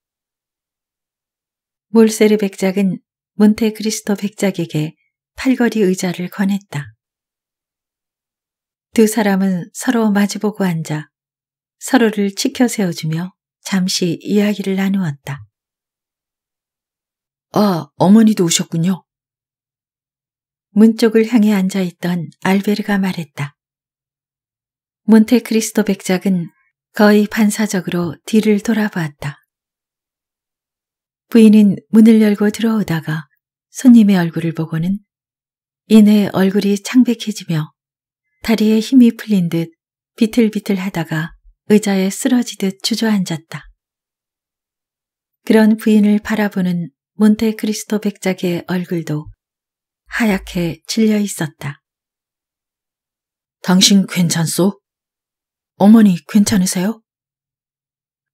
몰세르 백작은 몬테크리스토 백작에게 팔걸이 의자를 권했다. 두 사람은 서로 마주보고 앉아 서로를 치켜 세워주며 잠시 이야기를 나누었다. 아, 어머니도 오셨군요. 문 쪽을 향해 앉아있던 알베르가 말했다. 몬테크리스토 백작은 거의 반사적으로 뒤를 돌아보았다. 부인은 문을 열고 들어오다가 손님의 얼굴을 보고는 이내 얼굴이 창백해지며 다리에 힘이 풀린 듯 비틀비틀 하다가 의자에 쓰러지듯 주저앉았다. 그런 부인을 바라보는 몬테크리스토 백작의 얼굴도 하얗게 질려 있었다. 당신 괜찮소? 어머니 괜찮으세요?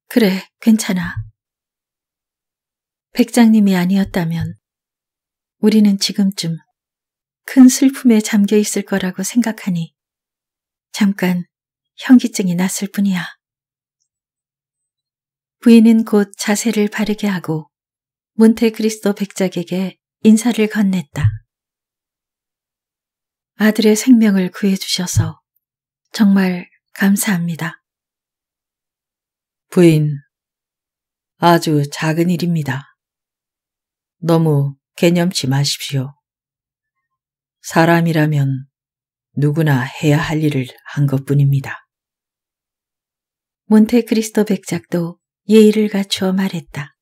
그래, 괜찮아. 백장님이 아니었다면 우리는 지금쯤 큰 슬픔에 잠겨 있을 거라고 생각하니 잠깐 현기증이 났을 뿐이야. 부인은 곧 자세를 바르게 하고 문테크리스토 백작에게 인사를 건넸다. 아들의 생명을 구해주셔서 정말 감사합니다. 부인, 아주 작은 일입니다. 너무 개념치 마십시오. 사람이라면 누구나 해야 할 일을 한 것뿐입니다. 몬테크리스토 백작도 예의를 갖추어 말했다.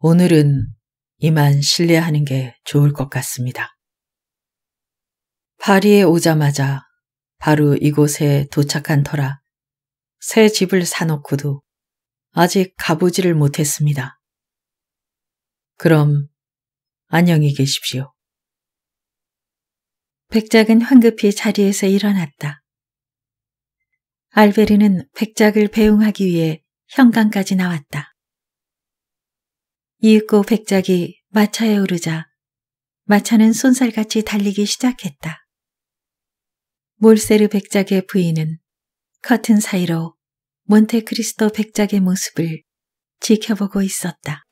오늘은 이만 신뢰하는 게 좋을 것 같습니다. 파리에 오자마자 바로 이곳에 도착한 터라 새 집을 사놓고도 아직 가보지를 못했습니다. 그럼 안녕히 계십시오. 백작은 황급히 자리에서 일어났다. 알베르는 백작을 배웅하기 위해 현관까지 나왔다. 이윽고 백작이 마차에 오르자 마차는 손살같이 달리기 시작했다. 몰세르 백작의 부인은 커튼 사이로 몬테크리스토 백작의 모습을 지켜보고 있었다.